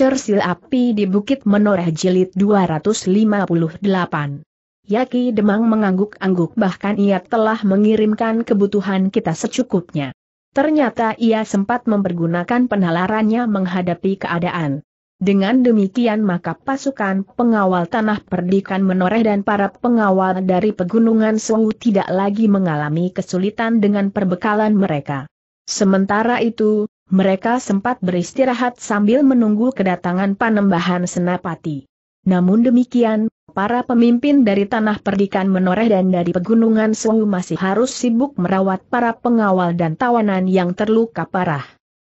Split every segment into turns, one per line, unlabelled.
Cersil Api di Bukit Menoreh Jilid 258. Yaki Demang mengangguk-angguk bahkan ia telah mengirimkan kebutuhan kita secukupnya. Ternyata ia sempat mempergunakan penalarannya menghadapi keadaan. Dengan demikian maka pasukan pengawal tanah perdikan menoreh dan para pengawal dari pegunungan Sewu tidak lagi mengalami kesulitan dengan perbekalan mereka. Sementara itu, mereka sempat beristirahat sambil menunggu kedatangan panembahan senapati. Namun demikian, para pemimpin dari tanah perdikan menoreh dan dari pegunungan Sewu masih harus sibuk merawat para pengawal dan tawanan yang terluka parah.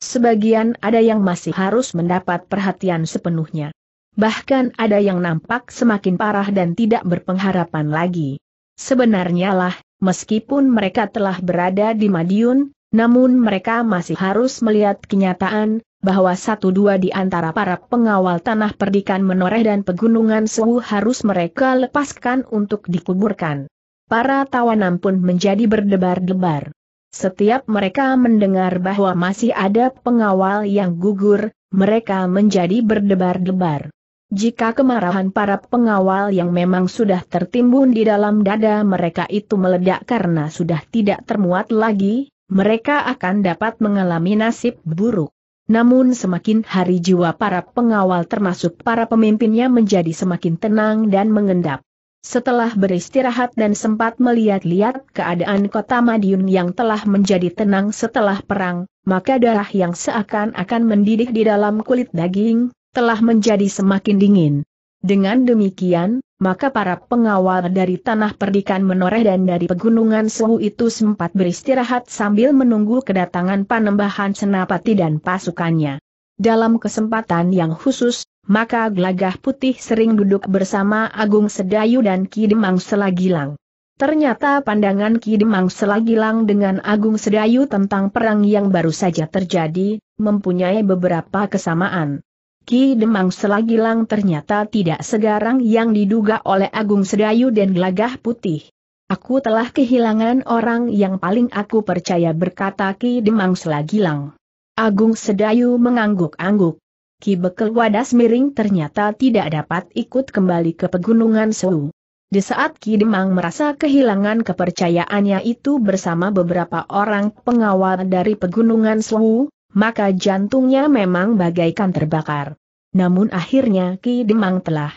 Sebagian ada yang masih harus mendapat perhatian sepenuhnya. Bahkan ada yang nampak semakin parah dan tidak berpengharapan lagi. Sebenarnya lah, meskipun mereka telah berada di Madiun, namun mereka masih harus melihat kenyataan, bahwa satu dua di antara para pengawal tanah perdikan menoreh dan pegunungan suhu harus mereka lepaskan untuk dikuburkan. Para tawanan pun menjadi berdebar-debar. Setiap mereka mendengar bahwa masih ada pengawal yang gugur, mereka menjadi berdebar-debar. Jika kemarahan para pengawal yang memang sudah tertimbun di dalam dada mereka itu meledak karena sudah tidak termuat lagi, mereka akan dapat mengalami nasib buruk. Namun semakin hari jiwa para pengawal termasuk para pemimpinnya menjadi semakin tenang dan mengendap. Setelah beristirahat dan sempat melihat-lihat keadaan kota Madiun yang telah menjadi tenang setelah perang, maka darah yang seakan-akan mendidih di dalam kulit daging, telah menjadi semakin dingin. Dengan demikian, maka para pengawal dari tanah perdikan menoreh dan dari pegunungan Suhu itu sempat beristirahat sambil menunggu kedatangan panembahan senapati dan pasukannya. Dalam kesempatan yang khusus, maka Gelagah Putih sering duduk bersama Agung Sedayu dan Ki Demang Selagilang. Ternyata pandangan Ki Demang Selagilang dengan Agung Sedayu tentang perang yang baru saja terjadi, mempunyai beberapa kesamaan. Ki Demang Selagilang ternyata tidak segarang yang diduga oleh Agung Sedayu dan Gelagah Putih. Aku telah kehilangan orang yang paling aku percaya berkata Ki Demang Selagilang. Agung Sedayu mengangguk-angguk. Ki Bekel Wadas Miring ternyata tidak dapat ikut kembali ke Pegunungan Sewu. Di saat Ki Demang merasa kehilangan kepercayaannya itu bersama beberapa orang pengawal dari Pegunungan Sewu, maka jantungnya memang bagaikan terbakar. Namun akhirnya Ki Demang telah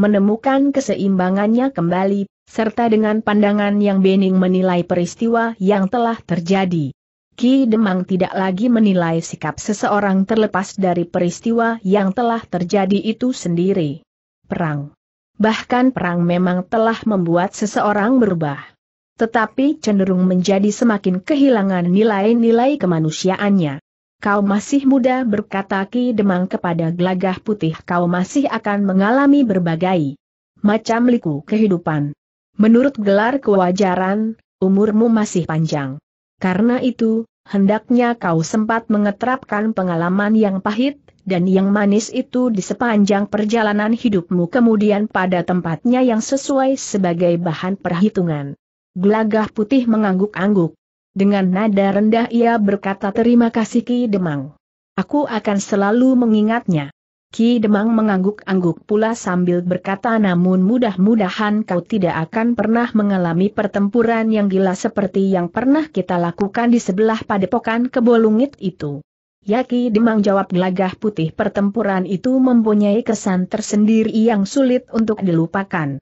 menemukan keseimbangannya kembali, serta dengan pandangan yang bening menilai peristiwa yang telah terjadi. Ki Demang tidak lagi menilai sikap seseorang terlepas dari peristiwa yang telah terjadi itu sendiri. Perang. Bahkan perang memang telah membuat seseorang berubah. Tetapi cenderung menjadi semakin kehilangan nilai-nilai kemanusiaannya kau masih muda berkata Ki Demang kepada gelagah putih kau masih akan mengalami berbagai macam liku kehidupan. Menurut gelar kewajaran, umurmu masih panjang. Karena itu, hendaknya kau sempat mengetrapkan pengalaman yang pahit, dan yang manis itu di sepanjang perjalanan hidupmu kemudian pada tempatnya yang sesuai sebagai bahan perhitungan. Gelagah putih mengangguk-angguk. Dengan nada rendah ia berkata terima kasih Ki Demang. Aku akan selalu mengingatnya. Ki Demang mengangguk-angguk pula sambil berkata namun mudah-mudahan kau tidak akan pernah mengalami pertempuran yang gila seperti yang pernah kita lakukan di sebelah padepokan kebolungit itu. Ya, Ki Demang jawab gelagah putih pertempuran itu mempunyai kesan tersendiri yang sulit untuk dilupakan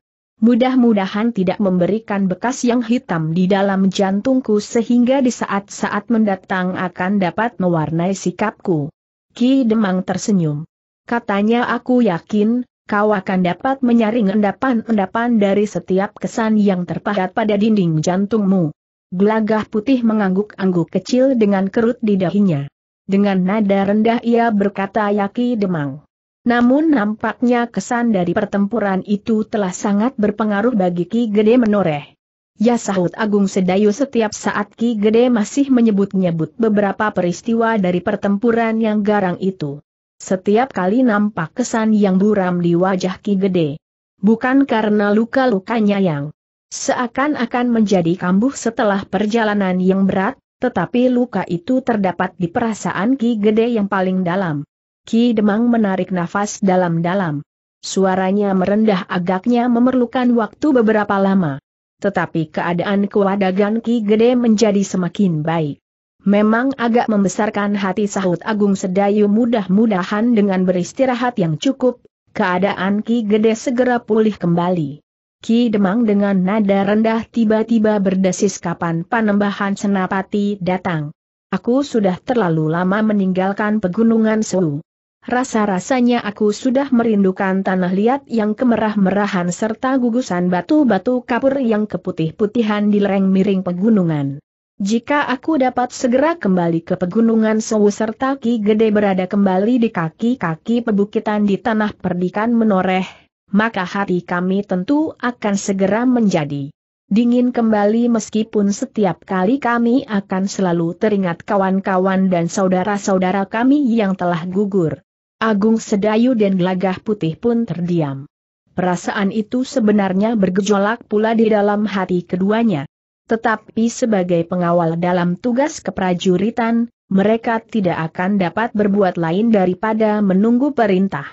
mudah-mudahan tidak memberikan bekas yang hitam di dalam jantungku sehingga di saat-saat mendatang akan dapat mewarnai sikapku. Ki Demang tersenyum. Katanya aku yakin, kau akan dapat menyaring endapan-endapan dari setiap kesan yang terpahat pada dinding jantungmu. Gelagah putih mengangguk-angguk kecil dengan kerut di dahinya. Dengan nada rendah ia berkata Yaki Demang. Namun nampaknya kesan dari pertempuran itu telah sangat berpengaruh bagi Ki Gede menoreh. Ya sahut Agung Sedayu setiap saat Ki Gede masih menyebut-nyebut beberapa peristiwa dari pertempuran yang garang itu. Setiap kali nampak kesan yang buram di wajah Ki Gede. Bukan karena luka-lukanya yang seakan-akan menjadi kambuh setelah perjalanan yang berat, tetapi luka itu terdapat di perasaan Ki Gede yang paling dalam. Ki Demang menarik nafas dalam-dalam. Suaranya merendah agaknya memerlukan waktu beberapa lama. Tetapi keadaan kewadagan Ki Gede menjadi semakin baik. Memang agak membesarkan hati sahut Agung Sedayu mudah-mudahan dengan beristirahat yang cukup, keadaan Ki Gede segera pulih kembali. Ki Demang dengan nada rendah tiba-tiba berdesis kapan panembahan senapati datang. Aku sudah terlalu lama meninggalkan pegunungan Sewu. Rasa-rasanya aku sudah merindukan tanah liat yang kemerah-merahan serta gugusan batu-batu kapur yang keputih-putihan di lereng miring pegunungan. Jika aku dapat segera kembali ke pegunungan Sewu serta Ki Gede berada kembali di kaki-kaki pebukitan di tanah perdikan menoreh, maka hati kami tentu akan segera menjadi dingin kembali meskipun setiap kali kami akan selalu teringat kawan-kawan dan saudara-saudara kami yang telah gugur. Agung Sedayu dan Gelagah Putih pun terdiam. Perasaan itu sebenarnya bergejolak pula di dalam hati keduanya. Tetapi sebagai pengawal dalam tugas keprajuritan, mereka tidak akan dapat berbuat lain daripada menunggu perintah.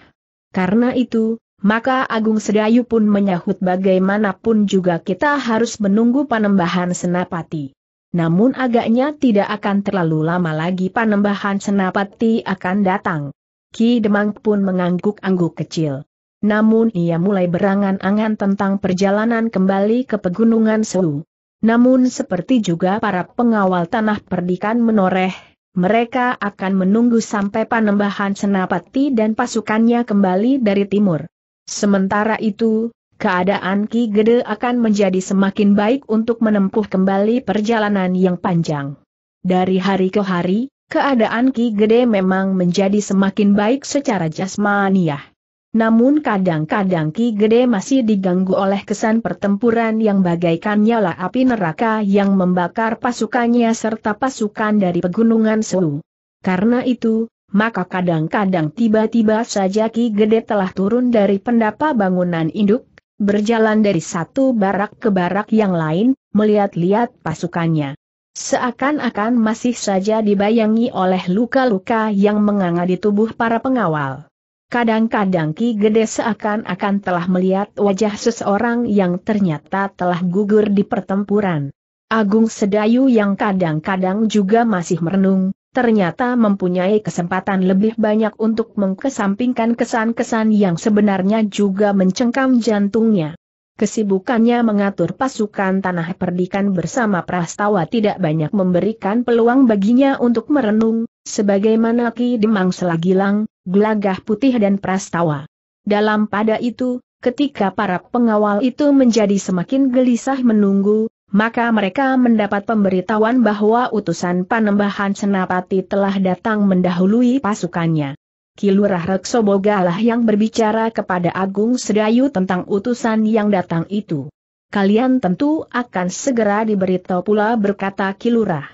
Karena itu, maka Agung Sedayu pun menyahut bagaimanapun juga kita harus menunggu panembahan senapati. Namun agaknya tidak akan terlalu lama lagi panembahan senapati akan datang. Ki Demang pun mengangguk-angguk kecil. Namun ia mulai berangan-angan tentang perjalanan kembali ke pegunungan Sewu. Namun seperti juga para pengawal tanah perdikan menoreh, mereka akan menunggu sampai panembahan Senapati dan pasukannya kembali dari timur. Sementara itu, keadaan Ki Gede akan menjadi semakin baik untuk menempuh kembali perjalanan yang panjang. Dari hari ke hari, Keadaan Ki Gede memang menjadi semakin baik secara jasmaniah. Namun kadang-kadang Ki Gede masih diganggu oleh kesan pertempuran yang bagaikan nyala api neraka yang membakar pasukannya serta pasukan dari pegunungan Seu. Karena itu, maka kadang-kadang tiba-tiba saja Ki Gede telah turun dari pendapa bangunan induk, berjalan dari satu barak ke barak yang lain, melihat-lihat pasukannya. Seakan-akan masih saja dibayangi oleh luka-luka yang menganga di tubuh para pengawal. Kadang-kadang Ki Gede seakan-akan telah melihat wajah seseorang yang ternyata telah gugur di pertempuran. Agung Sedayu yang kadang-kadang juga masih merenung, ternyata mempunyai kesempatan lebih banyak untuk mengkesampingkan kesan-kesan yang sebenarnya juga mencengkam jantungnya. Kesibukannya mengatur pasukan tanah perdikan bersama Prastawa tidak banyak memberikan peluang baginya untuk merenung, sebagaimana Ki Demang Selagilang, Gelagah Putih dan Prastawa. Dalam pada itu, ketika para pengawal itu menjadi semakin gelisah menunggu, maka mereka mendapat pemberitahuan bahwa utusan panembahan Senapati telah datang mendahului pasukannya. Kilurah Reksobogalah yang berbicara kepada Agung Sedayu tentang utusan yang datang itu. Kalian tentu akan segera diberitahu pula berkata Kilurah.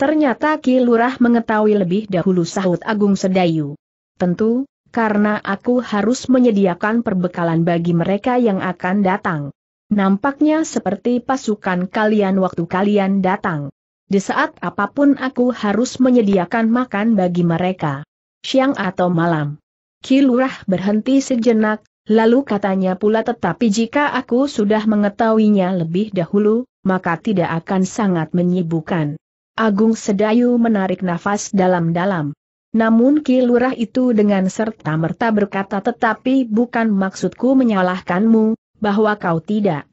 Ternyata Kilurah mengetahui lebih dahulu sahut Agung Sedayu. Tentu, karena aku harus menyediakan perbekalan bagi mereka yang akan datang. Nampaknya seperti pasukan kalian waktu kalian datang. Di saat apapun aku harus menyediakan makan bagi mereka siang atau malam. Kilurah berhenti sejenak, lalu katanya pula tetapi jika aku sudah mengetahuinya lebih dahulu, maka tidak akan sangat menyibukkan. Agung Sedayu menarik nafas dalam-dalam. Namun Kilurah itu dengan serta merta berkata tetapi bukan maksudku menyalahkanmu, bahwa kau tidak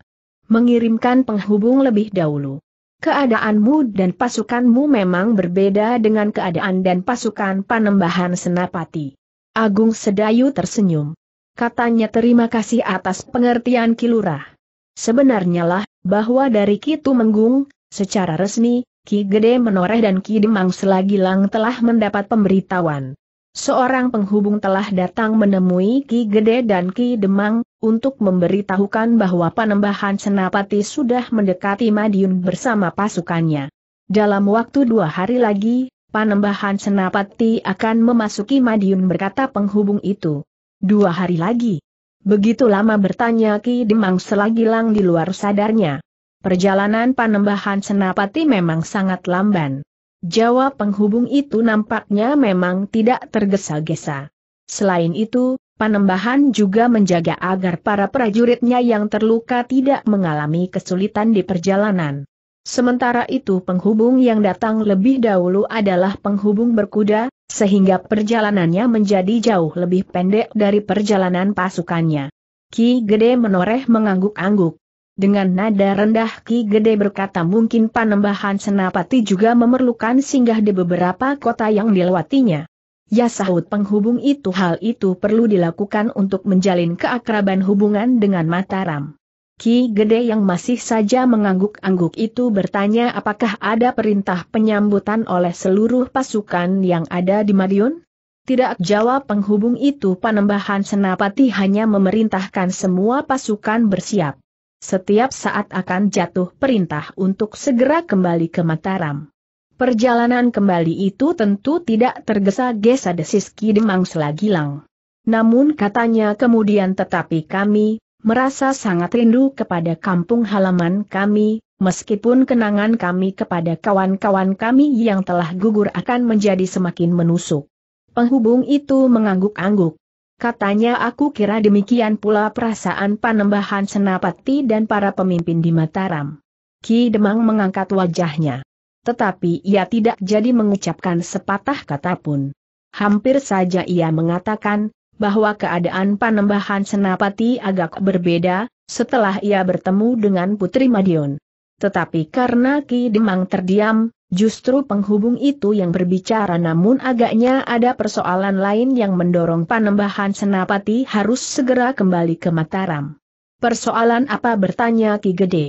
mengirimkan penghubung lebih dahulu keadaanmu dan pasukanmu memang berbeda dengan keadaan dan pasukan panembahan Senapati. Agung Sedayu tersenyum. Katanya terima kasih atas pengertian Kilurah. Sebenarnya lah, bahwa dari Kitu Menggung, secara resmi, Ki Gede Menoreh dan Ki Demang Selagilang telah mendapat pemberitahuan. Seorang penghubung telah datang menemui Ki Gede dan Ki Demang, untuk memberitahukan bahwa penembahan Senapati sudah mendekati Madiun bersama pasukannya. Dalam waktu dua hari lagi, panembahan Senapati akan memasuki Madiun berkata penghubung itu. Dua hari lagi. Begitu lama bertanya Ki Demang selagi selagilang di luar sadarnya. Perjalanan panembahan Senapati memang sangat lamban. Jawab penghubung itu nampaknya memang tidak tergesa-gesa. Selain itu, Panembahan juga menjaga agar para prajuritnya yang terluka tidak mengalami kesulitan di perjalanan. Sementara itu penghubung yang datang lebih dahulu adalah penghubung berkuda, sehingga perjalanannya menjadi jauh lebih pendek dari perjalanan pasukannya. Ki Gede menoreh mengangguk-angguk. Dengan nada rendah Ki Gede berkata mungkin panembahan senapati juga memerlukan singgah di beberapa kota yang dilewatinya. Ya sahut penghubung itu hal itu perlu dilakukan untuk menjalin keakraban hubungan dengan Mataram. Ki Gede yang masih saja mengangguk-angguk itu bertanya apakah ada perintah penyambutan oleh seluruh pasukan yang ada di Madiun? Tidak jawab penghubung itu panembahan senapati hanya memerintahkan semua pasukan bersiap setiap saat akan jatuh perintah untuk segera kembali ke Mataram. Perjalanan kembali itu tentu tidak tergesa-gesa desis Ki Demang Selagilang. Namun katanya kemudian tetapi kami, merasa sangat rindu kepada kampung halaman kami, meskipun kenangan kami kepada kawan-kawan kami yang telah gugur akan menjadi semakin menusuk. Penghubung itu mengangguk-angguk katanya aku kira demikian pula perasaan panembahan senapati dan para pemimpin di Mataram. Ki Demang mengangkat wajahnya. Tetapi ia tidak jadi mengucapkan sepatah kata pun. Hampir saja ia mengatakan, bahwa keadaan panembahan senapati agak berbeda, setelah ia bertemu dengan Putri Madiun. Tetapi karena Ki Demang terdiam, Justru penghubung itu yang berbicara namun agaknya ada persoalan lain yang mendorong Panembahan Senapati harus segera kembali ke Mataram. Persoalan apa bertanya Ki Gede?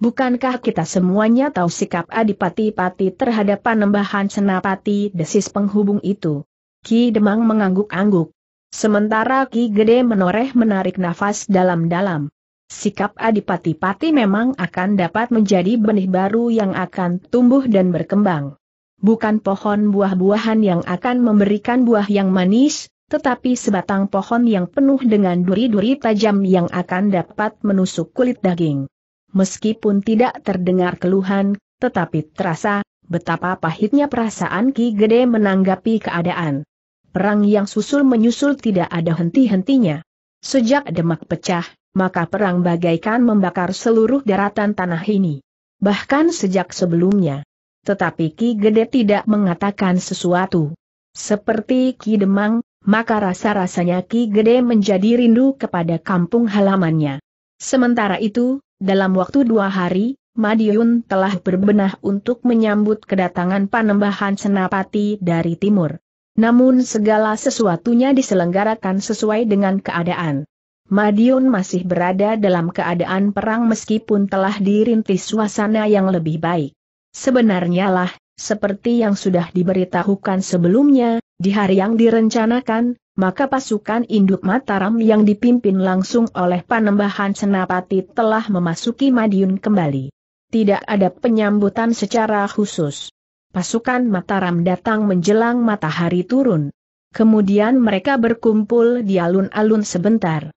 Bukankah kita semuanya tahu sikap Adipati-Pati terhadap Panembahan Senapati desis penghubung itu? Ki Demang mengangguk-angguk. Sementara Ki Gede menoreh menarik nafas dalam-dalam. Sikap Adipati Pati memang akan dapat menjadi benih baru yang akan tumbuh dan berkembang. Bukan pohon buah-buahan yang akan memberikan buah yang manis, tetapi sebatang pohon yang penuh dengan duri-duri tajam yang akan dapat menusuk kulit daging. Meskipun tidak terdengar keluhan, tetapi terasa betapa pahitnya perasaan Ki Gede menanggapi keadaan. Perang yang susul menyusul tidak ada henti-hentinya. Sejak Demak pecah, maka perang bagaikan membakar seluruh daratan tanah ini. Bahkan sejak sebelumnya. Tetapi Ki Gede tidak mengatakan sesuatu. Seperti Ki Demang, maka rasa-rasanya Ki Gede menjadi rindu kepada kampung halamannya. Sementara itu, dalam waktu dua hari, Madiun telah berbenah untuk menyambut kedatangan panembahan senapati dari timur. Namun segala sesuatunya diselenggarakan sesuai dengan keadaan. Madiun masih berada dalam keadaan perang meskipun telah dirintis suasana yang lebih baik. Sebenarnya lah, seperti yang sudah diberitahukan sebelumnya, di hari yang direncanakan, maka pasukan induk Mataram yang dipimpin langsung oleh Panembahan Senapati telah memasuki Madiun kembali. Tidak ada penyambutan secara khusus. Pasukan Mataram datang menjelang matahari turun. Kemudian mereka berkumpul di alun-alun sebentar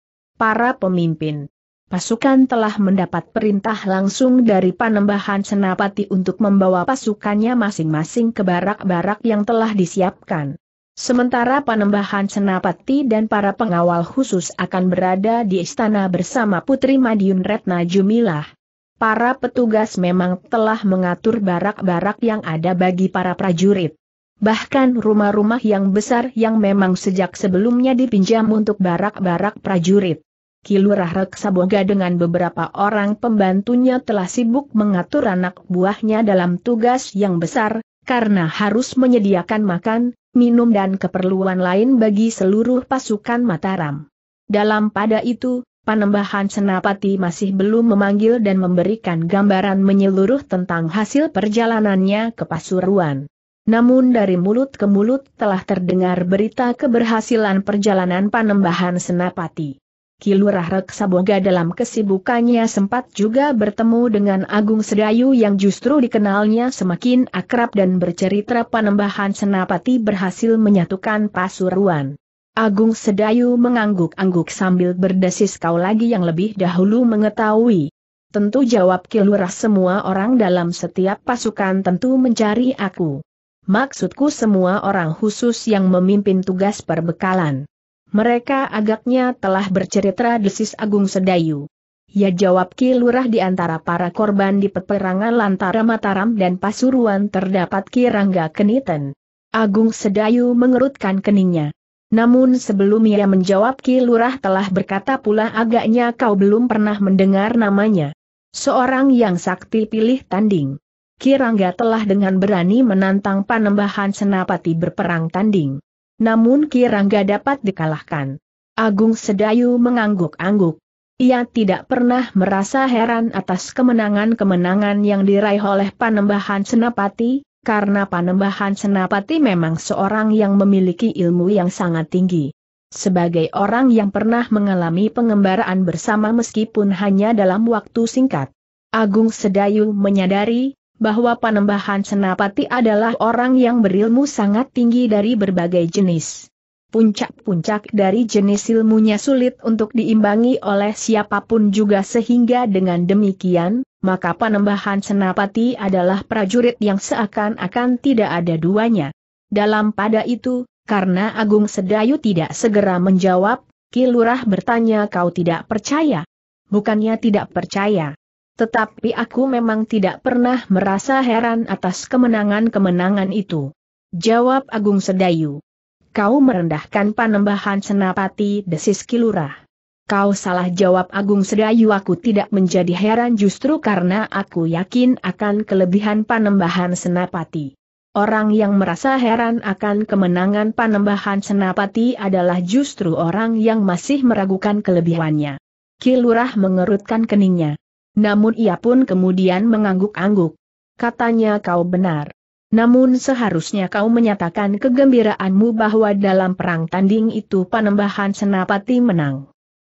para pemimpin. Pasukan telah mendapat perintah langsung dari Panembahan Senapati untuk membawa pasukannya masing-masing ke barak-barak yang telah disiapkan. Sementara Panembahan Senapati dan para pengawal khusus akan berada di istana bersama Putri Madiun Retna Jumilah. Para petugas memang telah mengatur barak-barak yang ada bagi para prajurit. Bahkan rumah-rumah yang besar yang memang sejak sebelumnya dipinjam untuk barak-barak prajurit. Kilurah Reksaboga dengan beberapa orang pembantunya telah sibuk mengatur anak buahnya dalam tugas yang besar, karena harus menyediakan makan, minum dan keperluan lain bagi seluruh pasukan Mataram. Dalam pada itu, Panembahan Senapati masih belum memanggil dan memberikan gambaran menyeluruh tentang hasil perjalanannya ke Pasuruan. Namun dari mulut ke mulut telah terdengar berita keberhasilan perjalanan Panembahan Senapati. Kilurah Reksaboga dalam kesibukannya sempat juga bertemu dengan Agung Sedayu yang justru dikenalnya semakin akrab dan bercerita panembahan Senapati berhasil menyatukan Pasuruan. Agung Sedayu mengangguk-angguk sambil berdesis kau lagi yang lebih dahulu mengetahui. Tentu jawab Kilurah semua orang dalam setiap pasukan tentu mencari aku. Maksudku semua orang khusus yang memimpin tugas perbekalan. Mereka agaknya telah bercerita desis Agung Sedayu. Ya jawab Ki Lurah di antara para korban di peperangan Lantara Mataram dan Pasuruan terdapat Ki Rangga Keniten. Agung Sedayu mengerutkan keningnya. Namun sebelum ia menjawab Ki Lurah telah berkata pula agaknya kau belum pernah mendengar namanya. Seorang yang sakti pilih tanding. Ki Rangga telah dengan berani menantang panembahan senapati berperang tanding namun Kirangga dapat dikalahkan. Agung Sedayu mengangguk-angguk. Ia tidak pernah merasa heran atas kemenangan-kemenangan yang diraih oleh Panembahan Senapati, karena Panembahan Senapati memang seorang yang memiliki ilmu yang sangat tinggi. Sebagai orang yang pernah mengalami pengembaraan bersama meskipun hanya dalam waktu singkat, Agung Sedayu menyadari bahwa Panembahan Senapati adalah orang yang berilmu sangat tinggi dari berbagai jenis. Puncak-puncak dari jenis ilmunya sulit untuk diimbangi oleh siapapun juga sehingga dengan demikian, maka Panembahan Senapati adalah prajurit yang seakan-akan tidak ada duanya. Dalam pada itu, karena Agung Sedayu tidak segera menjawab, Kilurah bertanya kau tidak percaya. Bukannya tidak percaya tetapi aku memang tidak pernah merasa heran atas kemenangan-kemenangan itu. Jawab Agung Sedayu. Kau merendahkan panembahan Senapati Desis Kilurah. Kau salah jawab Agung Sedayu aku tidak menjadi heran justru karena aku yakin akan kelebihan panembahan Senapati. Orang yang merasa heran akan kemenangan panembahan Senapati adalah justru orang yang masih meragukan kelebihannya. Kilurah mengerutkan keningnya. Namun ia pun kemudian mengangguk-angguk. Katanya kau benar. Namun seharusnya kau menyatakan kegembiraanmu bahwa dalam perang tanding itu panembahan Senapati menang.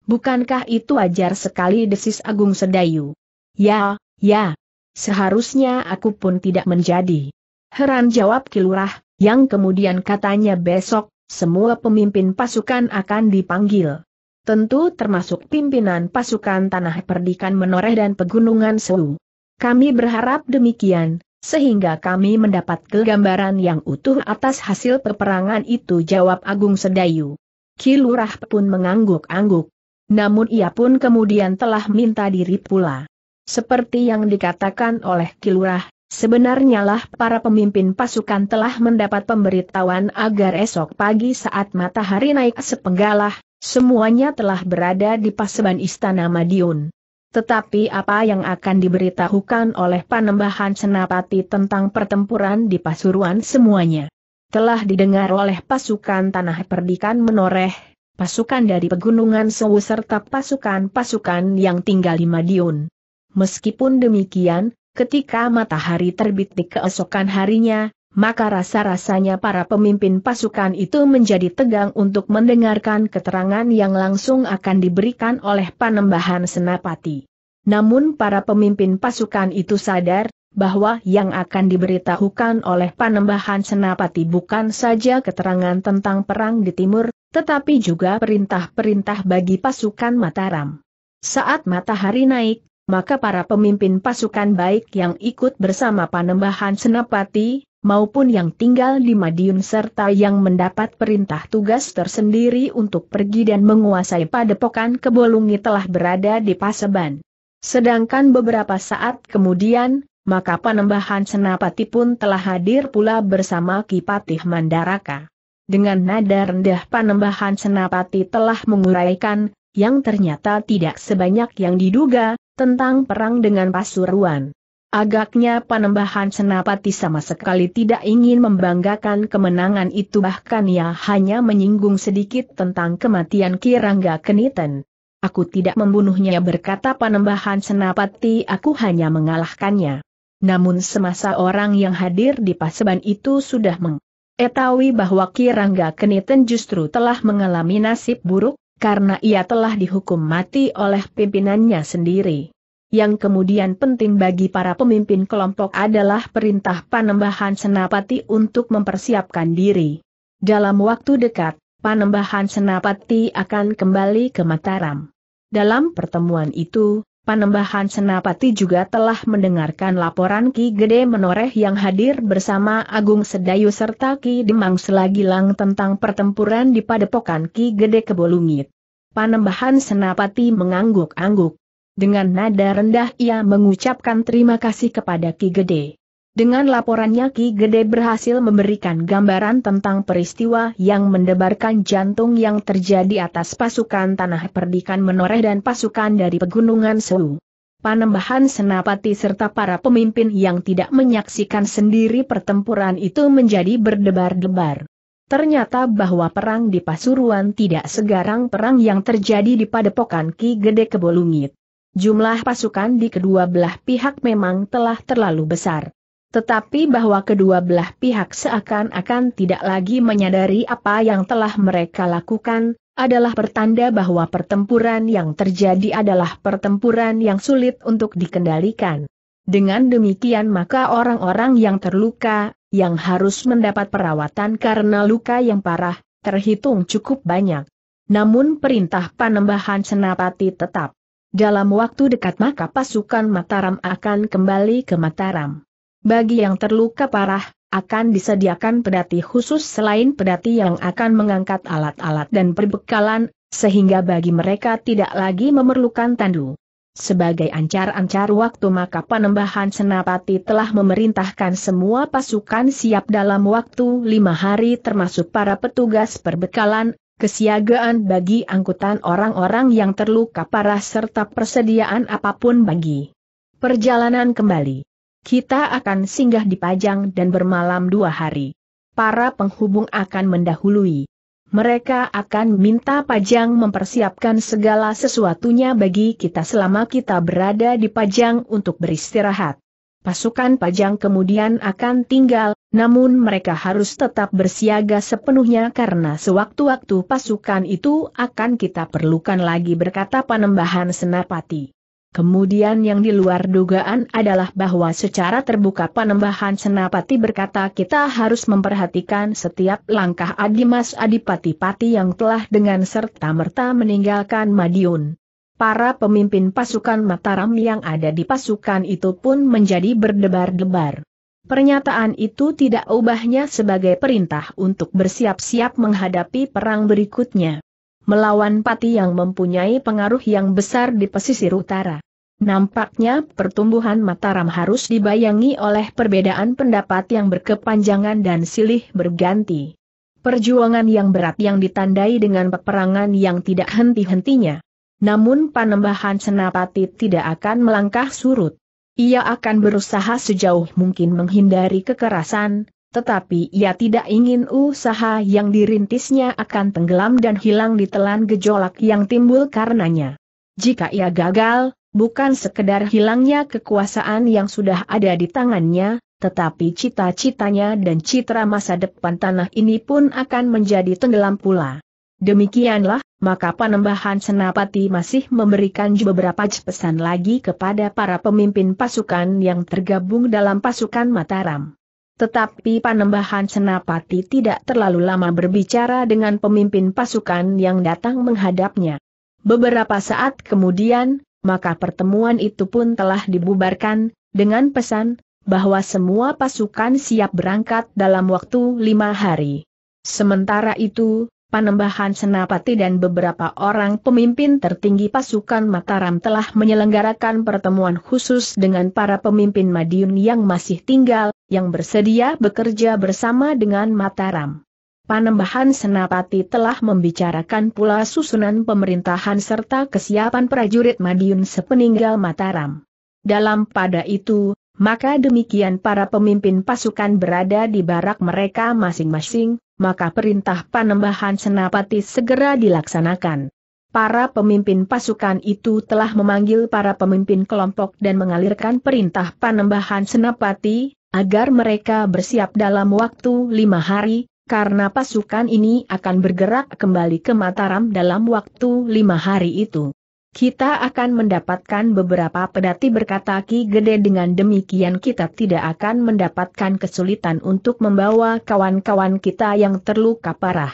Bukankah itu ajar sekali desis Agung Sedayu? Ya, ya. Seharusnya aku pun tidak menjadi. Heran jawab Kilurah, yang kemudian katanya besok, semua pemimpin pasukan akan dipanggil. Tentu termasuk pimpinan pasukan tanah perdikan menoreh dan pegunungan Sewu. Kami berharap demikian, sehingga kami mendapat kegambaran yang utuh atas hasil peperangan itu jawab Agung Sedayu. Kilurah pun mengangguk-angguk. Namun ia pun kemudian telah minta diri pula. Seperti yang dikatakan oleh Kilurah, sebenarnya lah para pemimpin pasukan telah mendapat pemberitahuan agar esok pagi saat matahari naik sepenggalah, Semuanya telah berada di paseban Istana Madiun. Tetapi apa yang akan diberitahukan oleh panembahan Senapati tentang pertempuran di Pasuruan semuanya? Telah didengar oleh pasukan Tanah Perdikan Menoreh, pasukan dari Pegunungan Sewu serta pasukan-pasukan yang tinggal di Madiun. Meskipun demikian, ketika matahari terbit di keesokan harinya, maka rasa-rasanya para pemimpin pasukan itu menjadi tegang untuk mendengarkan keterangan yang langsung akan diberikan oleh panembahan senapati. Namun para pemimpin pasukan itu sadar, bahwa yang akan diberitahukan oleh panembahan senapati bukan saja keterangan tentang perang di timur, tetapi juga perintah-perintah bagi pasukan Mataram. Saat matahari naik, maka para pemimpin pasukan baik yang ikut bersama panembahan senapati, maupun yang tinggal di Madiun serta yang mendapat perintah tugas tersendiri untuk pergi dan menguasai padepokan Kebolungi telah berada di Paseban. Sedangkan beberapa saat kemudian, maka penambahan senapati pun telah hadir pula bersama Kipatih Mandaraka. Dengan nada rendah penambahan senapati telah menguraikan, yang ternyata tidak sebanyak yang diduga, tentang perang dengan Pasuruan. Agaknya Panembahan Senapati sama sekali tidak ingin membanggakan kemenangan itu bahkan ia hanya menyinggung sedikit tentang kematian Kirangga Keniten. Aku tidak membunuhnya berkata Panembahan Senapati aku hanya mengalahkannya. Namun semasa orang yang hadir di paseban itu sudah mengetahui bahwa Kirangga Keniten justru telah mengalami nasib buruk, karena ia telah dihukum mati oleh pimpinannya sendiri. Yang kemudian penting bagi para pemimpin kelompok adalah perintah panembahan senapati untuk mempersiapkan diri. Dalam waktu dekat, panembahan senapati akan kembali ke Mataram. Dalam pertemuan itu, panembahan senapati juga telah mendengarkan laporan Ki Gede Menoreh yang hadir bersama Agung Sedayu serta Ki Demang Selagilang tentang pertempuran di padepokan Ki Gede Kebolungit. Panembahan senapati mengangguk-angguk dengan nada rendah ia mengucapkan terima kasih kepada Ki Gede. Dengan laporannya Ki Gede berhasil memberikan gambaran tentang peristiwa yang mendebarkan jantung yang terjadi atas pasukan Tanah Perdikan Menoreh dan pasukan dari Pegunungan Sewu. Panembahan Senapati serta para pemimpin yang tidak menyaksikan sendiri pertempuran itu menjadi berdebar-debar. Ternyata bahwa perang di Pasuruan tidak segarang perang yang terjadi di padepokan Ki Gede Kebolungit. Jumlah pasukan di kedua belah pihak memang telah terlalu besar. Tetapi bahwa kedua belah pihak seakan-akan tidak lagi menyadari apa yang telah mereka lakukan, adalah pertanda bahwa pertempuran yang terjadi adalah pertempuran yang sulit untuk dikendalikan. Dengan demikian maka orang-orang yang terluka, yang harus mendapat perawatan karena luka yang parah, terhitung cukup banyak. Namun perintah panembahan senapati tetap dalam waktu dekat maka pasukan Mataram akan kembali ke Mataram. Bagi yang terluka parah, akan disediakan pedati khusus selain pedati yang akan mengangkat alat-alat dan perbekalan, sehingga bagi mereka tidak lagi memerlukan tandu. Sebagai ancar-ancar waktu maka panembahan Senapati telah memerintahkan semua pasukan siap dalam waktu lima hari termasuk para petugas perbekalan, kesiagaan bagi angkutan orang-orang yang terluka parah serta persediaan apapun bagi perjalanan kembali. Kita akan singgah di Pajang dan bermalam dua hari. Para penghubung akan mendahului. Mereka akan minta Pajang mempersiapkan segala sesuatunya bagi kita selama kita berada di Pajang untuk beristirahat. Pasukan pajang kemudian akan tinggal, namun mereka harus tetap bersiaga sepenuhnya karena sewaktu-waktu pasukan itu akan kita perlukan lagi berkata Panembahan Senapati. Kemudian yang di luar dugaan adalah bahwa secara terbuka Panembahan Senapati berkata kita harus memperhatikan setiap langkah Adimas Adipati-Pati yang telah dengan serta-merta meninggalkan Madiun para pemimpin pasukan Mataram yang ada di pasukan itu pun menjadi berdebar-debar. Pernyataan itu tidak ubahnya sebagai perintah untuk bersiap-siap menghadapi perang berikutnya. Melawan Pati yang mempunyai pengaruh yang besar di pesisir utara. Nampaknya pertumbuhan Mataram harus dibayangi oleh perbedaan pendapat yang berkepanjangan dan silih berganti. Perjuangan yang berat yang ditandai dengan peperangan yang tidak henti-hentinya. Namun panembahan senapati tidak akan melangkah surut. Ia akan berusaha sejauh mungkin menghindari kekerasan, tetapi ia tidak ingin usaha yang dirintisnya akan tenggelam dan hilang ditelan gejolak yang timbul karenanya. Jika ia gagal, bukan sekedar hilangnya kekuasaan yang sudah ada di tangannya, tetapi cita-citanya dan citra masa depan tanah ini pun akan menjadi tenggelam pula. Demikianlah, maka Panembahan Senapati masih memberikan beberapa pesan lagi kepada para pemimpin pasukan yang tergabung dalam pasukan Mataram. Tetapi Panembahan Senapati tidak terlalu lama berbicara dengan pemimpin pasukan yang datang menghadapnya. Beberapa saat kemudian, maka pertemuan itu pun telah dibubarkan, dengan pesan, bahwa semua pasukan siap berangkat dalam waktu lima hari. Sementara itu, Panembahan Senapati dan beberapa orang pemimpin tertinggi pasukan Mataram telah menyelenggarakan pertemuan khusus dengan para pemimpin Madiun yang masih tinggal, yang bersedia bekerja bersama dengan Mataram. Panembahan Senapati telah membicarakan pula susunan pemerintahan serta kesiapan prajurit Madiun sepeninggal Mataram. Dalam pada itu, maka demikian para pemimpin pasukan berada di barak mereka masing-masing, maka perintah panembahan Senapati segera dilaksanakan. Para pemimpin pasukan itu telah memanggil para pemimpin kelompok dan mengalirkan perintah panembahan Senapati, agar mereka bersiap dalam waktu lima hari, karena pasukan ini akan bergerak kembali ke Mataram dalam waktu lima hari itu. Kita akan mendapatkan beberapa pedati berkata Ki Gede dengan demikian kita tidak akan mendapatkan kesulitan untuk membawa kawan-kawan kita yang terluka parah.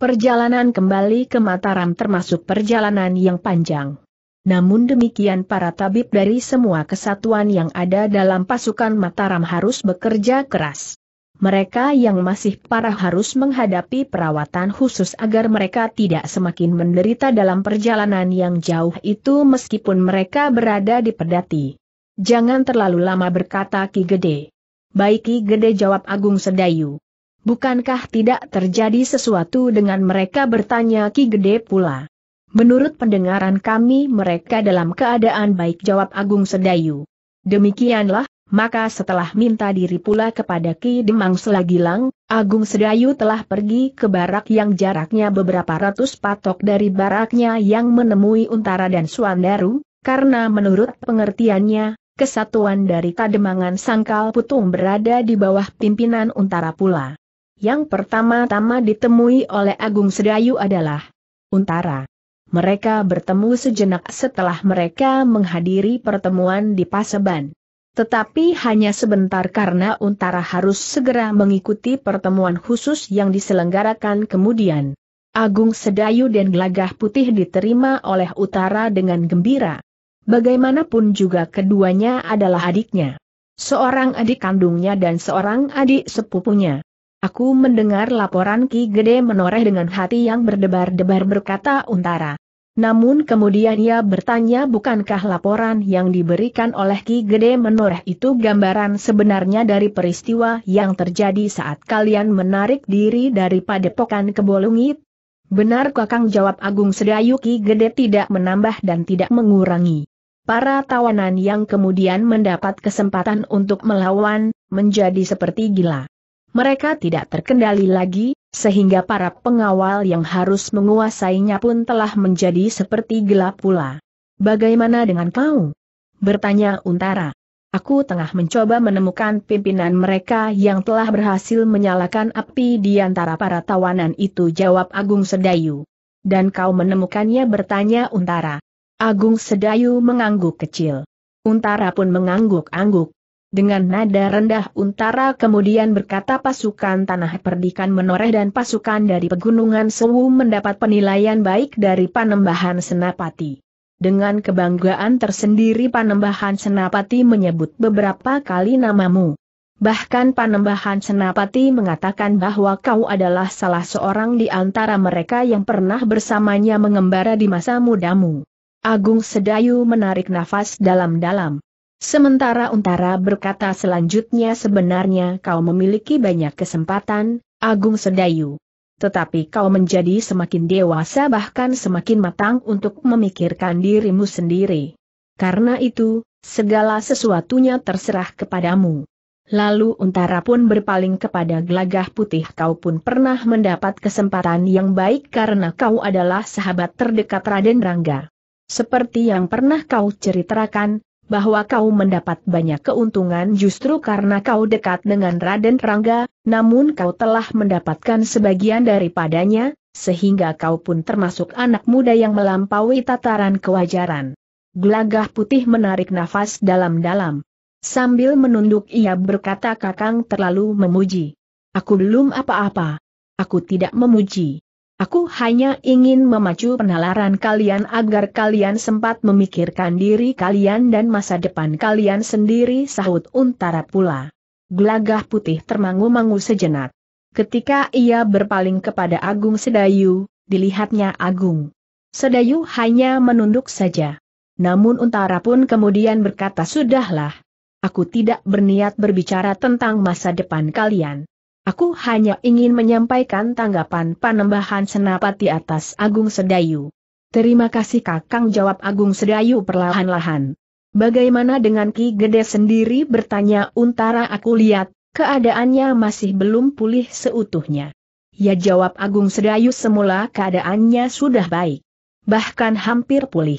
Perjalanan kembali ke Mataram termasuk perjalanan yang panjang. Namun demikian para tabib dari semua kesatuan yang ada dalam pasukan Mataram harus bekerja keras mereka yang masih parah harus menghadapi perawatan khusus agar mereka tidak semakin menderita dalam perjalanan yang jauh itu meskipun mereka berada di pedati. Jangan terlalu lama berkata Ki Gede. Baik Ki Gede jawab Agung Sedayu. Bukankah tidak terjadi sesuatu dengan mereka bertanya Ki Gede pula. Menurut pendengaran kami mereka dalam keadaan baik jawab Agung Sedayu. Demikianlah, maka setelah minta diri pula kepada Ki Demang Selagilang, Agung Sedayu telah pergi ke barak yang jaraknya beberapa ratus patok dari baraknya yang menemui Untara dan Suandaru, karena menurut pengertiannya, kesatuan dari Kademangan Sangkal Putung berada di bawah pimpinan Untara pula. Yang pertama-tama ditemui oleh Agung Sedayu adalah Untara. Mereka bertemu sejenak setelah mereka menghadiri pertemuan di Paseban. Tetapi hanya sebentar karena Untara harus segera mengikuti pertemuan khusus yang diselenggarakan kemudian. Agung Sedayu dan Gelagah Putih diterima oleh Utara dengan gembira. Bagaimanapun juga keduanya adalah adiknya. Seorang adik kandungnya dan seorang adik sepupunya. Aku mendengar laporan Ki Gede menoreh dengan hati yang berdebar-debar berkata Untara. Namun kemudian ia bertanya bukankah laporan yang diberikan oleh Ki Gede Menoreh itu gambaran sebenarnya dari peristiwa yang terjadi saat kalian menarik diri dari padepokan kebolungit? Benar kakang jawab Agung Sedayu Ki Gede tidak menambah dan tidak mengurangi. Para tawanan yang kemudian mendapat kesempatan untuk melawan, menjadi seperti gila. Mereka tidak terkendali lagi, sehingga para pengawal yang harus menguasainya pun telah menjadi seperti gelap pula. Bagaimana dengan kau? Bertanya Untara. Aku tengah mencoba menemukan pimpinan mereka yang telah berhasil menyalakan api di antara para tawanan itu jawab Agung Sedayu. Dan kau menemukannya bertanya Untara. Agung Sedayu mengangguk kecil. Untara pun mengangguk-angguk dengan nada rendah untara kemudian berkata pasukan tanah perdikan menoreh dan pasukan dari pegunungan Sewu mendapat penilaian baik dari Panembahan Senapati. Dengan kebanggaan tersendiri Panembahan Senapati menyebut beberapa kali namamu. Bahkan Panembahan Senapati mengatakan bahwa kau adalah salah seorang di antara mereka yang pernah bersamanya mengembara di masa mudamu. Agung Sedayu menarik nafas dalam-dalam. Sementara Untara berkata selanjutnya sebenarnya kau memiliki banyak kesempatan, Agung Sedayu. Tetapi kau menjadi semakin dewasa bahkan semakin matang untuk memikirkan dirimu sendiri. Karena itu, segala sesuatunya terserah kepadamu. Lalu Untara pun berpaling kepada Glagah putih kau pun pernah mendapat kesempatan yang baik karena kau adalah sahabat terdekat Raden Rangga. Seperti yang pernah kau ceritakan, bahwa kau mendapat banyak keuntungan justru karena kau dekat dengan Raden Rangga, namun kau telah mendapatkan sebagian daripadanya, sehingga kau pun termasuk anak muda yang melampaui tataran kewajaran. Gelagah putih menarik nafas dalam-dalam. Sambil menunduk ia berkata kakang terlalu memuji. Aku belum apa-apa. Aku tidak memuji. Aku hanya ingin memacu penalaran kalian agar kalian sempat memikirkan diri kalian dan masa depan kalian sendiri sahut untara pula. Gelagah putih termangu-mangu sejenak. Ketika ia berpaling kepada Agung Sedayu, dilihatnya Agung. Sedayu hanya menunduk saja. Namun untara pun kemudian berkata sudahlah. Aku tidak berniat berbicara tentang masa depan kalian. Aku hanya ingin menyampaikan tanggapan panembahan senapati atas Agung Sedayu. Terima kasih Kakang jawab Agung Sedayu perlahan-lahan. Bagaimana dengan Ki Gede sendiri bertanya Untara aku lihat, keadaannya masih belum pulih seutuhnya. Ya jawab Agung Sedayu semula keadaannya sudah baik. Bahkan hampir pulih.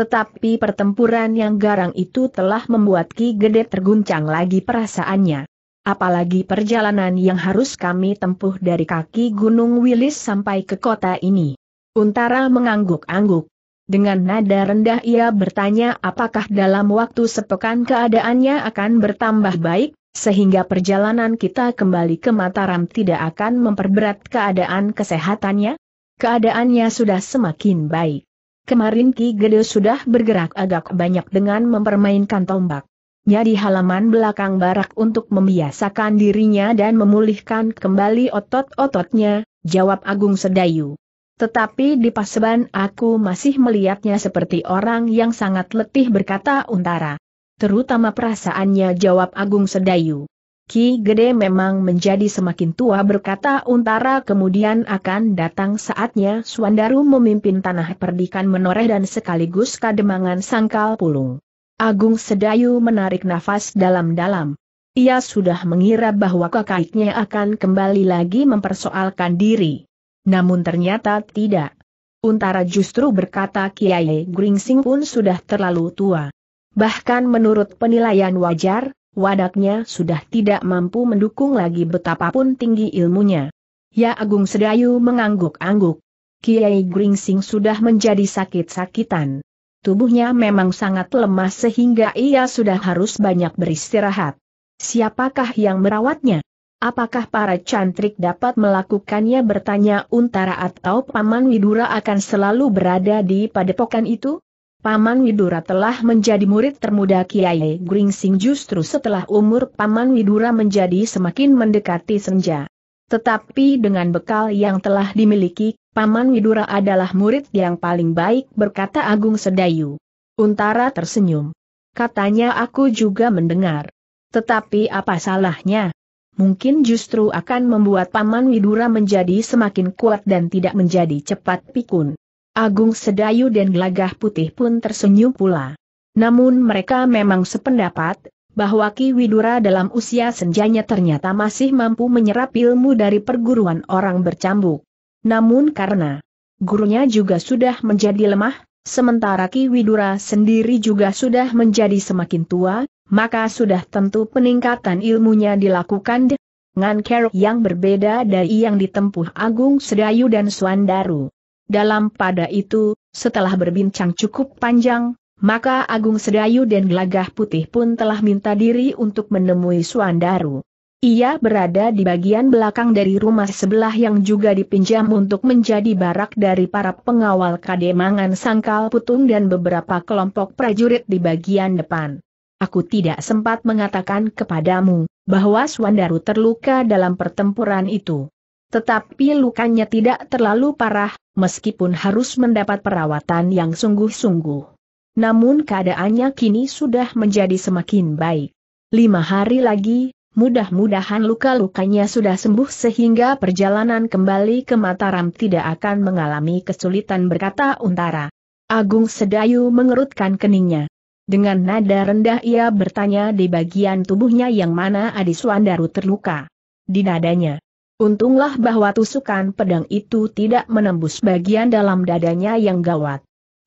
Tetapi pertempuran yang garang itu telah membuat Ki Gede terguncang lagi perasaannya apalagi perjalanan yang harus kami tempuh dari kaki Gunung Wilis sampai ke kota ini. Untara mengangguk-angguk. Dengan nada rendah ia bertanya apakah dalam waktu sepekan keadaannya akan bertambah baik, sehingga perjalanan kita kembali ke Mataram tidak akan memperberat keadaan kesehatannya? Keadaannya sudah semakin baik. Kemarin Ki Gede sudah bergerak agak banyak dengan mempermainkan tombak di halaman belakang barak untuk membiasakan dirinya dan memulihkan kembali otot-ototnya, jawab Agung Sedayu. Tetapi di Paseban aku masih melihatnya seperti orang yang sangat letih berkata Untara. Terutama perasaannya jawab Agung Sedayu. Ki Gede memang menjadi semakin tua berkata Untara kemudian akan datang saatnya Suandaru memimpin tanah perdikan menoreh dan sekaligus kademangan sangkal pulung. Agung Sedayu menarik nafas dalam-dalam. Ia sudah mengira bahwa kakaknya akan kembali lagi mempersoalkan diri. Namun ternyata tidak. Untara justru berkata Kiai Gringsing pun sudah terlalu tua. Bahkan menurut penilaian wajar, wadaknya sudah tidak mampu mendukung lagi betapapun tinggi ilmunya. Ya Agung Sedayu mengangguk-angguk. Kiai Gringsing sudah menjadi sakit-sakitan. Tubuhnya memang sangat lemah sehingga ia sudah harus banyak beristirahat. Siapakah yang merawatnya? Apakah para cantrik dapat melakukannya bertanya Untara atau Paman Widura akan selalu berada di padepokan itu? Paman Widura telah menjadi murid termuda Kiai Gringsing justru setelah umur Paman Widura menjadi semakin mendekati senja. Tetapi dengan bekal yang telah dimiliki, Paman Widura adalah murid yang paling baik berkata Agung Sedayu. Untara tersenyum. Katanya aku juga mendengar. Tetapi apa salahnya? Mungkin justru akan membuat Paman Widura menjadi semakin kuat dan tidak menjadi cepat pikun. Agung Sedayu dan Gelagah Putih pun tersenyum pula. Namun mereka memang sependapat, bahwa Ki Widura dalam usia senjanya ternyata masih mampu menyerap ilmu dari perguruan orang bercambuk. Namun karena gurunya juga sudah menjadi lemah, sementara Ki Widura sendiri juga sudah menjadi semakin tua, maka sudah tentu peningkatan ilmunya dilakukan dengan keruk yang berbeda dari yang ditempuh Agung Sedayu dan Suandaru. Dalam pada itu, setelah berbincang cukup panjang, maka Agung Sedayu dan Gelagah Putih pun telah minta diri untuk menemui Suandaru. Ia berada di bagian belakang dari rumah sebelah yang juga dipinjam untuk menjadi barak dari para pengawal kademangan sangkal putung dan beberapa kelompok prajurit di bagian depan. Aku tidak sempat mengatakan kepadamu, bahwa Suandaru terluka dalam pertempuran itu. Tetapi lukanya tidak terlalu parah, meskipun harus mendapat perawatan yang sungguh-sungguh namun keadaannya kini sudah menjadi semakin baik. Lima hari lagi, mudah-mudahan luka-lukanya sudah sembuh sehingga perjalanan kembali ke Mataram tidak akan mengalami kesulitan berkata Untara. Agung Sedayu mengerutkan keningnya. Dengan nada rendah ia bertanya di bagian tubuhnya yang mana Adiswandaru terluka. Di nadanya. Untunglah bahwa tusukan pedang itu tidak menembus bagian dalam dadanya yang gawat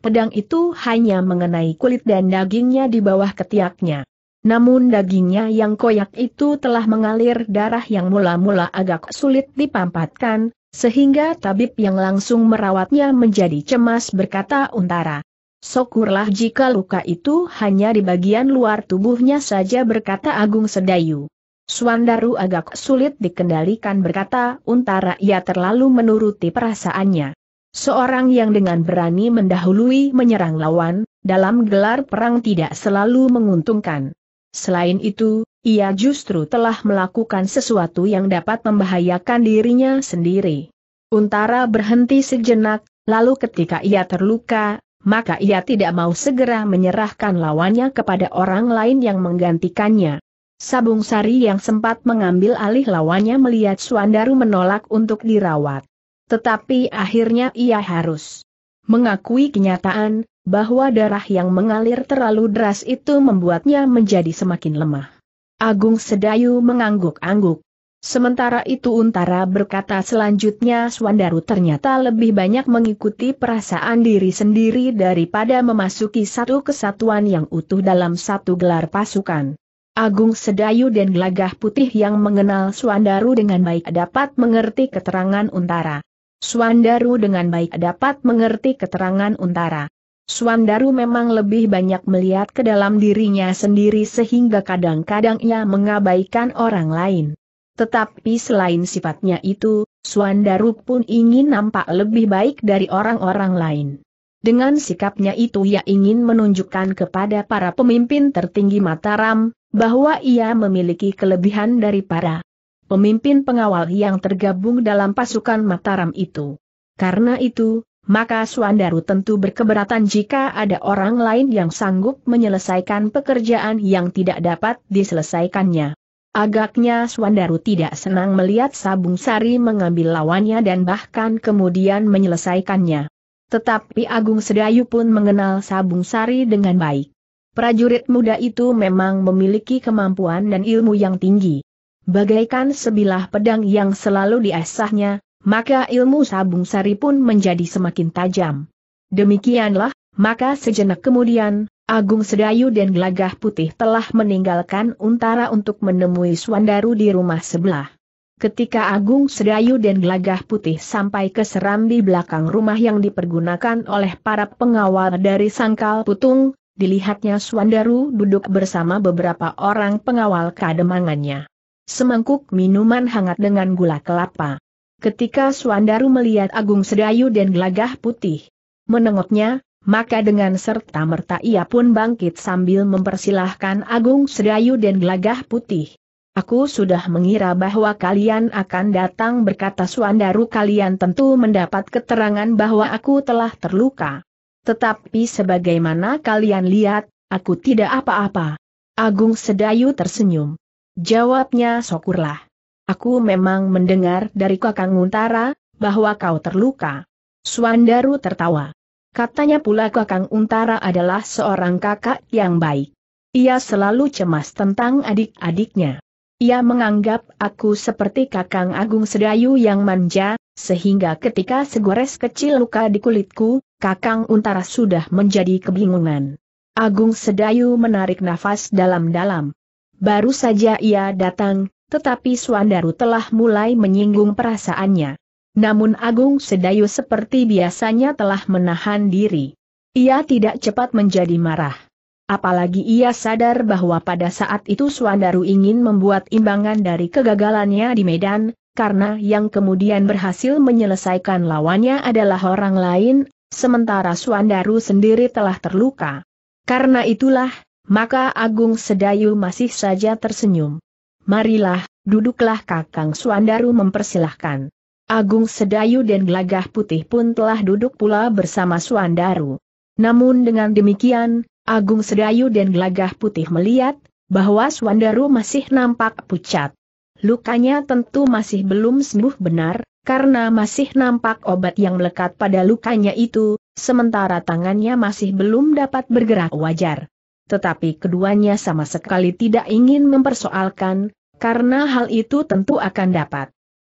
pedang itu hanya mengenai kulit dan dagingnya di bawah ketiaknya. Namun dagingnya yang koyak itu telah mengalir darah yang mula-mula agak sulit dipampatkan, sehingga tabib yang langsung merawatnya menjadi cemas berkata untara. Syukurlah jika luka itu hanya di bagian luar tubuhnya saja berkata Agung Sedayu. Swandaru agak sulit dikendalikan berkata Untara ia terlalu menuruti perasaannya. Seorang yang dengan berani mendahului menyerang lawan, dalam gelar perang tidak selalu menguntungkan. Selain itu, ia justru telah melakukan sesuatu yang dapat membahayakan dirinya sendiri. Untara berhenti sejenak, lalu ketika ia terluka, maka ia tidak mau segera menyerahkan lawannya kepada orang lain yang menggantikannya. Sabung Sari yang sempat mengambil alih lawannya melihat Suandaru menolak untuk dirawat. Tetapi akhirnya ia harus mengakui kenyataan, bahwa darah yang mengalir terlalu deras itu membuatnya menjadi semakin lemah. Agung Sedayu mengangguk-angguk. Sementara itu Untara berkata selanjutnya Swandaru ternyata lebih banyak mengikuti perasaan diri sendiri daripada memasuki satu kesatuan yang utuh dalam satu gelar pasukan. Agung Sedayu dan Gelagah Putih yang mengenal Swandaru dengan baik dapat mengerti keterangan Untara. Suandaru dengan baik dapat mengerti keterangan Untara. Suandaru memang lebih banyak melihat ke dalam dirinya sendiri sehingga kadang-kadang ia mengabaikan orang lain. Tetapi selain sifatnya itu, Suandaru pun ingin nampak lebih baik dari orang-orang lain. Dengan sikapnya itu ia ingin menunjukkan kepada para pemimpin tertinggi Mataram, bahwa ia memiliki kelebihan dari para pemimpin pengawal yang tergabung dalam pasukan Mataram itu. Karena itu, maka Suandaru tentu berkeberatan jika ada orang lain yang sanggup menyelesaikan pekerjaan yang tidak dapat diselesaikannya. Agaknya Suandaru tidak senang melihat Sabung Sari mengambil lawannya dan bahkan kemudian menyelesaikannya. Tetapi Agung Sedayu pun mengenal Sabung Sari dengan baik. Prajurit muda itu memang memiliki kemampuan dan ilmu yang tinggi bagaikan sebilah pedang yang selalu diasahnya, maka ilmu sabung sari pun menjadi semakin tajam. Demikianlah, maka sejenak kemudian, Agung Sedayu dan Gelagah Putih telah meninggalkan Untara untuk menemui Swandaru di rumah sebelah. Ketika Agung Sedayu dan Gelagah Putih sampai ke serambi belakang rumah yang dipergunakan oleh para pengawal dari Sangkal Putung, dilihatnya Swandaru duduk bersama beberapa orang pengawal kademangannya semangkuk minuman hangat dengan gula kelapa. Ketika Suandaru melihat Agung Sedayu dan gelagah putih, menengoknya, maka dengan serta merta ia pun bangkit sambil mempersilahkan Agung Sedayu dan gelagah putih. Aku sudah mengira bahwa kalian akan datang berkata Suandaru kalian tentu mendapat keterangan bahwa aku telah terluka. Tetapi sebagaimana kalian lihat, aku tidak apa-apa. Agung Sedayu tersenyum. Jawabnya Sokurlah. Aku memang mendengar dari kakang Untara, bahwa kau terluka. Suandaru tertawa. Katanya pula kakang Untara adalah seorang kakak yang baik. Ia selalu cemas tentang adik-adiknya. Ia menganggap aku seperti kakang Agung Sedayu yang manja, sehingga ketika segores kecil luka di kulitku, kakang Untara sudah menjadi kebingungan. Agung Sedayu menarik nafas dalam-dalam. Baru saja ia datang, tetapi Suandaru telah mulai menyinggung perasaannya. Namun Agung Sedayu seperti biasanya telah menahan diri. Ia tidak cepat menjadi marah. Apalagi ia sadar bahwa pada saat itu Suandaru ingin membuat imbangan dari kegagalannya di Medan, karena yang kemudian berhasil menyelesaikan lawannya adalah orang lain, sementara Suandaru sendiri telah terluka. Karena itulah, maka Agung Sedayu masih saja tersenyum. Marilah, duduklah Kakang Suandaru mempersilahkan. Agung Sedayu dan Gelagah Putih pun telah duduk pula bersama Suandaru. Namun dengan demikian, Agung Sedayu dan Gelagah Putih melihat, bahwa Suandaru masih nampak pucat. Lukanya tentu masih belum sembuh benar, karena masih nampak obat yang melekat pada lukanya itu, sementara tangannya masih belum dapat bergerak wajar tetapi keduanya sama sekali tidak ingin mempersoalkan, karena hal itu tentu akan dapat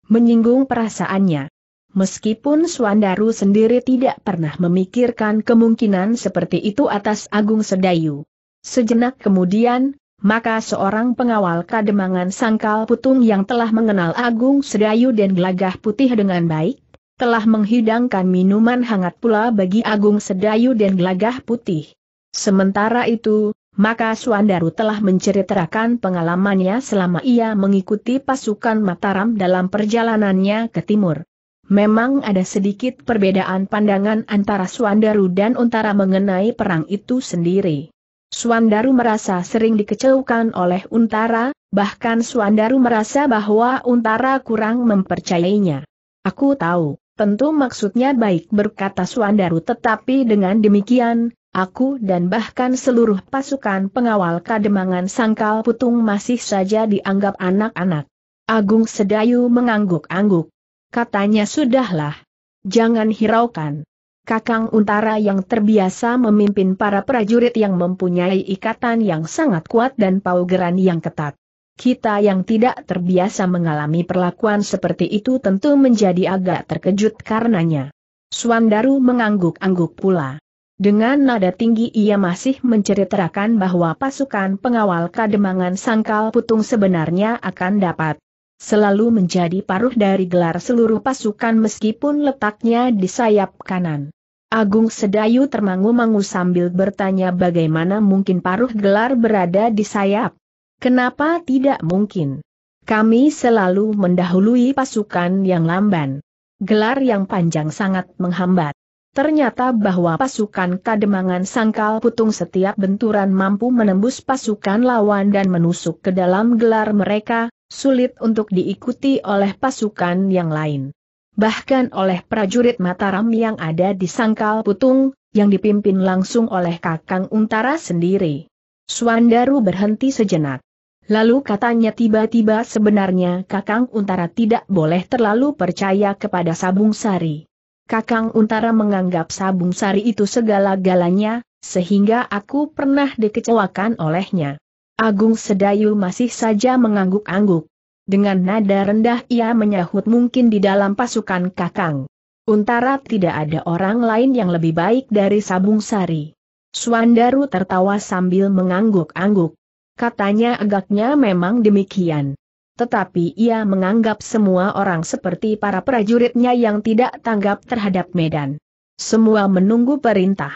menyinggung perasaannya. Meskipun Suandaru sendiri tidak pernah memikirkan kemungkinan seperti itu atas Agung Sedayu. Sejenak kemudian, maka seorang pengawal kademangan sangkal putung yang telah mengenal Agung Sedayu dan gelagah putih dengan baik, telah menghidangkan minuman hangat pula bagi Agung Sedayu dan gelagah putih. Sementara itu, maka Suandaru telah menceritakan pengalamannya selama ia mengikuti pasukan Mataram dalam perjalanannya ke timur. Memang ada sedikit perbedaan pandangan antara Suandaru dan Untara mengenai perang itu sendiri. Suandaru merasa sering dikecewakan oleh Untara, bahkan Suandaru merasa bahwa Untara kurang mempercayainya. Aku tahu, tentu maksudnya baik berkata Suandaru tetapi dengan demikian, aku dan bahkan seluruh pasukan pengawal kademangan sangkal putung masih saja dianggap anak-anak. Agung Sedayu mengangguk-angguk. Katanya sudahlah. Jangan hiraukan. Kakang Untara yang terbiasa memimpin para prajurit yang mempunyai ikatan yang sangat kuat dan paugeran yang ketat. Kita yang tidak terbiasa mengalami perlakuan seperti itu tentu menjadi agak terkejut karenanya. Suandaru mengangguk-angguk pula. Dengan nada tinggi ia masih menceritakan bahwa pasukan pengawal kademangan sangkal putung sebenarnya akan dapat selalu menjadi paruh dari gelar seluruh pasukan meskipun letaknya di sayap kanan. Agung Sedayu termangu-mangu sambil bertanya bagaimana mungkin paruh gelar berada di sayap. Kenapa tidak mungkin? Kami selalu mendahului pasukan yang lamban. Gelar yang panjang sangat menghambat. Ternyata bahwa pasukan kademangan sangkal putung setiap benturan mampu menembus pasukan lawan dan menusuk ke dalam gelar mereka, sulit untuk diikuti oleh pasukan yang lain. Bahkan oleh prajurit Mataram yang ada di sangkal putung, yang dipimpin langsung oleh Kakang Untara sendiri. Suandaru berhenti sejenak. Lalu katanya tiba-tiba sebenarnya Kakang Untara tidak boleh terlalu percaya kepada Sabung Sari. Kakang Untara menganggap sabung sari itu segala-galanya, sehingga aku pernah dikecewakan olehnya. Agung Sedayu masih saja mengangguk-angguk. Dengan nada rendah ia menyahut mungkin di dalam pasukan Kakang. Untara tidak ada orang lain yang lebih baik dari sabung sari. Suandaru tertawa sambil mengangguk-angguk. Katanya agaknya memang demikian tetapi ia menganggap semua orang seperti para prajuritnya yang tidak tanggap terhadap Medan. Semua menunggu perintah.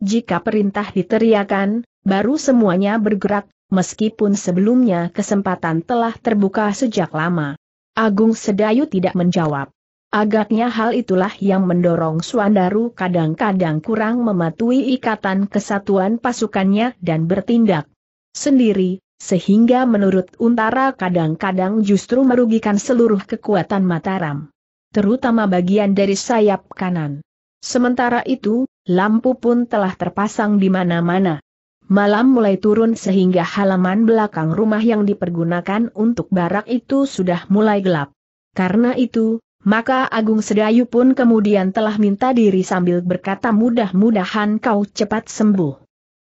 Jika perintah diteriakan, baru semuanya bergerak, meskipun sebelumnya kesempatan telah terbuka sejak lama. Agung Sedayu tidak menjawab. Agaknya hal itulah yang mendorong Suandaru kadang-kadang kurang mematuhi ikatan kesatuan pasukannya dan bertindak sendiri, sehingga menurut Untara kadang-kadang justru merugikan seluruh kekuatan Mataram. Terutama bagian dari sayap kanan. Sementara itu, lampu pun telah terpasang di mana-mana. Malam mulai turun sehingga halaman belakang rumah yang dipergunakan untuk barak itu sudah mulai gelap. Karena itu, maka Agung Sedayu pun kemudian telah minta diri sambil berkata mudah-mudahan kau cepat sembuh.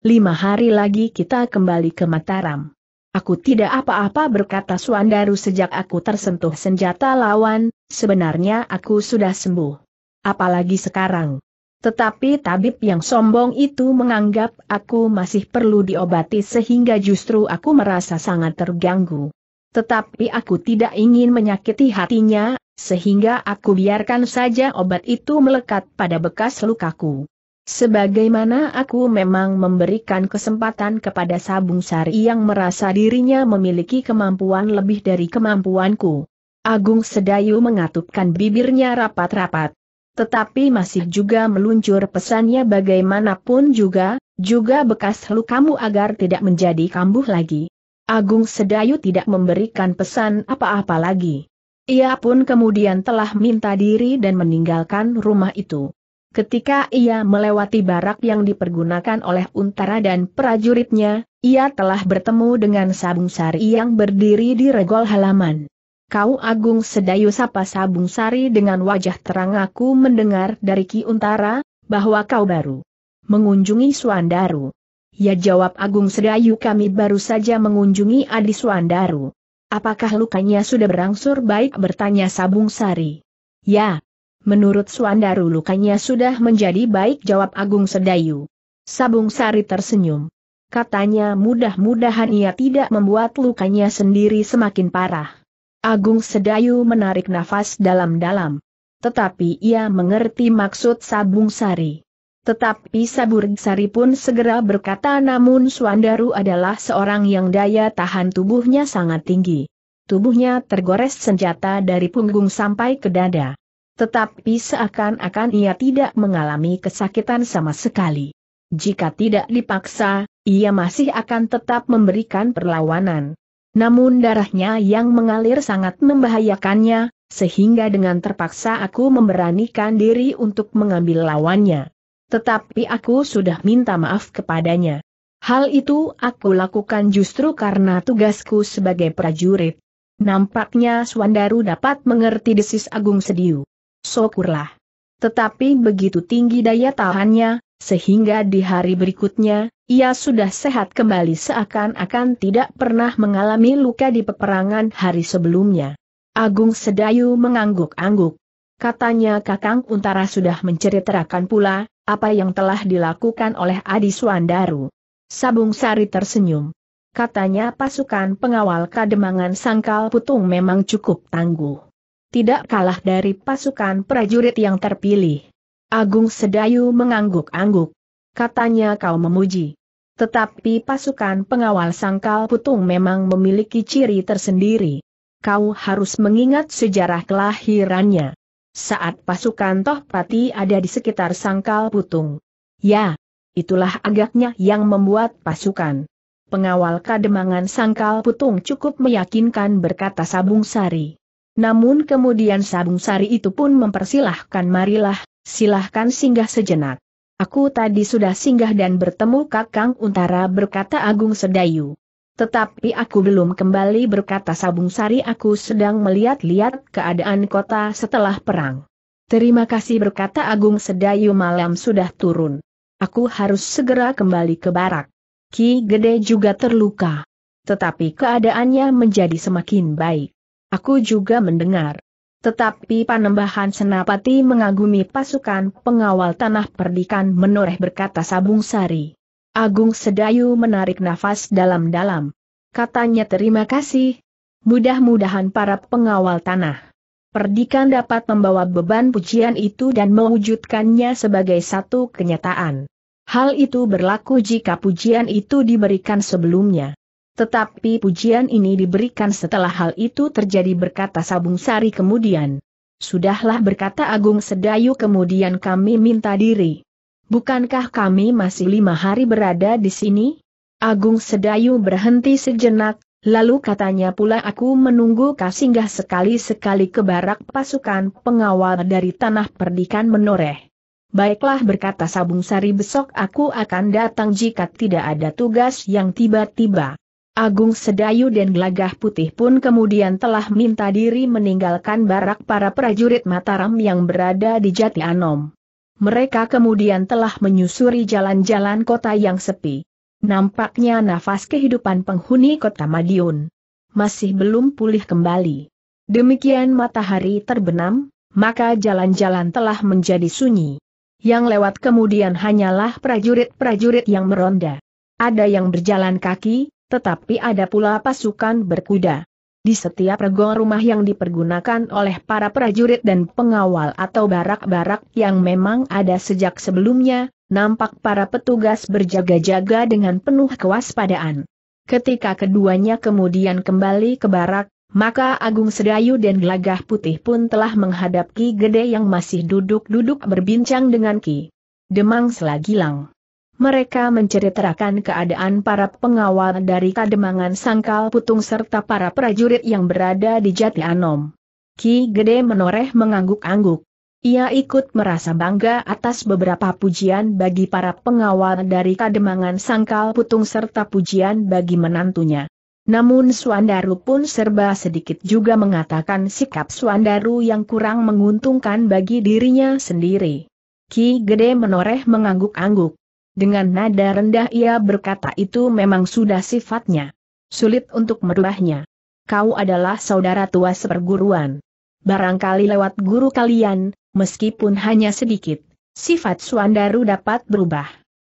Lima hari lagi kita kembali ke Mataram. Aku tidak apa-apa berkata Suandaru sejak aku tersentuh senjata lawan, sebenarnya aku sudah sembuh. Apalagi sekarang. Tetapi tabib yang sombong itu menganggap aku masih perlu diobati sehingga justru aku merasa sangat terganggu. Tetapi aku tidak ingin menyakiti hatinya, sehingga aku biarkan saja obat itu melekat pada bekas lukaku. Sebagaimana aku memang memberikan kesempatan kepada Sabung Sari yang merasa dirinya memiliki kemampuan lebih dari kemampuanku. Agung Sedayu mengatupkan bibirnya rapat-rapat. Tetapi masih juga meluncur pesannya bagaimanapun juga, juga bekas lukamu agar tidak menjadi kambuh lagi. Agung Sedayu tidak memberikan pesan apa-apa lagi. Ia pun kemudian telah minta diri dan meninggalkan rumah itu. Ketika ia melewati barak yang dipergunakan oleh untara dan prajuritnya, ia telah bertemu dengan Sabung Sari yang berdiri di regol halaman. Kau Agung Sedayu sapa Sabung Sari dengan wajah terang aku mendengar dari Ki Untara, bahwa kau baru mengunjungi Suandaru. Ya jawab Agung Sedayu kami baru saja mengunjungi Adi Suandaru. Apakah lukanya sudah berangsur baik bertanya Sabung Sari. Ya, Menurut Suandaru lukanya sudah menjadi baik jawab Agung Sedayu. Sabung Sari tersenyum. Katanya mudah-mudahan ia tidak membuat lukanya sendiri semakin parah. Agung Sedayu menarik nafas dalam-dalam. Tetapi ia mengerti maksud Sabung Sari. Tetapi Sabur Sari pun segera berkata namun Suandaru adalah seorang yang daya tahan tubuhnya sangat tinggi. Tubuhnya tergores senjata dari punggung sampai ke dada. Tetapi seakan-akan ia tidak mengalami kesakitan sama sekali. Jika tidak dipaksa, ia masih akan tetap memberikan perlawanan. Namun darahnya yang mengalir sangat membahayakannya, sehingga dengan terpaksa aku memberanikan diri untuk mengambil lawannya. Tetapi aku sudah minta maaf kepadanya. Hal itu aku lakukan justru karena tugasku sebagai prajurit. Nampaknya Swandaru dapat mengerti desis Agung Sediu syukurlah. Tetapi begitu tinggi daya tahannya, sehingga di hari berikutnya, ia sudah sehat kembali seakan-akan tidak pernah mengalami luka di peperangan hari sebelumnya. Agung Sedayu mengangguk-angguk. Katanya Kakang Untara sudah menceritakan pula, apa yang telah dilakukan oleh Adi Suandaru. Sabung Sari tersenyum. Katanya pasukan pengawal kademangan sangkal putung memang cukup tangguh tidak kalah dari pasukan prajurit yang terpilih. Agung Sedayu mengangguk-angguk. Katanya kau memuji. Tetapi pasukan pengawal sangkal putung memang memiliki ciri tersendiri. Kau harus mengingat sejarah kelahirannya. Saat pasukan Tohpati ada di sekitar sangkal putung. Ya, itulah agaknya yang membuat pasukan. Pengawal kademangan sangkal putung cukup meyakinkan berkata Sabung Sari. Namun kemudian Sabung Sari itu pun mempersilahkan marilah, silahkan singgah sejenak. Aku tadi sudah singgah dan bertemu Kakang Untara berkata Agung Sedayu. Tetapi aku belum kembali berkata Sabung Sari aku sedang melihat-lihat keadaan kota setelah perang. Terima kasih berkata Agung Sedayu malam sudah turun. Aku harus segera kembali ke barak. Ki Gede juga terluka. Tetapi keadaannya menjadi semakin baik. Aku juga mendengar. Tetapi Panembahan Senapati mengagumi pasukan pengawal tanah perdikan menoreh berkata Sabung Sari. Agung Sedayu menarik nafas dalam-dalam. Katanya terima kasih. Mudah-mudahan para pengawal tanah perdikan dapat membawa beban pujian itu dan mewujudkannya sebagai satu kenyataan. Hal itu berlaku jika pujian itu diberikan sebelumnya. Tetapi pujian ini diberikan setelah hal itu terjadi berkata Sabung Sari kemudian. Sudahlah berkata Agung Sedayu kemudian kami minta diri. Bukankah kami masih lima hari berada di sini? Agung Sedayu berhenti sejenak, lalu katanya pula aku menunggu kasinggah sekali-sekali ke barak pasukan pengawal dari tanah perdikan menoreh. Baiklah berkata Sabung Sari besok aku akan datang jika tidak ada tugas yang tiba-tiba. Agung Sedayu dan Glagah Putih pun kemudian telah minta diri meninggalkan barak para prajurit Mataram yang berada di Jati Anom. Mereka kemudian telah menyusuri jalan-jalan kota yang sepi. Nampaknya nafas kehidupan penghuni kota Madiun masih belum pulih kembali. Demikian matahari terbenam, maka jalan-jalan telah menjadi sunyi. Yang lewat kemudian hanyalah prajurit-prajurit yang meronda. Ada yang berjalan kaki, tetapi ada pula pasukan berkuda. Di setiap regol rumah yang dipergunakan oleh para prajurit dan pengawal atau barak-barak yang memang ada sejak sebelumnya, nampak para petugas berjaga-jaga dengan penuh kewaspadaan. Ketika keduanya kemudian kembali ke barak, maka Agung Sedayu dan Gelagah Putih pun telah menghadap Ki Gede yang masih duduk-duduk berbincang dengan Ki Demang Selagilang. Mereka menceritakan keadaan para pengawal dari Kademangan Sangkal Putung serta para prajurit yang berada di Jati Anom. Ki Gede menoreh mengangguk-angguk. Ia ikut merasa bangga atas beberapa pujian bagi para pengawal dari Kademangan Sangkal Putung serta pujian bagi menantunya. Namun Suandaru pun serba sedikit juga mengatakan sikap Suandaru yang kurang menguntungkan bagi dirinya sendiri. Ki Gede menoreh mengangguk-angguk. Dengan nada rendah ia berkata itu memang sudah sifatnya. Sulit untuk merubahnya. Kau adalah saudara tua seperguruan. Barangkali lewat guru kalian, meskipun hanya sedikit, sifat Suandaru dapat berubah.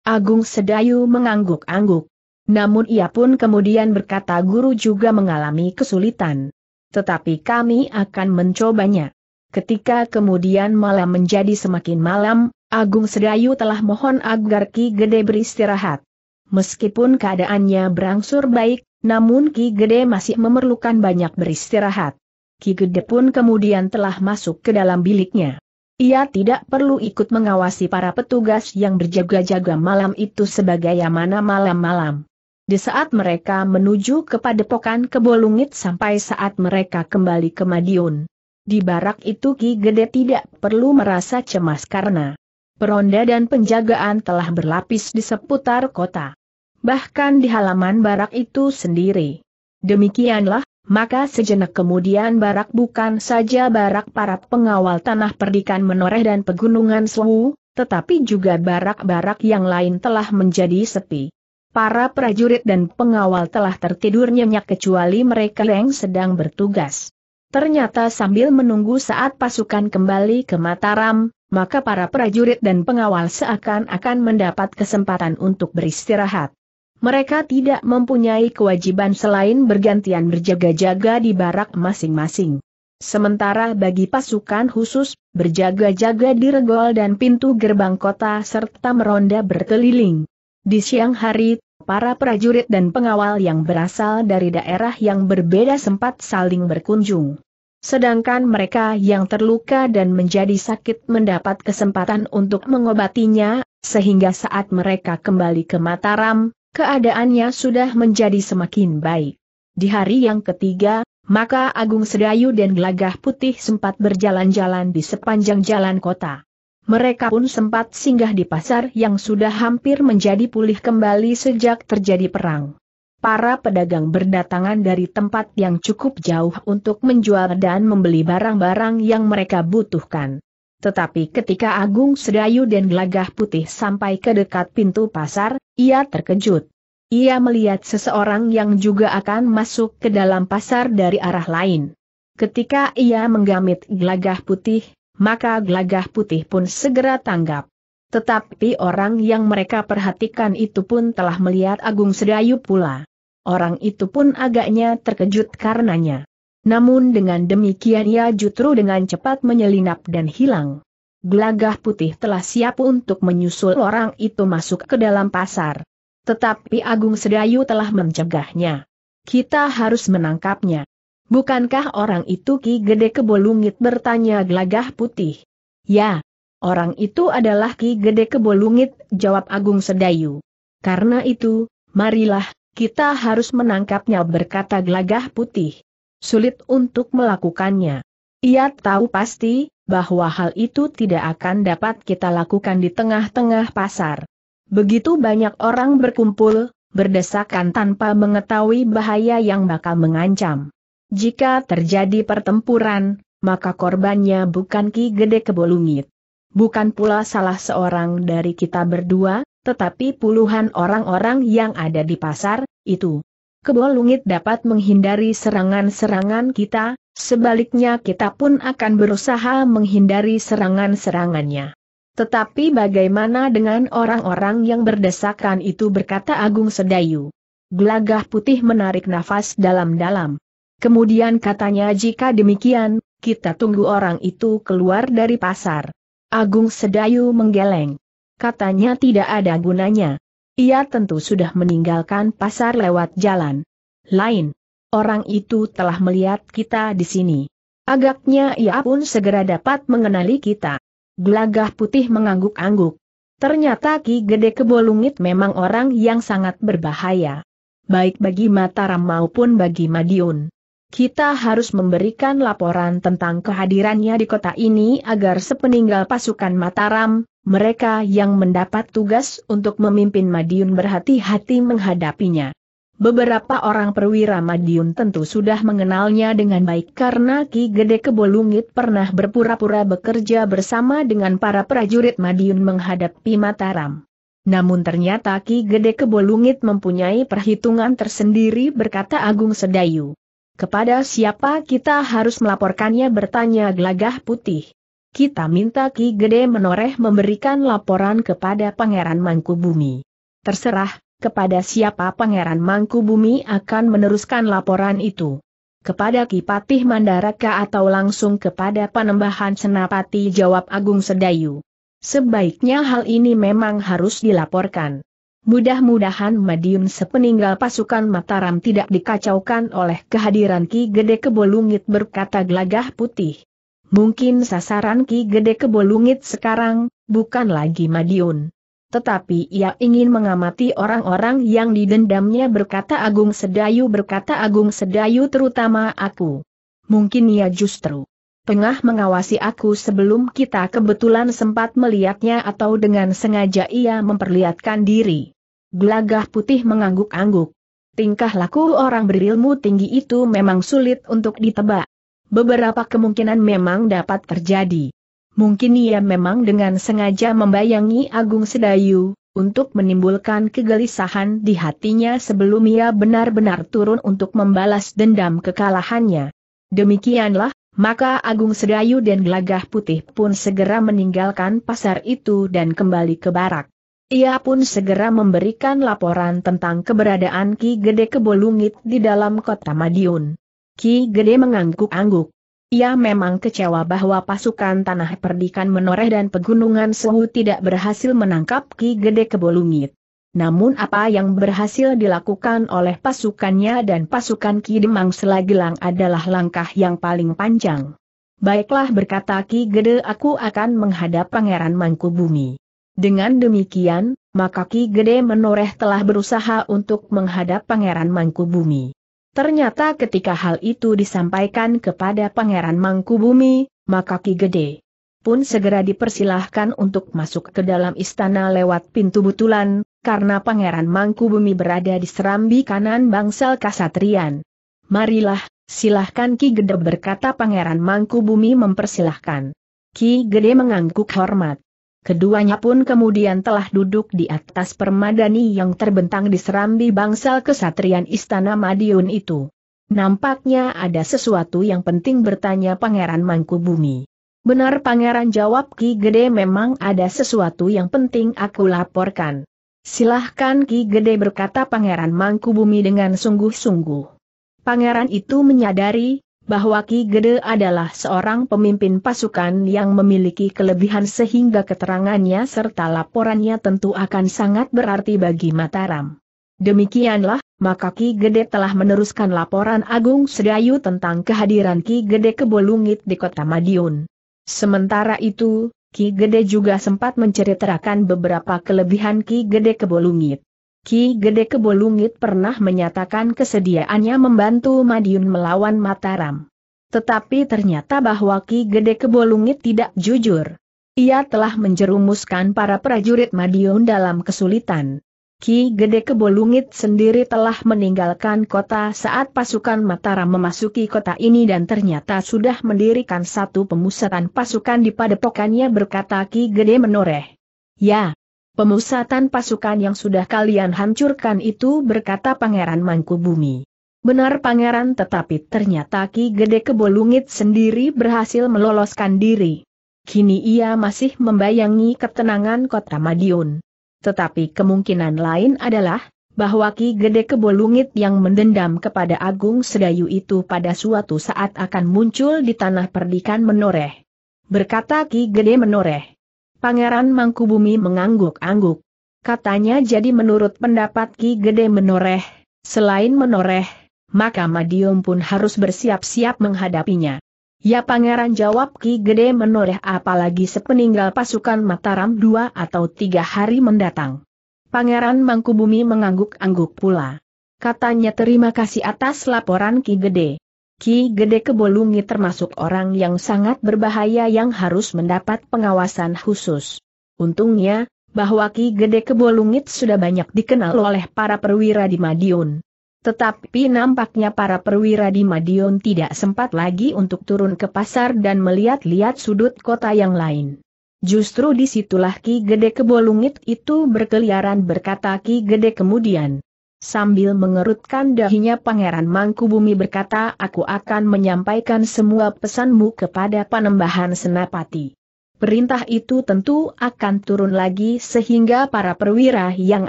Agung Sedayu mengangguk-angguk. Namun ia pun kemudian berkata guru juga mengalami kesulitan. Tetapi kami akan mencobanya. Ketika kemudian malam menjadi semakin malam, Agung Sedayu telah mohon agar Ki Gede beristirahat. Meskipun keadaannya berangsur baik, namun Ki Gede masih memerlukan banyak beristirahat. Ki Gede pun kemudian telah masuk ke dalam biliknya. Ia tidak perlu ikut mengawasi para petugas yang berjaga-jaga malam itu sebagai mana malam-malam. Di saat mereka menuju ke padepokan Kebolungit sampai saat mereka kembali ke Madiun. Di barak itu Ki Gede tidak perlu merasa cemas karena peronda dan penjagaan telah berlapis di seputar kota. Bahkan di halaman barak itu sendiri. Demikianlah, maka sejenak kemudian barak bukan saja barak para pengawal tanah perdikan menoreh dan pegunungan suhu, tetapi juga barak-barak yang lain telah menjadi sepi. Para prajurit dan pengawal telah tertidur nyenyak kecuali mereka yang sedang bertugas. Ternyata sambil menunggu saat pasukan kembali ke Mataram, maka para prajurit dan pengawal seakan-akan mendapat kesempatan untuk beristirahat. Mereka tidak mempunyai kewajiban selain bergantian berjaga-jaga di barak masing-masing. Sementara bagi pasukan khusus, berjaga-jaga di regol dan pintu gerbang kota serta meronda berkeliling. Di siang hari, para prajurit dan pengawal yang berasal dari daerah yang berbeda sempat saling berkunjung. Sedangkan mereka yang terluka dan menjadi sakit mendapat kesempatan untuk mengobatinya, sehingga saat mereka kembali ke Mataram, keadaannya sudah menjadi semakin baik. Di hari yang ketiga, maka Agung Sedayu dan Gelagah Putih sempat berjalan-jalan di sepanjang jalan kota. Mereka pun sempat singgah di pasar yang sudah hampir menjadi pulih kembali sejak terjadi perang para pedagang berdatangan dari tempat yang cukup jauh untuk menjual dan membeli barang-barang yang mereka butuhkan. Tetapi ketika Agung Sedayu dan Gelagah Putih sampai ke dekat pintu pasar, ia terkejut. Ia melihat seseorang yang juga akan masuk ke dalam pasar dari arah lain. Ketika ia menggamit Gelagah Putih, maka Gelagah Putih pun segera tanggap. Tetapi orang yang mereka perhatikan itu pun telah melihat Agung Sedayu pula. Orang itu pun agaknya terkejut karenanya. Namun dengan demikian ia justru dengan cepat menyelinap dan hilang. Gelagah putih telah siap untuk menyusul orang itu masuk ke dalam pasar. Tetapi Agung Sedayu telah mencegahnya. Kita harus menangkapnya. Bukankah orang itu Ki Gede Kebolungit bertanya gelagah putih? Ya, orang itu adalah Ki Gede Kebolungit, jawab Agung Sedayu. Karena itu, marilah kita harus menangkapnya berkata gelagah putih. Sulit untuk melakukannya. Ia tahu pasti, bahwa hal itu tidak akan dapat kita lakukan di tengah-tengah pasar. Begitu banyak orang berkumpul, berdesakan tanpa mengetahui bahaya yang bakal mengancam. Jika terjadi pertempuran, maka korbannya bukan Ki Gede Kebolungit. Bukan pula salah seorang dari kita berdua, tetapi puluhan orang-orang yang ada di pasar, itu. kebolongit dapat menghindari serangan-serangan kita, sebaliknya kita pun akan berusaha menghindari serangan-serangannya. Tetapi bagaimana dengan orang-orang yang berdesakan itu berkata Agung Sedayu. Gelagah putih menarik nafas dalam-dalam. Kemudian katanya jika demikian, kita tunggu orang itu keluar dari pasar. Agung Sedayu menggeleng katanya tidak ada gunanya. Ia tentu sudah meninggalkan pasar lewat jalan lain. Orang itu telah melihat kita di sini. Agaknya ia pun segera dapat mengenali kita. Gelagah putih mengangguk-angguk. Ternyata Ki Gede Kebolungit memang orang yang sangat berbahaya. Baik bagi Mataram maupun bagi Madiun. Kita harus memberikan laporan tentang kehadirannya di kota ini agar sepeninggal pasukan Mataram, mereka yang mendapat tugas untuk memimpin Madiun berhati-hati menghadapinya. Beberapa orang perwira Madiun tentu sudah mengenalnya dengan baik karena Ki Gede Kebolungit pernah berpura-pura bekerja bersama dengan para prajurit Madiun menghadapi Mataram. Namun ternyata Ki Gede Kebolungit mempunyai perhitungan tersendiri berkata Agung Sedayu. Kepada siapa kita harus melaporkannya bertanya gelagah putih. Kita minta Ki Gede Menoreh memberikan laporan kepada Pangeran Mangkubumi. Terserah, kepada siapa Pangeran Mangkubumi akan meneruskan laporan itu. Kepada Ki Patih Mandaraka atau langsung kepada Panembahan Senapati jawab Agung Sedayu. Sebaiknya hal ini memang harus dilaporkan. Mudah-mudahan Madiun sepeninggal pasukan Mataram tidak dikacaukan oleh kehadiran Ki Gede Kebolungit berkata gelagah putih. Mungkin sasaran Ki Gede Kebolungit sekarang, bukan lagi Madiun. Tetapi ia ingin mengamati orang-orang yang didendamnya berkata Agung Sedayu berkata Agung Sedayu terutama aku. Mungkin ia justru tengah mengawasi aku sebelum kita kebetulan sempat melihatnya atau dengan sengaja ia memperlihatkan diri. Gelagah putih mengangguk-angguk. Tingkah laku orang berilmu tinggi itu memang sulit untuk ditebak. Beberapa kemungkinan memang dapat terjadi. Mungkin ia memang dengan sengaja membayangi Agung Sedayu, untuk menimbulkan kegelisahan di hatinya sebelum ia benar-benar turun untuk membalas dendam kekalahannya. Demikianlah, maka Agung Sedayu dan Gelagah Putih pun segera meninggalkan pasar itu dan kembali ke barak. Ia pun segera memberikan laporan tentang keberadaan Ki Gede Kebolungit di dalam kota Madiun. Ki Gede mengangguk-angguk. Ia memang kecewa bahwa pasukan Tanah Perdikan Menoreh dan Pegunungan Sewu tidak berhasil menangkap Ki Gede Kebolungit. Namun apa yang berhasil dilakukan oleh pasukannya dan pasukan Ki Demang Selagilang adalah langkah yang paling panjang. Baiklah berkata Ki Gede aku akan menghadap Pangeran Mangkubumi. Dengan demikian, maka Ki Gede menoreh telah berusaha untuk menghadap Pangeran Mangkubumi. Ternyata ketika hal itu disampaikan kepada Pangeran Mangkubumi, maka Ki Gede pun segera dipersilahkan untuk masuk ke dalam istana lewat pintu butulan, karena Pangeran Mangku Bumi berada di serambi kanan bangsal kasatrian. Marilah, silahkan Ki Gede berkata Pangeran Mangku Bumi mempersilahkan. Ki Gede mengangguk hormat. Keduanya pun kemudian telah duduk di atas permadani yang terbentang di serambi bangsal kesatrian Istana Madiun itu. Nampaknya ada sesuatu yang penting bertanya Pangeran Mangku Bumi. Benar pangeran jawab Ki Gede memang ada sesuatu yang penting aku laporkan. Silahkan Ki Gede berkata pangeran Mangkubumi dengan sungguh-sungguh. Pangeran itu menyadari, bahwa Ki Gede adalah seorang pemimpin pasukan yang memiliki kelebihan sehingga keterangannya serta laporannya tentu akan sangat berarti bagi Mataram. Demikianlah, maka Ki Gede telah meneruskan laporan Agung Sedayu tentang kehadiran Ki Gede ke Bolungit di kota Madiun. Sementara itu, Ki Gede juga sempat menceritakan beberapa kelebihan Ki Gede Kebolungit. Ki Gede Kebolungit pernah menyatakan kesediaannya membantu Madiun melawan Mataram. Tetapi ternyata bahwa Ki Gede Kebolungit tidak jujur. Ia telah menjerumuskan para prajurit Madiun dalam kesulitan. Ki Gede Kebolungit sendiri telah meninggalkan kota saat pasukan Mataram memasuki kota ini dan ternyata sudah mendirikan satu pemusatan pasukan di padepokannya berkata Ki Gede menoreh. Ya, pemusatan pasukan yang sudah kalian hancurkan itu berkata Pangeran Mangkubumi. Benar pangeran tetapi ternyata Ki Gede Kebolungit sendiri berhasil meloloskan diri. Kini ia masih membayangi ketenangan kota Madiun tetapi kemungkinan lain adalah, bahwa Ki Gede Kebolungit yang mendendam kepada Agung Sedayu itu pada suatu saat akan muncul di tanah perdikan menoreh. Berkata Ki Gede menoreh. Pangeran Mangkubumi mengangguk-angguk. Katanya jadi menurut pendapat Ki Gede menoreh, selain menoreh, maka Madiun pun harus bersiap-siap menghadapinya. Ya pangeran jawab Ki Gede menoreh apalagi sepeninggal pasukan Mataram dua atau tiga hari mendatang. Pangeran Mangkubumi mengangguk-angguk pula. Katanya terima kasih atas laporan Ki Gede. Ki Gede Kebolungi termasuk orang yang sangat berbahaya yang harus mendapat pengawasan khusus. Untungnya, bahwa Ki Gede Kebolungit sudah banyak dikenal oleh para perwira di Madiun. Tetapi nampaknya para perwira di Madiun tidak sempat lagi untuk turun ke pasar dan melihat-lihat sudut kota yang lain. Justru disitulah Ki Gede Kebolungit itu berkeliaran berkata Ki Gede kemudian. Sambil mengerutkan dahinya Pangeran Mangkubumi berkata aku akan menyampaikan semua pesanmu kepada Panembahan Senapati. Perintah itu tentu akan turun lagi sehingga para perwira yang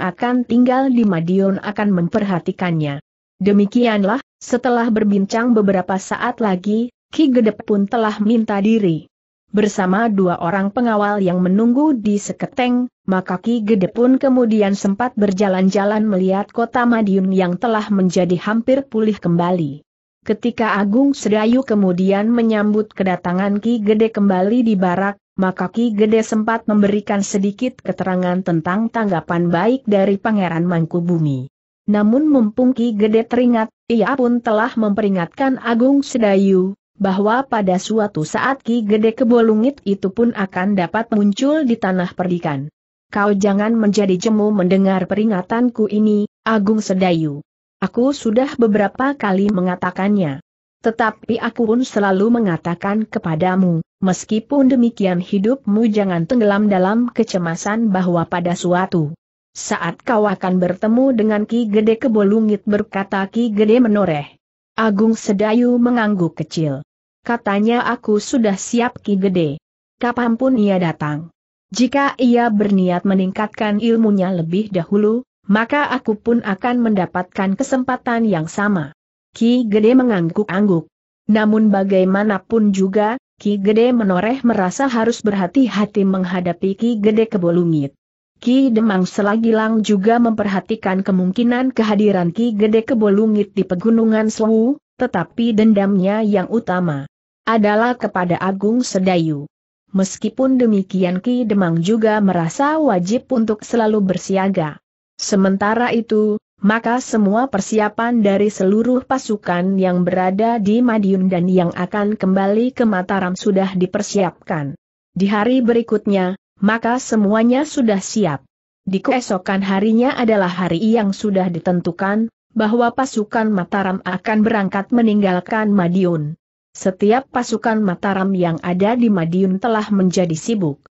akan tinggal di Madiun akan memperhatikannya. Demikianlah, setelah berbincang beberapa saat lagi, Ki Gedep pun telah minta diri. Bersama dua orang pengawal yang menunggu di seketeng, maka Ki Gede pun kemudian sempat berjalan-jalan melihat kota Madiun yang telah menjadi hampir pulih kembali. Ketika Agung Sedayu kemudian menyambut kedatangan Ki Gede kembali di barak, maka Ki Gede sempat memberikan sedikit keterangan tentang tanggapan baik dari Pangeran Mangkubumi. Namun mumpung Ki Gede teringat, ia pun telah memperingatkan Agung Sedayu, bahwa pada suatu saat Ki Gede Kebolungit itu pun akan dapat muncul di tanah perdikan. Kau jangan menjadi jemu mendengar peringatanku ini, Agung Sedayu. Aku sudah beberapa kali mengatakannya. Tetapi aku pun selalu mengatakan kepadamu, meskipun demikian hidupmu jangan tenggelam dalam kecemasan bahwa pada suatu saat kau akan bertemu dengan Ki Gede Kebolungit berkata Ki Gede menoreh. Agung Sedayu mengangguk kecil. Katanya aku sudah siap Ki Gede. Kapanpun ia datang. Jika ia berniat meningkatkan ilmunya lebih dahulu, maka aku pun akan mendapatkan kesempatan yang sama. Ki Gede mengangguk-angguk. Namun bagaimanapun juga, Ki Gede menoreh merasa harus berhati-hati menghadapi Ki Gede Kebolungit. Ki Demang Selagilang juga memperhatikan kemungkinan kehadiran Ki Gede Kebolungit di Pegunungan Selu, tetapi dendamnya yang utama adalah kepada Agung Sedayu. Meskipun demikian Ki Demang juga merasa wajib untuk selalu bersiaga. Sementara itu, maka semua persiapan dari seluruh pasukan yang berada di Madiun dan yang akan kembali ke Mataram sudah dipersiapkan. Di hari berikutnya, maka semuanya sudah siap. Di keesokan harinya adalah hari yang sudah ditentukan, bahwa pasukan Mataram akan berangkat meninggalkan Madiun. Setiap pasukan Mataram yang ada di Madiun telah menjadi sibuk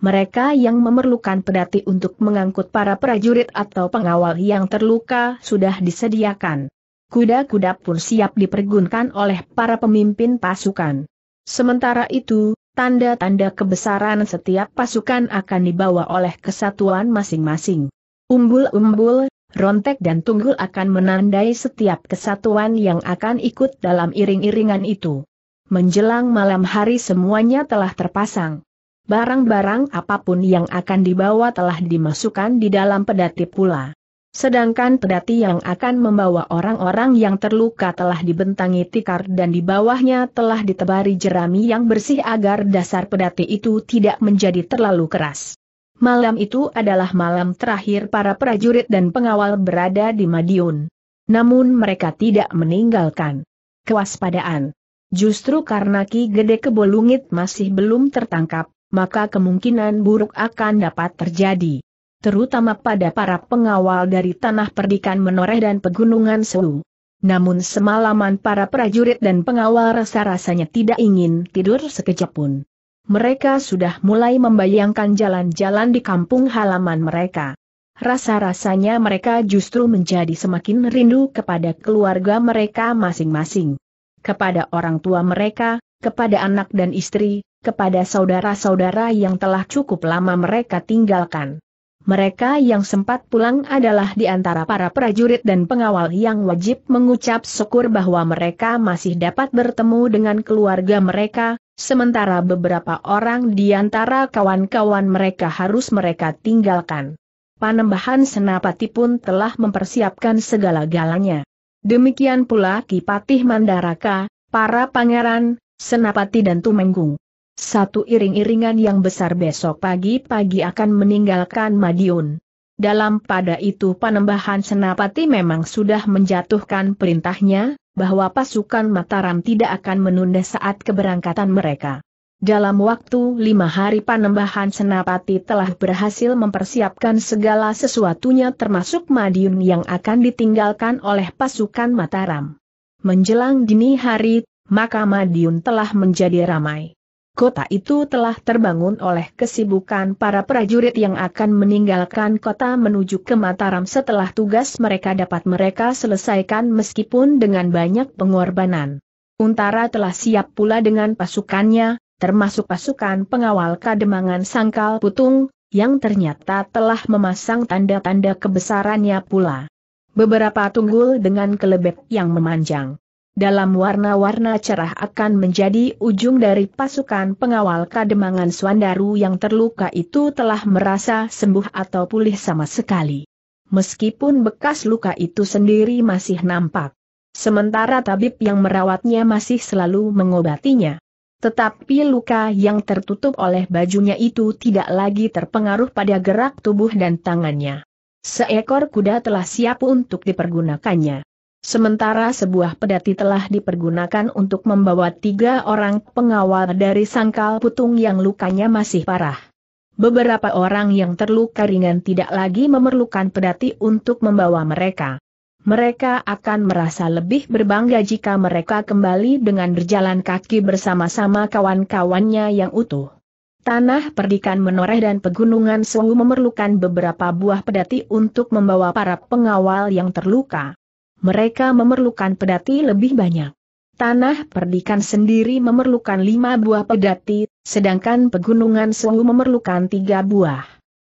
mereka yang memerlukan pedati untuk mengangkut para prajurit atau pengawal yang terluka sudah disediakan. Kuda-kuda pun siap dipergunakan oleh para pemimpin pasukan. Sementara itu, tanda-tanda kebesaran setiap pasukan akan dibawa oleh kesatuan masing-masing. Umbul-umbul, rontek dan tunggul akan menandai setiap kesatuan yang akan ikut dalam iring-iringan itu. Menjelang malam hari semuanya telah terpasang barang-barang apapun yang akan dibawa telah dimasukkan di dalam pedati pula. Sedangkan pedati yang akan membawa orang-orang yang terluka telah dibentangi tikar dan di bawahnya telah ditebari jerami yang bersih agar dasar pedati itu tidak menjadi terlalu keras. Malam itu adalah malam terakhir para prajurit dan pengawal berada di Madiun. Namun mereka tidak meninggalkan kewaspadaan. Justru karena Ki Gede Kebolungit masih belum tertangkap, maka kemungkinan buruk akan dapat terjadi. Terutama pada para pengawal dari tanah perdikan menoreh dan pegunungan Sewu. Namun semalaman para prajurit dan pengawal rasa-rasanya tidak ingin tidur sekejap pun. Mereka sudah mulai membayangkan jalan-jalan di kampung halaman mereka. Rasa-rasanya mereka justru menjadi semakin rindu kepada keluarga mereka masing-masing. Kepada orang tua mereka, kepada anak dan istri, kepada saudara-saudara yang telah cukup lama mereka tinggalkan. Mereka yang sempat pulang adalah di antara para prajurit dan pengawal yang wajib mengucap syukur bahwa mereka masih dapat bertemu dengan keluarga mereka, sementara beberapa orang di antara kawan-kawan mereka harus mereka tinggalkan. Panembahan Senapati pun telah mempersiapkan segala galanya. Demikian pula Kipatih Mandaraka, para pangeran, Senapati dan Tumenggung. Satu iring-iringan yang besar besok pagi-pagi akan meninggalkan Madiun. Dalam pada itu panembahan Senapati memang sudah menjatuhkan perintahnya, bahwa pasukan Mataram tidak akan menunda saat keberangkatan mereka. Dalam waktu lima hari panembahan Senapati telah berhasil mempersiapkan segala sesuatunya termasuk Madiun yang akan ditinggalkan oleh pasukan Mataram. Menjelang dini hari, maka Madiun telah menjadi ramai. Kota itu telah terbangun oleh kesibukan para prajurit yang akan meninggalkan kota menuju ke Mataram setelah tugas mereka dapat mereka selesaikan meskipun dengan banyak pengorbanan. Untara telah siap pula dengan pasukannya, termasuk pasukan pengawal kademangan Sangkal Putung, yang ternyata telah memasang tanda-tanda kebesarannya pula. Beberapa tunggul dengan kelebek yang memanjang dalam warna-warna cerah akan menjadi ujung dari pasukan pengawal kademangan Swandaru yang terluka itu telah merasa sembuh atau pulih sama sekali. Meskipun bekas luka itu sendiri masih nampak. Sementara tabib yang merawatnya masih selalu mengobatinya. Tetapi luka yang tertutup oleh bajunya itu tidak lagi terpengaruh pada gerak tubuh dan tangannya. Seekor kuda telah siap untuk dipergunakannya. Sementara sebuah pedati telah dipergunakan untuk membawa tiga orang pengawal dari sangkal putung yang lukanya masih parah. Beberapa orang yang terluka ringan tidak lagi memerlukan pedati untuk membawa mereka. Mereka akan merasa lebih berbangga jika mereka kembali dengan berjalan kaki bersama-sama kawan-kawannya yang utuh. Tanah perdikan menoreh dan pegunungan Suhu memerlukan beberapa buah pedati untuk membawa para pengawal yang terluka mereka memerlukan pedati lebih banyak. Tanah perdikan sendiri memerlukan lima buah pedati, sedangkan pegunungan Sewu memerlukan tiga buah.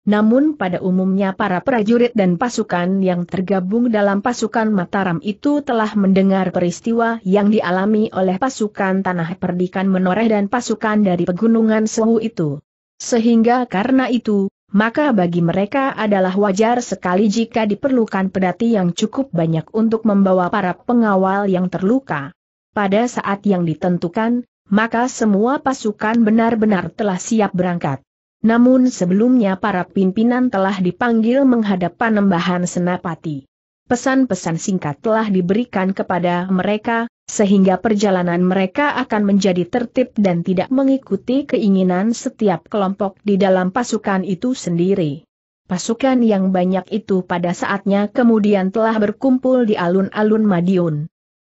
Namun pada umumnya para prajurit dan pasukan yang tergabung dalam pasukan Mataram itu telah mendengar peristiwa yang dialami oleh pasukan Tanah Perdikan Menoreh dan pasukan dari Pegunungan Sewu itu. Sehingga karena itu, maka bagi mereka adalah wajar sekali jika diperlukan pedati yang cukup banyak untuk membawa para pengawal yang terluka. Pada saat yang ditentukan, maka semua pasukan benar-benar telah siap berangkat. Namun sebelumnya para pimpinan telah dipanggil menghadap panembahan senapati. Pesan-pesan singkat telah diberikan kepada mereka, sehingga perjalanan mereka akan menjadi tertib dan tidak mengikuti keinginan setiap kelompok di dalam pasukan itu sendiri. Pasukan yang banyak itu pada saatnya kemudian telah berkumpul di alun-alun Madiun.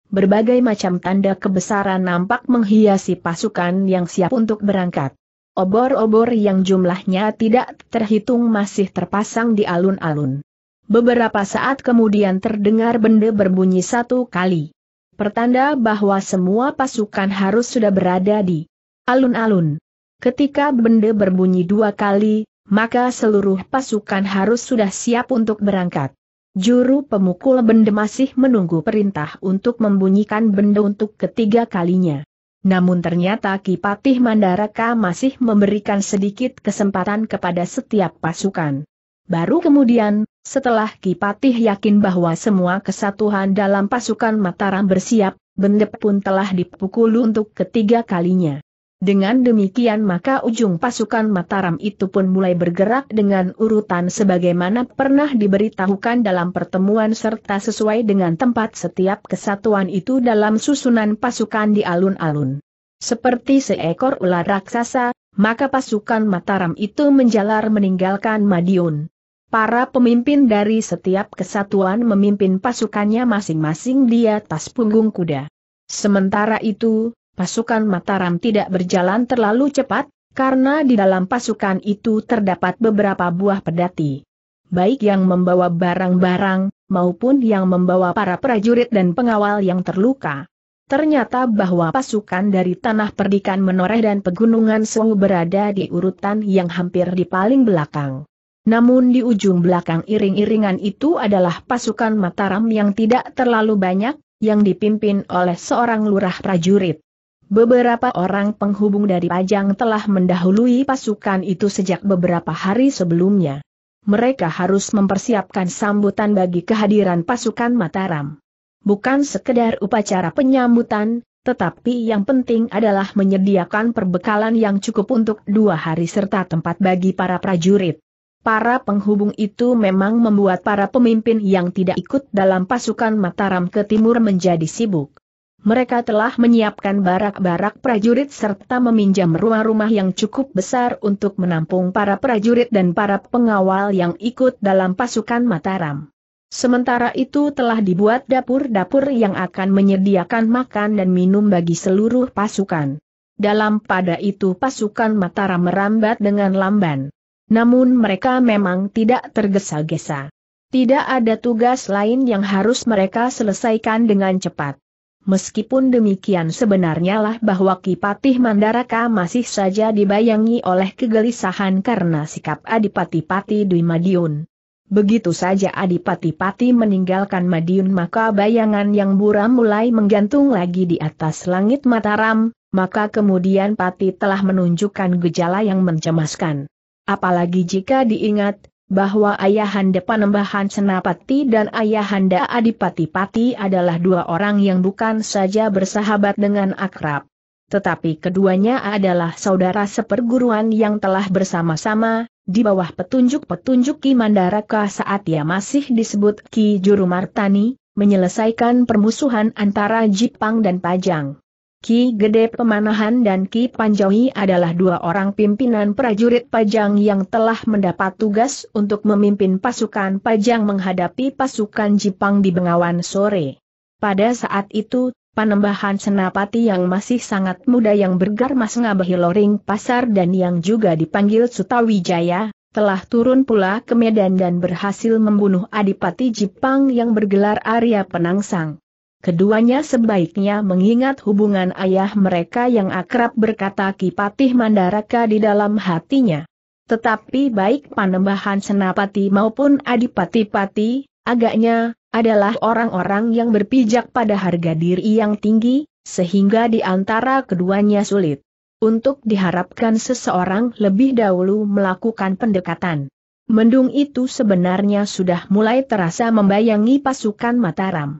Berbagai macam tanda kebesaran nampak menghiasi pasukan yang siap untuk berangkat. Obor-obor yang jumlahnya tidak terhitung masih terpasang di alun-alun. Beberapa saat kemudian terdengar benda berbunyi satu kali. Pertanda bahwa semua pasukan harus sudah berada di alun-alun. Ketika benda berbunyi dua kali, maka seluruh pasukan harus sudah siap untuk berangkat. Juru pemukul benda masih menunggu perintah untuk membunyikan benda untuk ketiga kalinya. Namun ternyata Kipatih Mandaraka masih memberikan sedikit kesempatan kepada setiap pasukan. Baru kemudian, setelah Kipatih yakin bahwa semua kesatuan dalam pasukan Mataram bersiap, Bendep pun telah dipukul untuk ketiga kalinya. Dengan demikian maka ujung pasukan Mataram itu pun mulai bergerak dengan urutan sebagaimana pernah diberitahukan dalam pertemuan serta sesuai dengan tempat setiap kesatuan itu dalam susunan pasukan di alun-alun. Seperti seekor ular raksasa, maka pasukan Mataram itu menjalar meninggalkan Madiun. Para pemimpin dari setiap kesatuan memimpin pasukannya masing-masing di atas punggung kuda. Sementara itu, pasukan Mataram tidak berjalan terlalu cepat, karena di dalam pasukan itu terdapat beberapa buah pedati. Baik yang membawa barang-barang, maupun yang membawa para prajurit dan pengawal yang terluka. Ternyata bahwa pasukan dari Tanah Perdikan Menoreh dan Pegunungan Sewu berada di urutan yang hampir di paling belakang. Namun di ujung belakang iring-iringan itu adalah pasukan Mataram yang tidak terlalu banyak, yang dipimpin oleh seorang lurah prajurit. Beberapa orang penghubung dari Pajang telah mendahului pasukan itu sejak beberapa hari sebelumnya. Mereka harus mempersiapkan sambutan bagi kehadiran pasukan Mataram. Bukan sekedar upacara penyambutan, tetapi yang penting adalah menyediakan perbekalan yang cukup untuk dua hari serta tempat bagi para prajurit. Para penghubung itu memang membuat para pemimpin yang tidak ikut dalam pasukan Mataram ke timur menjadi sibuk. Mereka telah menyiapkan barak-barak prajurit serta meminjam rumah-rumah yang cukup besar untuk menampung para prajurit dan para pengawal yang ikut dalam pasukan Mataram. Sementara itu telah dibuat dapur-dapur yang akan menyediakan makan dan minum bagi seluruh pasukan. Dalam pada itu pasukan Mataram merambat dengan lamban namun mereka memang tidak tergesa-gesa. Tidak ada tugas lain yang harus mereka selesaikan dengan cepat. Meskipun demikian sebenarnya lah bahwa Kipatih Mandaraka masih saja dibayangi oleh kegelisahan karena sikap Adipati Pati Dwi Madiun. Begitu saja Adipati Pati meninggalkan Madiun maka bayangan yang buram mulai menggantung lagi di atas langit Mataram, maka kemudian Pati telah menunjukkan gejala yang mencemaskan. Apalagi jika diingat, bahwa Ayahanda Panembahan Senapati dan Ayahanda Adipati-Pati adalah dua orang yang bukan saja bersahabat dengan akrab. Tetapi keduanya adalah saudara seperguruan yang telah bersama-sama, di bawah petunjuk-petunjuk Ki Mandaraka saat ia masih disebut Ki Juru Martani, menyelesaikan permusuhan antara Jipang dan Pajang. Ki Gede Pemanahan dan Ki Panjohi adalah dua orang pimpinan prajurit Pajang yang telah mendapat tugas untuk memimpin pasukan Pajang menghadapi pasukan Jepang di Bengawan sore. Pada saat itu, Panembahan Senapati yang masih sangat muda yang bergarmas ngabahi loring pasar dan yang juga dipanggil Sutawijaya, telah turun pula ke Medan dan berhasil membunuh Adipati Jepang yang bergelar Arya Penangsang. Keduanya sebaiknya mengingat hubungan ayah mereka yang akrab berkata Kipatih Mandaraka di dalam hatinya. Tetapi baik Panembahan Senapati maupun Adipati-Pati, agaknya, adalah orang-orang yang berpijak pada harga diri yang tinggi, sehingga di antara keduanya sulit untuk diharapkan seseorang lebih dahulu melakukan pendekatan. Mendung itu sebenarnya sudah mulai terasa membayangi pasukan Mataram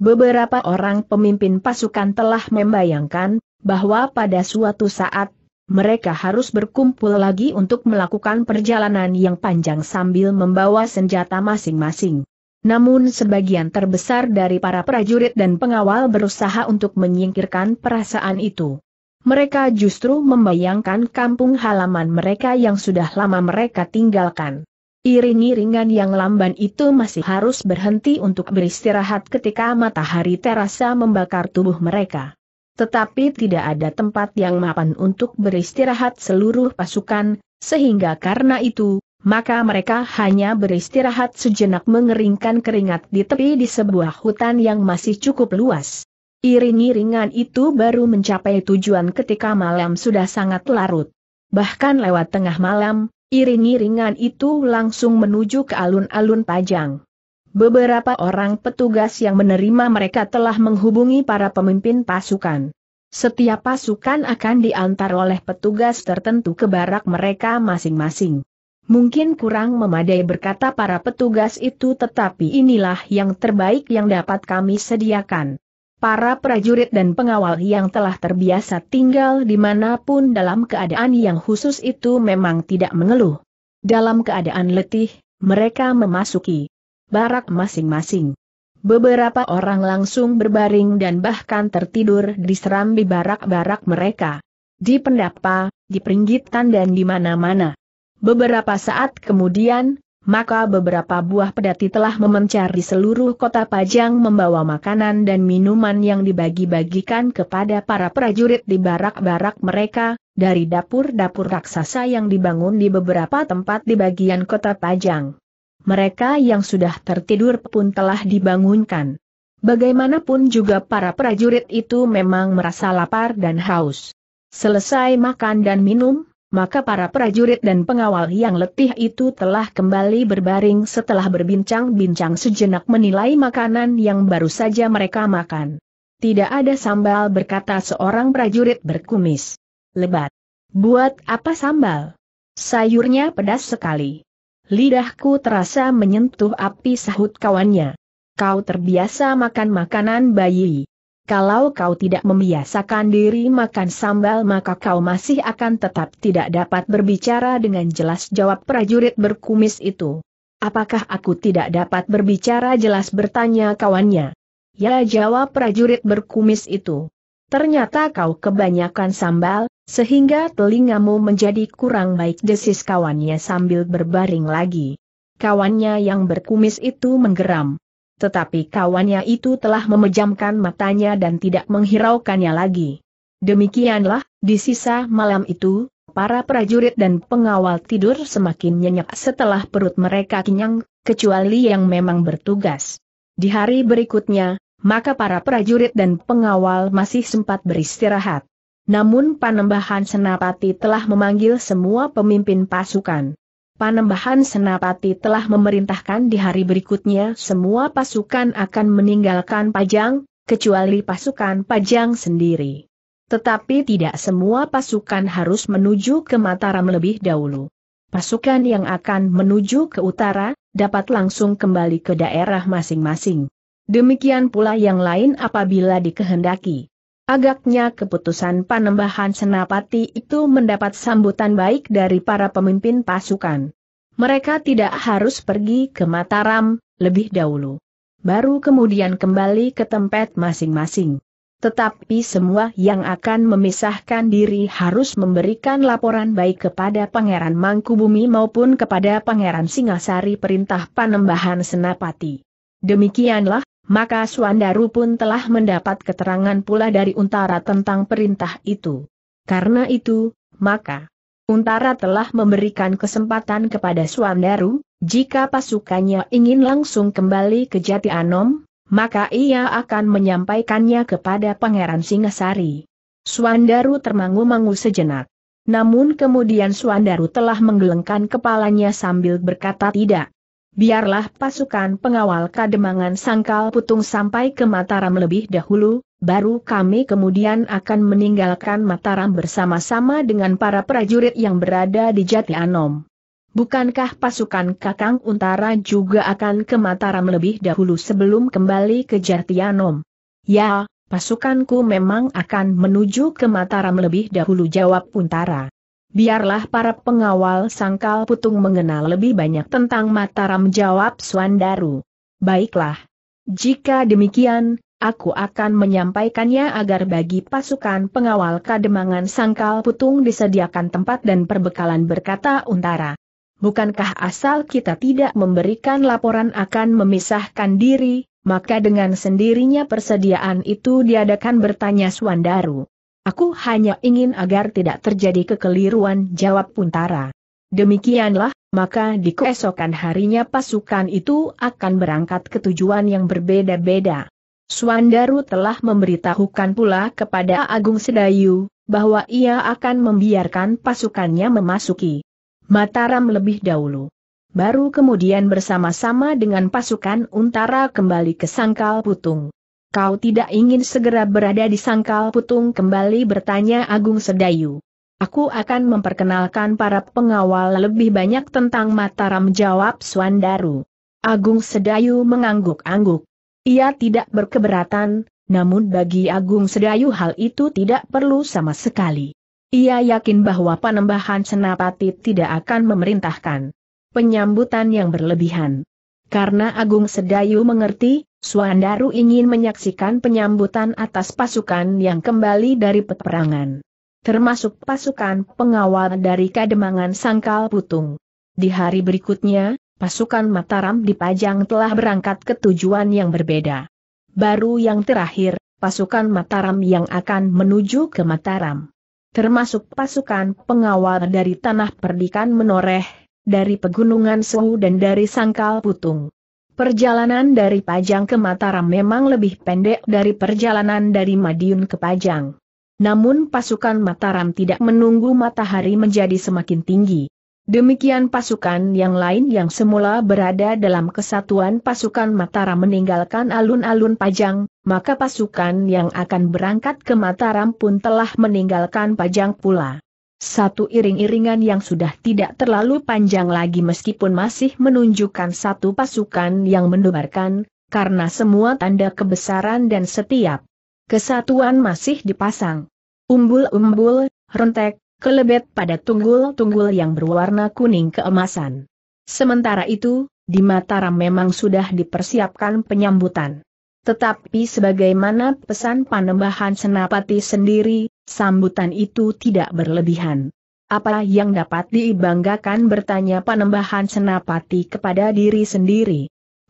beberapa orang pemimpin pasukan telah membayangkan bahwa pada suatu saat mereka harus berkumpul lagi untuk melakukan perjalanan yang panjang sambil membawa senjata masing-masing. Namun sebagian terbesar dari para prajurit dan pengawal berusaha untuk menyingkirkan perasaan itu. Mereka justru membayangkan kampung halaman mereka yang sudah lama mereka tinggalkan. Iring-iringan yang lamban itu masih harus berhenti untuk beristirahat ketika matahari terasa membakar tubuh mereka. Tetapi tidak ada tempat yang mapan untuk beristirahat seluruh pasukan, sehingga karena itu, maka mereka hanya beristirahat sejenak mengeringkan keringat di tepi di sebuah hutan yang masih cukup luas. Iring-iringan itu baru mencapai tujuan ketika malam sudah sangat larut. Bahkan lewat tengah malam, Iring-iringan itu langsung menuju ke alun-alun Pajang. Beberapa orang petugas yang menerima mereka telah menghubungi para pemimpin pasukan. Setiap pasukan akan diantar oleh petugas tertentu ke barak mereka masing-masing. Mungkin kurang memadai berkata para petugas itu tetapi inilah yang terbaik yang dapat kami sediakan. Para prajurit dan pengawal yang telah terbiasa tinggal dimanapun dalam keadaan yang khusus itu memang tidak mengeluh. Dalam keadaan letih, mereka memasuki barak masing-masing. Beberapa orang langsung berbaring dan bahkan tertidur di serambi barak-barak mereka. Di pendapa, di peringgitan dan di mana-mana. Beberapa saat kemudian, maka beberapa buah pedati telah memencar di seluruh kota Pajang membawa makanan dan minuman yang dibagi-bagikan kepada para prajurit di barak-barak mereka, dari dapur-dapur raksasa yang dibangun di beberapa tempat di bagian kota Pajang. Mereka yang sudah tertidur pun telah dibangunkan. Bagaimanapun juga para prajurit itu memang merasa lapar dan haus. Selesai makan dan minum, maka para prajurit dan pengawal yang letih itu telah kembali berbaring setelah berbincang-bincang sejenak menilai makanan yang baru saja mereka makan. Tidak ada sambal berkata seorang prajurit berkumis. Lebat. Buat apa sambal? Sayurnya pedas sekali. Lidahku terasa menyentuh api sahut kawannya. Kau terbiasa makan makanan bayi. Kalau kau tidak membiasakan diri makan sambal maka kau masih akan tetap tidak dapat berbicara dengan jelas jawab prajurit berkumis itu. Apakah aku tidak dapat berbicara jelas bertanya kawannya? Ya jawab prajurit berkumis itu. Ternyata kau kebanyakan sambal, sehingga telingamu menjadi kurang baik desis kawannya sambil berbaring lagi. Kawannya yang berkumis itu menggeram. Tetapi kawannya itu telah memejamkan matanya dan tidak menghiraukannya lagi. Demikianlah, di sisa malam itu, para prajurit dan pengawal tidur semakin nyenyak setelah perut mereka kenyang, kecuali yang memang bertugas. Di hari berikutnya, maka para prajurit dan pengawal masih sempat beristirahat. Namun panembahan Senapati telah memanggil semua pemimpin pasukan. Panembahan Senapati telah memerintahkan di hari berikutnya semua pasukan akan meninggalkan Pajang, kecuali pasukan Pajang sendiri. Tetapi tidak semua pasukan harus menuju ke Mataram lebih dahulu. Pasukan yang akan menuju ke utara, dapat langsung kembali ke daerah masing-masing. Demikian pula yang lain apabila dikehendaki. Agaknya keputusan panembahan Senapati itu mendapat sambutan baik dari para pemimpin pasukan. Mereka tidak harus pergi ke Mataram, lebih dahulu. Baru kemudian kembali ke tempat masing-masing. Tetapi semua yang akan memisahkan diri harus memberikan laporan baik kepada Pangeran Mangkubumi maupun kepada Pangeran Singasari perintah Panembahan Senapati. Demikianlah, maka Suandaru pun telah mendapat keterangan pula dari Untara tentang perintah itu. Karena itu, maka Untara telah memberikan kesempatan kepada Suandaru, jika pasukannya ingin langsung kembali ke Jati Anom, maka ia akan menyampaikannya kepada Pangeran Singasari. Suandaru termangu-mangu sejenak. Namun kemudian Suandaru telah menggelengkan kepalanya sambil berkata tidak biarlah pasukan pengawal kademangan sangkal putung sampai ke Mataram lebih dahulu, baru kami kemudian akan meninggalkan Mataram bersama-sama dengan para prajurit yang berada di Jati Anom. Bukankah pasukan Kakang Untara juga akan ke Mataram lebih dahulu sebelum kembali ke Jatianom? Ya, pasukanku memang akan menuju ke Mataram lebih dahulu jawab Untara. Biarlah para pengawal sangkal putung mengenal lebih banyak tentang Mataram jawab Swandaru. Baiklah. Jika demikian, aku akan menyampaikannya agar bagi pasukan pengawal kademangan sangkal putung disediakan tempat dan perbekalan berkata untara. Bukankah asal kita tidak memberikan laporan akan memisahkan diri, maka dengan sendirinya persediaan itu diadakan bertanya Swandaru. Aku hanya ingin agar tidak terjadi kekeliruan jawab Puntara. Demikianlah, maka di keesokan harinya pasukan itu akan berangkat ke tujuan yang berbeda-beda. Swandaru telah memberitahukan pula kepada Agung Sedayu, bahwa ia akan membiarkan pasukannya memasuki Mataram lebih dahulu. Baru kemudian bersama-sama dengan pasukan Untara kembali ke Sangkal Putung. Kau tidak ingin segera berada di sangkal putung kembali bertanya Agung Sedayu. Aku akan memperkenalkan para pengawal lebih banyak tentang Mataram jawab Swandaru. Agung Sedayu mengangguk-angguk. Ia tidak berkeberatan, namun bagi Agung Sedayu hal itu tidak perlu sama sekali. Ia yakin bahwa penambahan senapati tidak akan memerintahkan penyambutan yang berlebihan. Karena Agung Sedayu mengerti, Suandaru ingin menyaksikan penyambutan atas pasukan yang kembali dari peperangan. Termasuk pasukan pengawal dari Kademangan Sangkal Putung. Di hari berikutnya, pasukan Mataram di dipajang telah berangkat ke tujuan yang berbeda. Baru yang terakhir, pasukan Mataram yang akan menuju ke Mataram. Termasuk pasukan pengawal dari Tanah Perdikan menoreh dari Pegunungan Suhu dan dari Sangkal Putung. Perjalanan dari Pajang ke Mataram memang lebih pendek dari perjalanan dari Madiun ke Pajang. Namun pasukan Mataram tidak menunggu matahari menjadi semakin tinggi. Demikian pasukan yang lain yang semula berada dalam kesatuan pasukan Mataram meninggalkan alun-alun Pajang, maka pasukan yang akan berangkat ke Mataram pun telah meninggalkan Pajang pula. Satu iring-iringan yang sudah tidak terlalu panjang lagi meskipun masih menunjukkan satu pasukan yang mendebarkan, karena semua tanda kebesaran dan setiap kesatuan masih dipasang. Umbul-umbul, rentek, kelebet pada tunggul-tunggul yang berwarna kuning keemasan. Sementara itu, di Mataram memang sudah dipersiapkan penyambutan. Tetapi sebagaimana pesan panembahan Senapati sendiri, sambutan itu tidak berlebihan. Apa yang dapat dibanggakan bertanya panembahan Senapati kepada diri sendiri.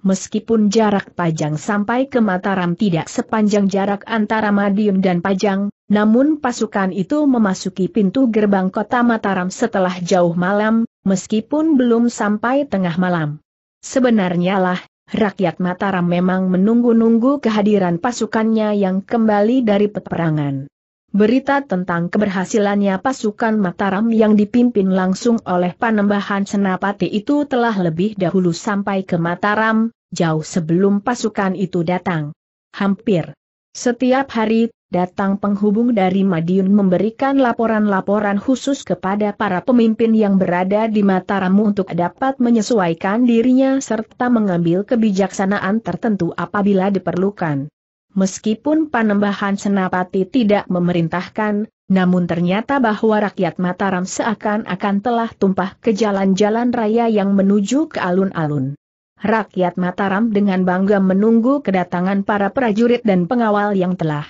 Meskipun jarak Pajang sampai ke Mataram tidak sepanjang jarak antara Madiun dan Pajang, namun pasukan itu memasuki pintu gerbang kota Mataram setelah jauh malam, meskipun belum sampai tengah malam. Sebenarnya lah, rakyat Mataram memang menunggu-nunggu kehadiran pasukannya yang kembali dari peperangan. Berita tentang keberhasilannya pasukan Mataram yang dipimpin langsung oleh Panembahan Senapati itu telah lebih dahulu sampai ke Mataram, jauh sebelum pasukan itu datang. Hampir setiap hari datang penghubung dari Madiun memberikan laporan-laporan khusus kepada para pemimpin yang berada di Mataram untuk dapat menyesuaikan dirinya serta mengambil kebijaksanaan tertentu apabila diperlukan. Meskipun Panembahan Senapati tidak memerintahkan, namun ternyata bahwa rakyat Mataram seakan-akan telah tumpah ke jalan-jalan raya yang menuju ke alun-alun. Rakyat Mataram dengan bangga menunggu kedatangan para prajurit dan pengawal yang telah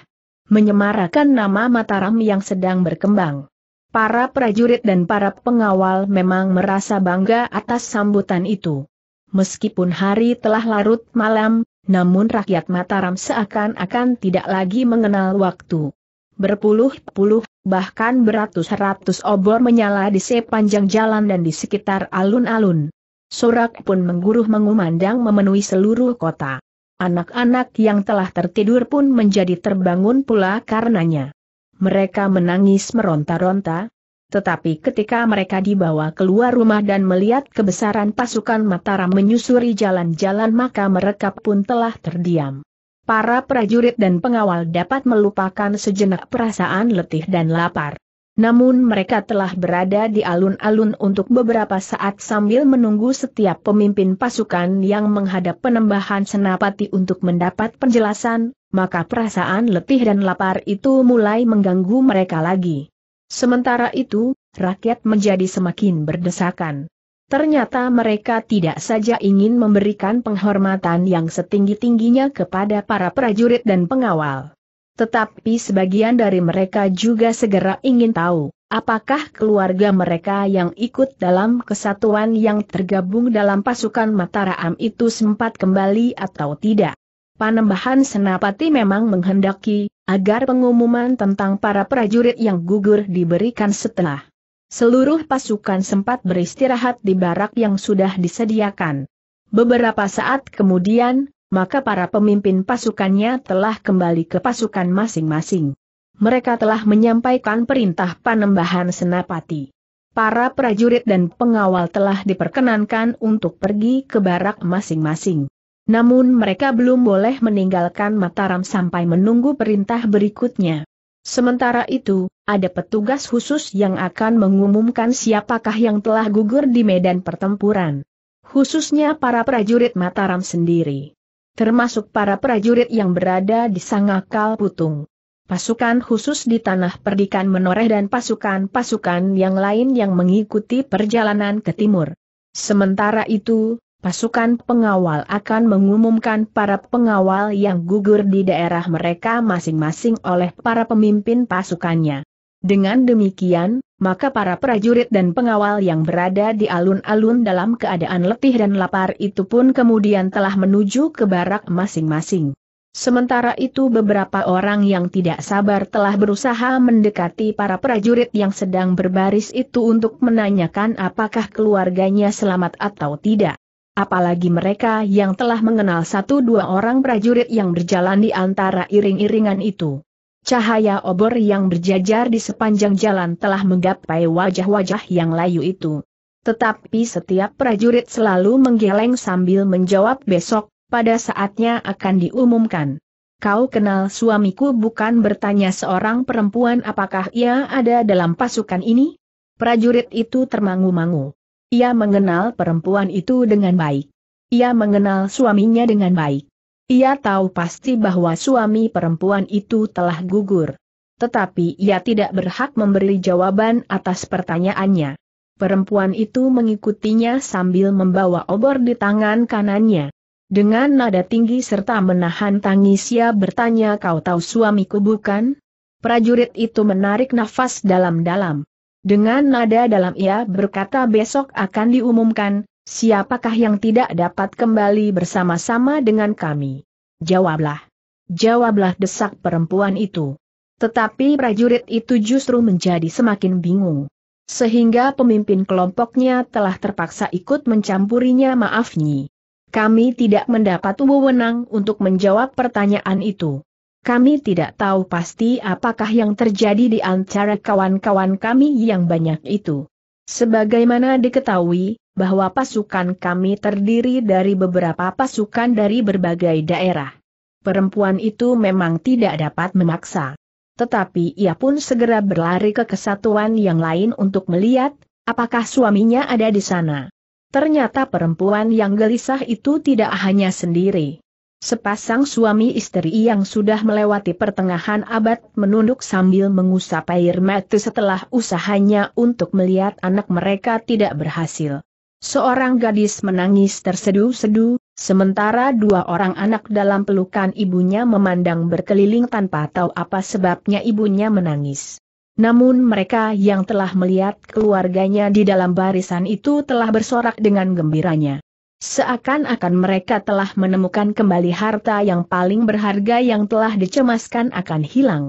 menyemarakan nama Mataram yang sedang berkembang. Para prajurit dan para pengawal memang merasa bangga atas sambutan itu. Meskipun hari telah larut malam, namun rakyat Mataram seakan-akan tidak lagi mengenal waktu. Berpuluh-puluh, bahkan beratus-ratus obor menyala di sepanjang jalan dan di sekitar alun-alun. Sorak pun mengguruh mengumandang memenuhi seluruh kota. Anak-anak yang telah tertidur pun menjadi terbangun pula karenanya. Mereka menangis meronta-ronta, tetapi ketika mereka dibawa keluar rumah dan melihat kebesaran pasukan Mataram menyusuri jalan-jalan maka mereka pun telah terdiam. Para prajurit dan pengawal dapat melupakan sejenak perasaan letih dan lapar. Namun mereka telah berada di alun-alun untuk beberapa saat sambil menunggu setiap pemimpin pasukan yang menghadap penambahan senapati untuk mendapat penjelasan, maka perasaan letih dan lapar itu mulai mengganggu mereka lagi. Sementara itu, rakyat menjadi semakin berdesakan. Ternyata mereka tidak saja ingin memberikan penghormatan yang setinggi-tingginya kepada para prajurit dan pengawal. Tetapi sebagian dari mereka juga segera ingin tahu, apakah keluarga mereka yang ikut dalam kesatuan yang tergabung dalam pasukan Mataram itu sempat kembali atau tidak. Panembahan Senapati memang menghendaki, agar pengumuman tentang para prajurit yang gugur diberikan setelah seluruh pasukan sempat beristirahat di barak yang sudah disediakan. Beberapa saat kemudian, maka para pemimpin pasukannya telah kembali ke pasukan masing-masing. Mereka telah menyampaikan perintah panembahan senapati. Para prajurit dan pengawal telah diperkenankan untuk pergi ke barak masing-masing. Namun mereka belum boleh meninggalkan Mataram sampai menunggu perintah berikutnya. Sementara itu, ada petugas khusus yang akan mengumumkan siapakah yang telah gugur di medan pertempuran. Khususnya para prajurit Mataram sendiri termasuk para prajurit yang berada di Sangakal Putung. Pasukan khusus di tanah perdikan menoreh dan pasukan-pasukan yang lain yang mengikuti perjalanan ke timur. Sementara itu, pasukan pengawal akan mengumumkan para pengawal yang gugur di daerah mereka masing-masing oleh para pemimpin pasukannya. Dengan demikian, maka para prajurit dan pengawal yang berada di alun-alun dalam keadaan letih dan lapar itu pun kemudian telah menuju ke barak masing-masing. Sementara itu beberapa orang yang tidak sabar telah berusaha mendekati para prajurit yang sedang berbaris itu untuk menanyakan apakah keluarganya selamat atau tidak. Apalagi mereka yang telah mengenal satu dua orang prajurit yang berjalan di antara iring-iringan itu. Cahaya obor yang berjajar di sepanjang jalan telah menggapai wajah-wajah yang layu itu. Tetapi setiap prajurit selalu menggeleng sambil menjawab besok, pada saatnya akan diumumkan. Kau kenal suamiku bukan bertanya seorang perempuan apakah ia ada dalam pasukan ini? Prajurit itu termangu-mangu. Ia mengenal perempuan itu dengan baik. Ia mengenal suaminya dengan baik. Ia tahu pasti bahwa suami perempuan itu telah gugur. Tetapi ia tidak berhak memberi jawaban atas pertanyaannya. Perempuan itu mengikutinya sambil membawa obor di tangan kanannya. Dengan nada tinggi serta menahan tangis ia bertanya kau tahu suamiku bukan? Prajurit itu menarik nafas dalam-dalam. Dengan nada dalam ia berkata besok akan diumumkan, Siapakah yang tidak dapat kembali bersama-sama dengan kami? Jawablah. Jawablah desak perempuan itu. Tetapi prajurit itu justru menjadi semakin bingung. Sehingga pemimpin kelompoknya telah terpaksa ikut mencampurinya maaf Nyi. Kami tidak mendapat wewenang untuk menjawab pertanyaan itu. Kami tidak tahu pasti apakah yang terjadi di antara kawan-kawan kami yang banyak itu. Sebagaimana diketahui, bahwa pasukan kami terdiri dari beberapa pasukan dari berbagai daerah. Perempuan itu memang tidak dapat memaksa. Tetapi ia pun segera berlari ke kesatuan yang lain untuk melihat, apakah suaminya ada di sana. Ternyata perempuan yang gelisah itu tidak hanya sendiri. Sepasang suami istri yang sudah melewati pertengahan abad menunduk sambil mengusap air mata setelah usahanya untuk melihat anak mereka tidak berhasil. Seorang gadis menangis tersedu-sedu, sementara dua orang anak dalam pelukan ibunya memandang berkeliling tanpa tahu apa sebabnya ibunya menangis. Namun mereka yang telah melihat keluarganya di dalam barisan itu telah bersorak dengan gembiranya. Seakan-akan mereka telah menemukan kembali harta yang paling berharga yang telah dicemaskan akan hilang.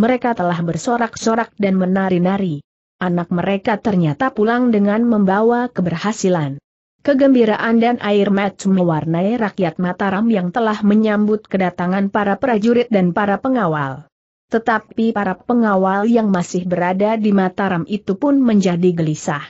Mereka telah bersorak-sorak dan menari-nari anak mereka ternyata pulang dengan membawa keberhasilan. Kegembiraan dan air mata mewarnai rakyat Mataram yang telah menyambut kedatangan para prajurit dan para pengawal. Tetapi para pengawal yang masih berada di Mataram itu pun menjadi gelisah.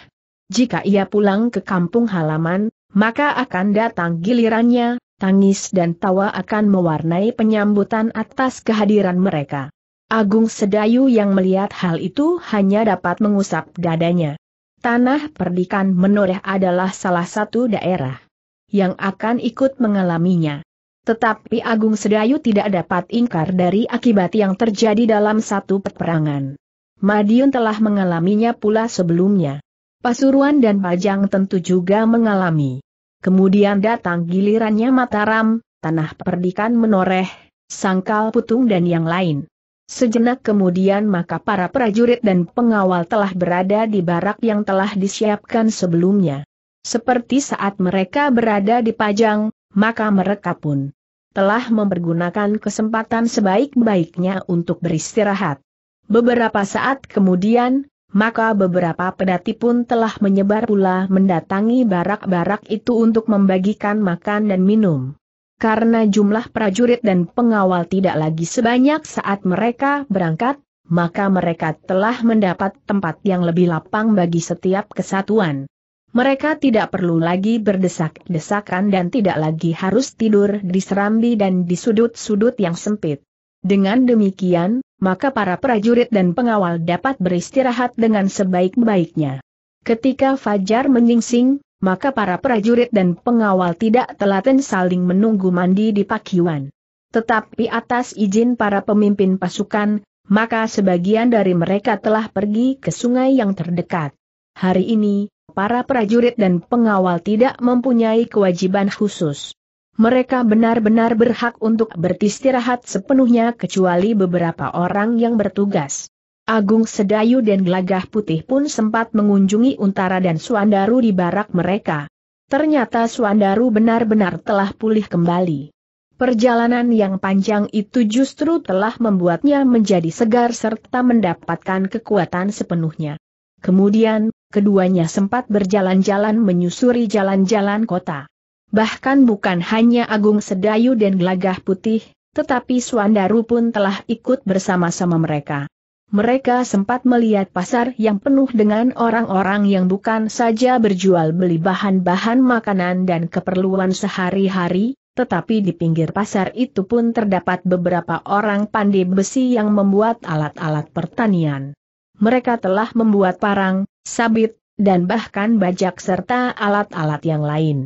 Jika ia pulang ke kampung halaman, maka akan datang gilirannya, tangis dan tawa akan mewarnai penyambutan atas kehadiran mereka. Agung Sedayu yang melihat hal itu hanya dapat mengusap dadanya. Tanah Perdikan Menoreh adalah salah satu daerah yang akan ikut mengalaminya. Tetapi Agung Sedayu tidak dapat ingkar dari akibat yang terjadi dalam satu peperangan. Madiun telah mengalaminya pula sebelumnya. Pasuruan dan Pajang tentu juga mengalami. Kemudian datang gilirannya Mataram, Tanah Perdikan Menoreh, Sangkal Putung dan yang lain. Sejenak kemudian maka para prajurit dan pengawal telah berada di barak yang telah disiapkan sebelumnya. Seperti saat mereka berada di Pajang, maka mereka pun telah mempergunakan kesempatan sebaik-baiknya untuk beristirahat. Beberapa saat kemudian, maka beberapa pedati pun telah menyebar pula mendatangi barak-barak itu untuk membagikan makan dan minum karena jumlah prajurit dan pengawal tidak lagi sebanyak saat mereka berangkat, maka mereka telah mendapat tempat yang lebih lapang bagi setiap kesatuan. Mereka tidak perlu lagi berdesak-desakan dan tidak lagi harus tidur di serambi dan di sudut-sudut yang sempit. Dengan demikian, maka para prajurit dan pengawal dapat beristirahat dengan sebaik-baiknya. Ketika Fajar menyingsing, maka para prajurit dan pengawal tidak telaten saling menunggu mandi di pakiwan. Tetapi atas izin para pemimpin pasukan, maka sebagian dari mereka telah pergi ke sungai yang terdekat. Hari ini, para prajurit dan pengawal tidak mempunyai kewajiban khusus. Mereka benar-benar berhak untuk beristirahat sepenuhnya kecuali beberapa orang yang bertugas. Agung Sedayu dan Gelagah Putih pun sempat mengunjungi Untara dan Suandaru di barak mereka. Ternyata Suandaru benar-benar telah pulih kembali. Perjalanan yang panjang itu justru telah membuatnya menjadi segar serta mendapatkan kekuatan sepenuhnya. Kemudian, keduanya sempat berjalan-jalan menyusuri jalan-jalan kota. Bahkan bukan hanya Agung Sedayu dan Gelagah Putih, tetapi Suandaru pun telah ikut bersama-sama mereka mereka sempat melihat pasar yang penuh dengan orang-orang yang bukan saja berjual beli bahan-bahan makanan dan keperluan sehari-hari, tetapi di pinggir pasar itu pun terdapat beberapa orang pandai besi yang membuat alat-alat pertanian. Mereka telah membuat parang, sabit, dan bahkan bajak serta alat-alat yang lain.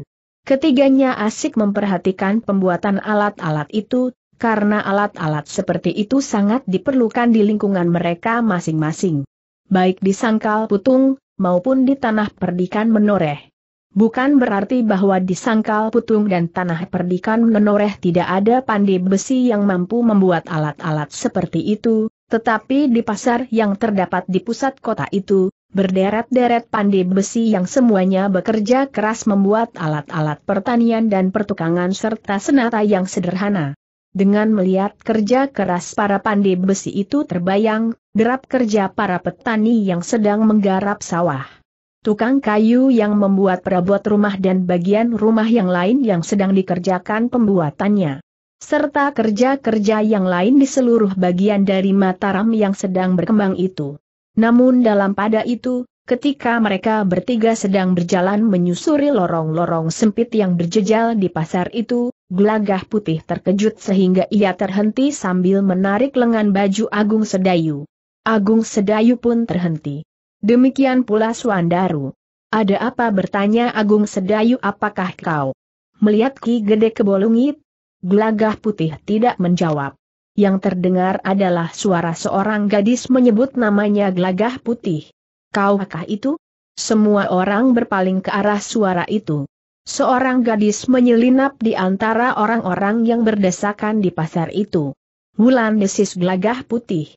Ketiganya asik memperhatikan pembuatan alat-alat itu, karena alat-alat seperti itu sangat diperlukan di lingkungan mereka masing-masing. Baik di sangkal putung, maupun di tanah perdikan menoreh. Bukan berarti bahwa di sangkal putung dan tanah perdikan menoreh tidak ada pandi besi yang mampu membuat alat-alat seperti itu, tetapi di pasar yang terdapat di pusat kota itu, berderet-deret pandi besi yang semuanya bekerja keras membuat alat-alat pertanian dan pertukangan serta senata yang sederhana. Dengan melihat kerja keras para pandai besi itu terbayang, derap kerja para petani yang sedang menggarap sawah. Tukang kayu yang membuat perabot rumah dan bagian rumah yang lain yang sedang dikerjakan pembuatannya. Serta kerja-kerja yang lain di seluruh bagian dari Mataram yang sedang berkembang itu. Namun dalam pada itu, ketika mereka bertiga sedang berjalan menyusuri lorong-lorong sempit yang berjejal di pasar itu, Glagah putih terkejut sehingga ia terhenti sambil menarik lengan baju Agung Sedayu. Agung Sedayu pun terhenti. Demikian pula Suandaru. Ada apa bertanya Agung Sedayu apakah kau melihat Ki Gede Kebolungit? Glagah putih tidak menjawab. Yang terdengar adalah suara seorang gadis menyebut namanya Glagah Putih kaukah itu? Semua orang berpaling ke arah suara itu. Seorang gadis menyelinap di antara orang-orang yang berdesakan di pasar itu. Wulan desis gelagah putih.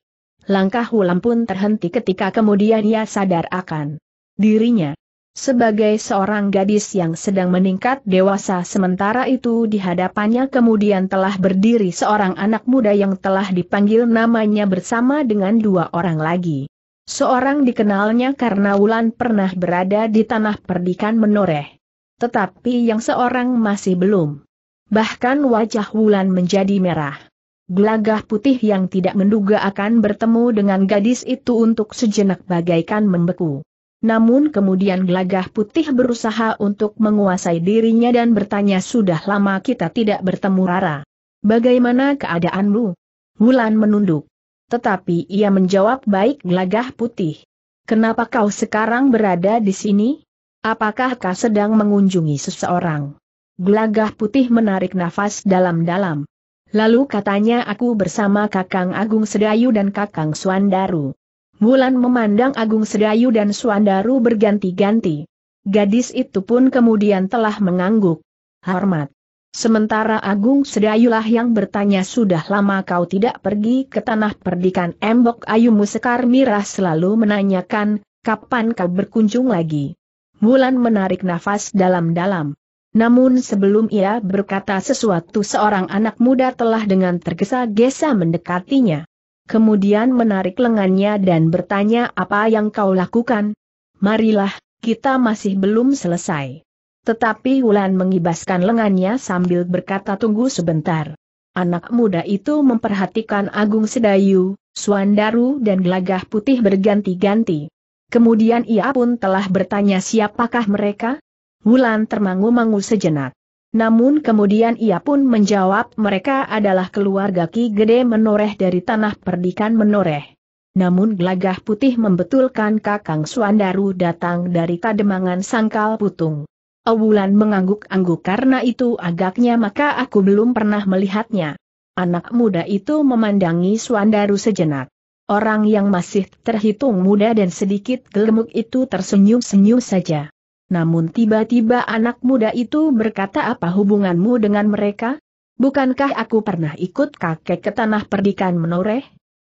Langkah Wulan pun terhenti ketika kemudian ia sadar akan dirinya. Sebagai seorang gadis yang sedang meningkat dewasa sementara itu di hadapannya kemudian telah berdiri seorang anak muda yang telah dipanggil namanya bersama dengan dua orang lagi. Seorang dikenalnya karena Wulan pernah berada di tanah perdikan menoreh. Tetapi yang seorang masih belum. Bahkan wajah Wulan menjadi merah. Gelagah putih yang tidak menduga akan bertemu dengan gadis itu untuk sejenak bagaikan membeku. Namun kemudian gelagah putih berusaha untuk menguasai dirinya dan bertanya sudah lama kita tidak bertemu Rara. Bagaimana keadaanmu? Wulan menunduk. Tetapi ia menjawab baik Glagah putih. Kenapa kau sekarang berada di sini? Apakah kau sedang mengunjungi seseorang? Glagah putih menarik nafas dalam-dalam. Lalu katanya aku bersama Kakang Agung Sedayu dan Kakang Suandaru. Bulan memandang Agung Sedayu dan Suandaru berganti-ganti. Gadis itu pun kemudian telah mengangguk. Hormat. Sementara Agung Sedayulah yang bertanya sudah lama kau tidak pergi ke tanah perdikan Embok Ayumu Sekar Mirah selalu menanyakan, kapan kau berkunjung lagi? Mulan menarik nafas dalam-dalam. Namun sebelum ia berkata sesuatu seorang anak muda telah dengan tergesa-gesa mendekatinya. Kemudian menarik lengannya dan bertanya apa yang kau lakukan? Marilah, kita masih belum selesai. Tetapi Wulan mengibaskan lengannya sambil berkata tunggu sebentar. Anak muda itu memperhatikan Agung Sedayu, Suandaru dan Gelagah Putih berganti-ganti. Kemudian ia pun telah bertanya siapakah mereka? Wulan termangu-mangu sejenak. Namun kemudian ia pun menjawab mereka adalah keluarga Ki Gede Menoreh dari Tanah Perdikan Menoreh. Namun Gelagah Putih membetulkan Kakang Suandaru datang dari Kademangan Sangkal Putung. Awulan mengangguk-angguk karena itu agaknya maka aku belum pernah melihatnya. Anak muda itu memandangi Suandaru sejenak. Orang yang masih terhitung muda dan sedikit gemuk itu tersenyum-senyum saja. Namun tiba-tiba anak muda itu berkata apa hubunganmu dengan mereka? Bukankah aku pernah ikut kakek ke tanah perdikan menoreh?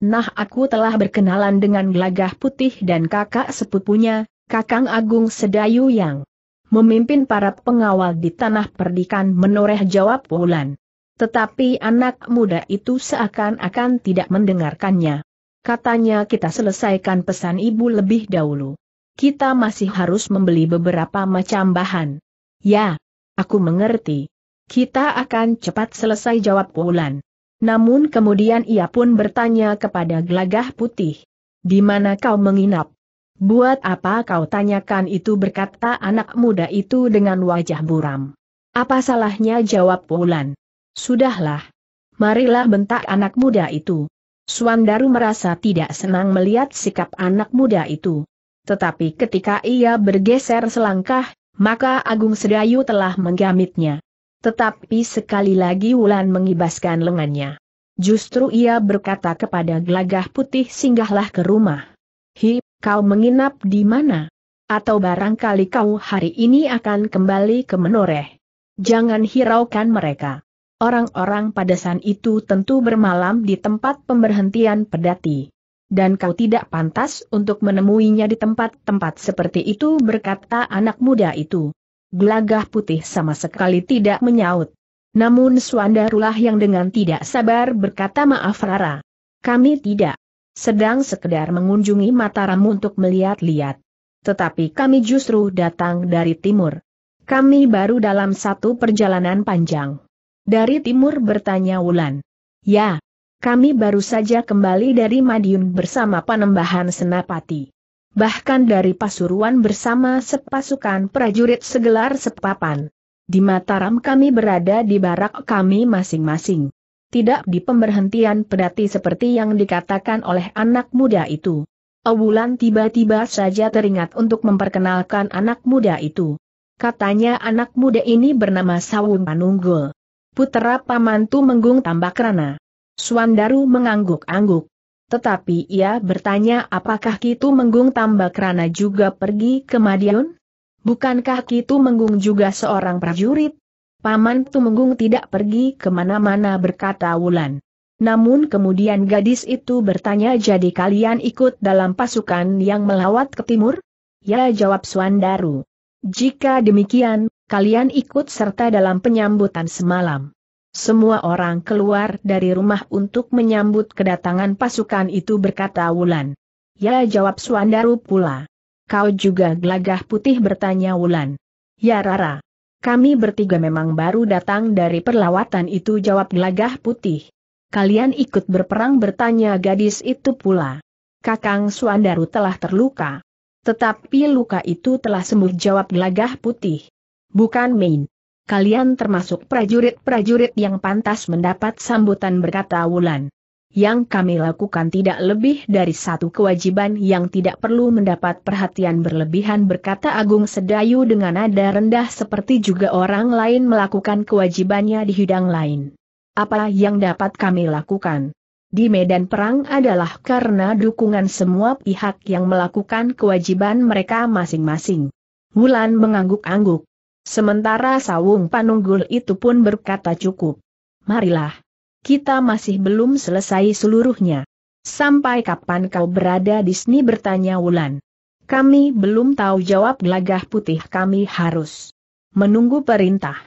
Nah aku telah berkenalan dengan gelagah putih dan kakak sepupunya, Kakang Agung Sedayu yang memimpin para pengawal di tanah perdikan menoreh jawab Wulan. Tetapi anak muda itu seakan-akan tidak mendengarkannya. Katanya kita selesaikan pesan ibu lebih dahulu. Kita masih harus membeli beberapa macam bahan. Ya, aku mengerti. Kita akan cepat selesai jawab Wulan. Namun kemudian ia pun bertanya kepada gelagah putih. Di mana kau menginap? Buat apa kau tanyakan itu berkata anak muda itu dengan wajah buram. Apa salahnya jawab Wulan. Sudahlah. Marilah bentak anak muda itu. Suandaru merasa tidak senang melihat sikap anak muda itu. Tetapi ketika ia bergeser selangkah, maka Agung Sedayu telah menggamitnya. Tetapi sekali lagi Wulan mengibaskan lengannya. Justru ia berkata kepada gelagah putih singgahlah ke rumah. Hi Kau menginap di mana? Atau barangkali kau hari ini akan kembali ke Menoreh. Jangan hiraukan mereka. Orang-orang pada saat itu tentu bermalam di tempat pemberhentian pedati. Dan kau tidak pantas untuk menemuinya di tempat-tempat seperti itu berkata anak muda itu. Gelagah putih sama sekali tidak menyaut. Namun Suandarulah yang dengan tidak sabar berkata maaf Rara. Kami tidak sedang sekedar mengunjungi Mataram untuk melihat-lihat. Tetapi kami justru datang dari timur. Kami baru dalam satu perjalanan panjang. Dari timur bertanya Wulan. Ya, kami baru saja kembali dari Madiun bersama Panembahan Senapati. Bahkan dari Pasuruan bersama sepasukan prajurit segelar sepapan. Di Mataram kami berada di barak kami masing-masing tidak di pemberhentian pedati seperti yang dikatakan oleh anak muda itu. Awulan tiba-tiba saja teringat untuk memperkenalkan anak muda itu. Katanya anak muda ini bernama Sawung Panunggul. Putera Pamantu Menggung tambah kerana. Suandaru mengangguk-angguk. Tetapi ia bertanya apakah Kitu Menggung tambah kerana juga pergi ke Madiun? Bukankah Kitu Menggung juga seorang prajurit? Paman Tumenggung tidak pergi kemana-mana berkata Wulan. Namun kemudian gadis itu bertanya jadi kalian ikut dalam pasukan yang melawat ke timur? Ya jawab Suandaru. Jika demikian, kalian ikut serta dalam penyambutan semalam. Semua orang keluar dari rumah untuk menyambut kedatangan pasukan itu berkata Wulan. Ya jawab Suandaru pula. Kau juga gelagah putih bertanya Wulan. Ya Rara. Kami bertiga memang baru datang dari perlawatan itu jawab gelagah putih. Kalian ikut berperang bertanya gadis itu pula. Kakang Suandaru telah terluka. Tetapi luka itu telah sembuh jawab gelagah putih. Bukan main. Kalian termasuk prajurit-prajurit yang pantas mendapat sambutan berkata Wulan yang kami lakukan tidak lebih dari satu kewajiban yang tidak perlu mendapat perhatian berlebihan berkata Agung Sedayu dengan nada rendah seperti juga orang lain melakukan kewajibannya di hidang lain. Apa yang dapat kami lakukan? Di medan perang adalah karena dukungan semua pihak yang melakukan kewajiban mereka masing-masing. Wulan mengangguk-angguk. Sementara Sawung Panunggul itu pun berkata cukup. Marilah, kita masih belum selesai seluruhnya. Sampai kapan kau berada di sini bertanya Wulan. Kami belum tahu jawab gelagah putih kami harus menunggu perintah.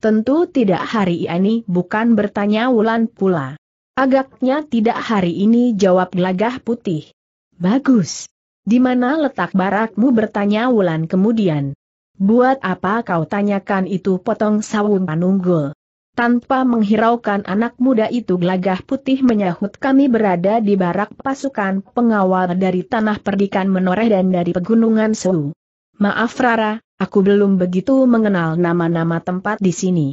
Tentu tidak hari ini bukan bertanya Wulan pula. Agaknya tidak hari ini jawab gelagah putih. Bagus. Di mana letak barakmu bertanya Wulan kemudian. Buat apa kau tanyakan itu potong sawung panunggul? tanpa menghiraukan anak muda itu gelagah putih menyahut kami berada di barak pasukan pengawal dari tanah perdikan menoreh dan dari pegunungan Sewu. Maaf Rara, aku belum begitu mengenal nama-nama tempat di sini.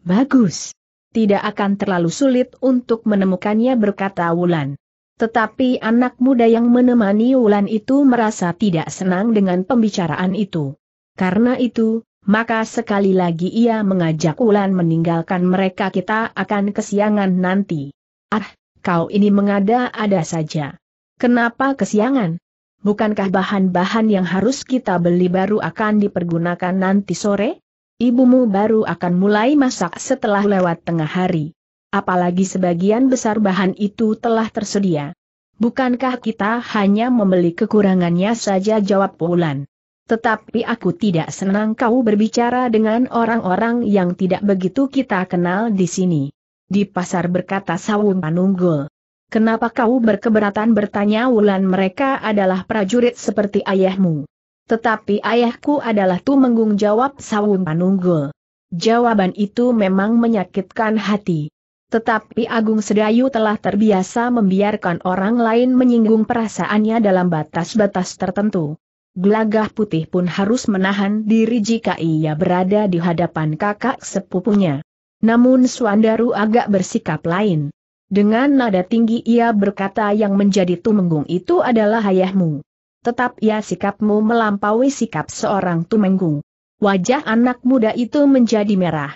Bagus. Tidak akan terlalu sulit untuk menemukannya berkata Wulan. Tetapi anak muda yang menemani Wulan itu merasa tidak senang dengan pembicaraan itu. Karena itu, maka sekali lagi ia mengajak Ulan meninggalkan mereka kita akan kesiangan nanti. Ah, kau ini mengada-ada saja. Kenapa kesiangan? Bukankah bahan-bahan yang harus kita beli baru akan dipergunakan nanti sore? Ibumu baru akan mulai masak setelah lewat tengah hari. Apalagi sebagian besar bahan itu telah tersedia. Bukankah kita hanya membeli kekurangannya saja jawab Wulan. Tetapi aku tidak senang kau berbicara dengan orang-orang yang tidak begitu kita kenal di sini. Di pasar berkata Sawung Panunggul. Kenapa kau berkeberatan bertanya Wulan mereka adalah prajurit seperti ayahmu? Tetapi ayahku adalah tu menggung jawab Sawung Panunggul. Jawaban itu memang menyakitkan hati. Tetapi Agung Sedayu telah terbiasa membiarkan orang lain menyinggung perasaannya dalam batas-batas tertentu. Gelagah putih pun harus menahan diri jika ia berada di hadapan kakak sepupunya. Namun Suandaru agak bersikap lain. Dengan nada tinggi ia berkata yang menjadi tumenggung itu adalah ayahmu. Tetap ya sikapmu melampaui sikap seorang tumenggung. Wajah anak muda itu menjadi merah.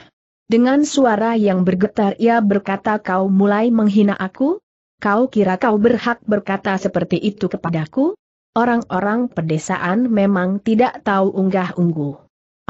Dengan suara yang bergetar ia berkata kau mulai menghina aku? Kau kira kau berhak berkata seperti itu kepadaku? Orang-orang pedesaan memang tidak tahu unggah-ungguh.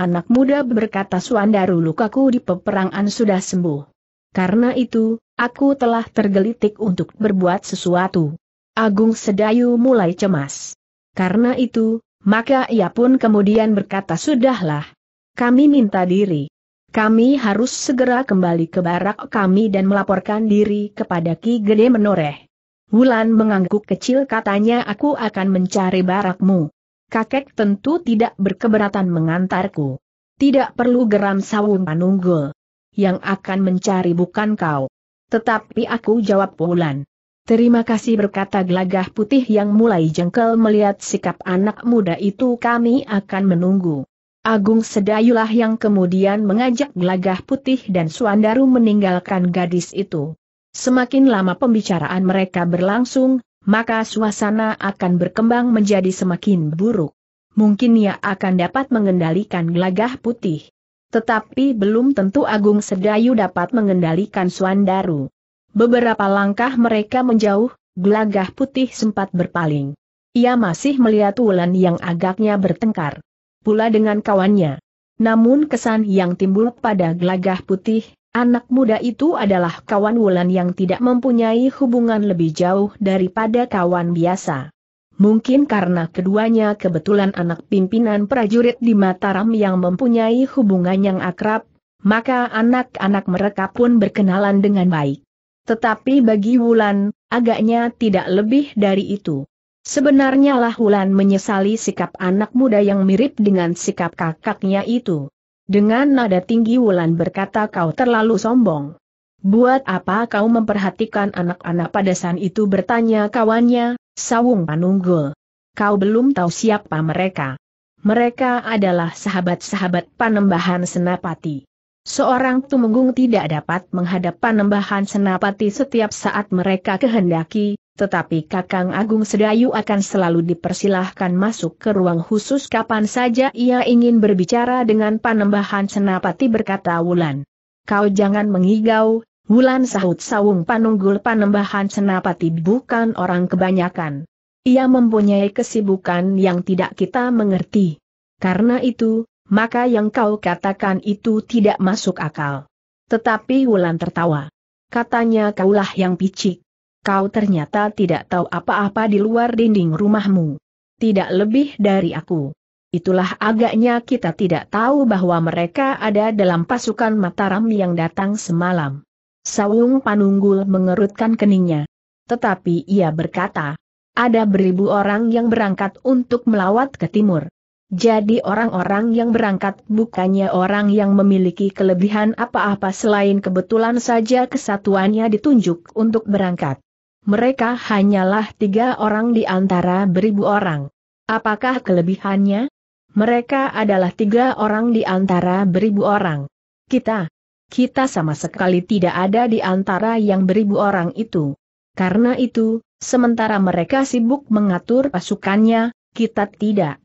Anak muda berkata Suandaru lukaku di peperangan sudah sembuh. Karena itu, aku telah tergelitik untuk berbuat sesuatu. Agung Sedayu mulai cemas. Karena itu, maka ia pun kemudian berkata sudahlah. Kami minta diri. Kami harus segera kembali ke barak kami dan melaporkan diri kepada Ki Gede Menoreh. Wulan mengangguk kecil katanya aku akan mencari barakmu. Kakek tentu tidak berkeberatan mengantarku. Tidak perlu geram sawung panunggul. Yang akan mencari bukan kau. Tetapi aku jawab Wulan. Terima kasih berkata gelagah putih yang mulai jengkel melihat sikap anak muda itu kami akan menunggu. Agung Sedayulah yang kemudian mengajak gelagah putih dan Suandaru meninggalkan gadis itu. Semakin lama pembicaraan mereka berlangsung, maka suasana akan berkembang menjadi semakin buruk. Mungkin ia akan dapat mengendalikan gelagah putih. Tetapi belum tentu Agung Sedayu dapat mengendalikan Suandaru. Beberapa langkah mereka menjauh, gelagah putih sempat berpaling. Ia masih melihat Wulan yang agaknya bertengkar. Pula dengan kawannya. Namun kesan yang timbul pada gelagah putih, Anak muda itu adalah kawan Wulan yang tidak mempunyai hubungan lebih jauh daripada kawan biasa. Mungkin karena keduanya kebetulan anak pimpinan prajurit di Mataram yang mempunyai hubungan yang akrab, maka anak-anak mereka pun berkenalan dengan baik. Tetapi bagi Wulan, agaknya tidak lebih dari itu. Sebenarnya lah Wulan menyesali sikap anak muda yang mirip dengan sikap kakaknya itu. Dengan nada tinggi Wulan berkata kau terlalu sombong. Buat apa kau memperhatikan anak-anak pada saat itu bertanya kawannya, Sawung Panunggul. Kau belum tahu siapa mereka. Mereka adalah sahabat-sahabat panembahan Senapati. Seorang tumenggung tidak dapat menghadap panembahan Senapati setiap saat mereka kehendaki, tetapi Kakang Agung Sedayu akan selalu dipersilahkan masuk ke ruang khusus kapan saja ia ingin berbicara dengan Panembahan Senapati berkata Wulan. Kau jangan mengigau, Wulan sahut sawung panunggul Panembahan Senapati bukan orang kebanyakan. Ia mempunyai kesibukan yang tidak kita mengerti. Karena itu, maka yang kau katakan itu tidak masuk akal. Tetapi Wulan tertawa. Katanya kaulah yang picik. Kau ternyata tidak tahu apa-apa di luar dinding rumahmu. Tidak lebih dari aku. Itulah agaknya kita tidak tahu bahwa mereka ada dalam pasukan Mataram yang datang semalam. Sawung Panunggul mengerutkan keningnya. Tetapi ia berkata, ada beribu orang yang berangkat untuk melawat ke timur. Jadi orang-orang yang berangkat bukannya orang yang memiliki kelebihan apa-apa selain kebetulan saja kesatuannya ditunjuk untuk berangkat mereka hanyalah tiga orang di antara beribu orang. Apakah kelebihannya? Mereka adalah tiga orang di antara beribu orang. Kita, kita sama sekali tidak ada di antara yang beribu orang itu. Karena itu, sementara mereka sibuk mengatur pasukannya, kita tidak.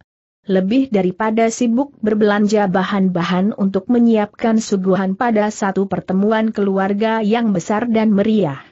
Lebih daripada sibuk berbelanja bahan-bahan untuk menyiapkan suguhan pada satu pertemuan keluarga yang besar dan meriah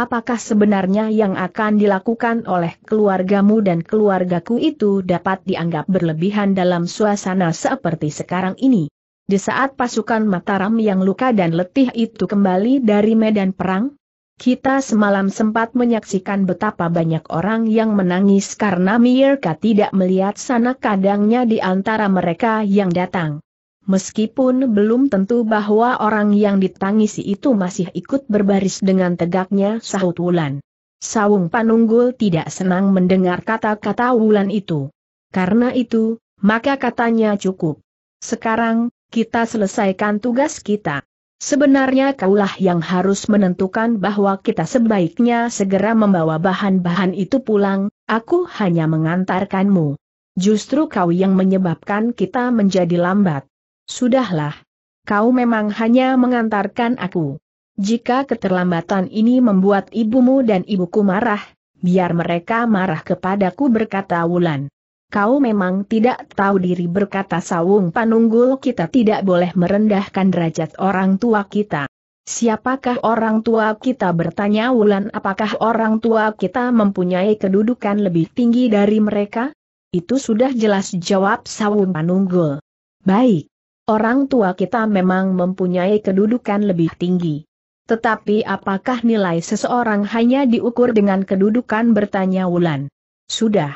apakah sebenarnya yang akan dilakukan oleh keluargamu dan keluargaku itu dapat dianggap berlebihan dalam suasana seperti sekarang ini. Di saat pasukan Mataram yang luka dan letih itu kembali dari medan perang, kita semalam sempat menyaksikan betapa banyak orang yang menangis karena Mierka tidak melihat sana kadangnya di antara mereka yang datang. Meskipun belum tentu bahwa orang yang ditangisi itu masih ikut berbaris dengan tegaknya sahut Wulan. Sawung Panunggul tidak senang mendengar kata-kata Wulan itu. Karena itu, maka katanya cukup. Sekarang, kita selesaikan tugas kita. Sebenarnya kaulah yang harus menentukan bahwa kita sebaiknya segera membawa bahan-bahan itu pulang, aku hanya mengantarkanmu. Justru kau yang menyebabkan kita menjadi lambat. Sudahlah. Kau memang hanya mengantarkan aku. Jika keterlambatan ini membuat ibumu dan ibuku marah, biar mereka marah kepadaku berkata Wulan. Kau memang tidak tahu diri berkata Sawung Panunggul kita tidak boleh merendahkan derajat orang tua kita. Siapakah orang tua kita bertanya Wulan apakah orang tua kita mempunyai kedudukan lebih tinggi dari mereka? Itu sudah jelas jawab Sawung Panunggul. Baik, Orang tua kita memang mempunyai kedudukan lebih tinggi. Tetapi apakah nilai seseorang hanya diukur dengan kedudukan bertanya Wulan? Sudah.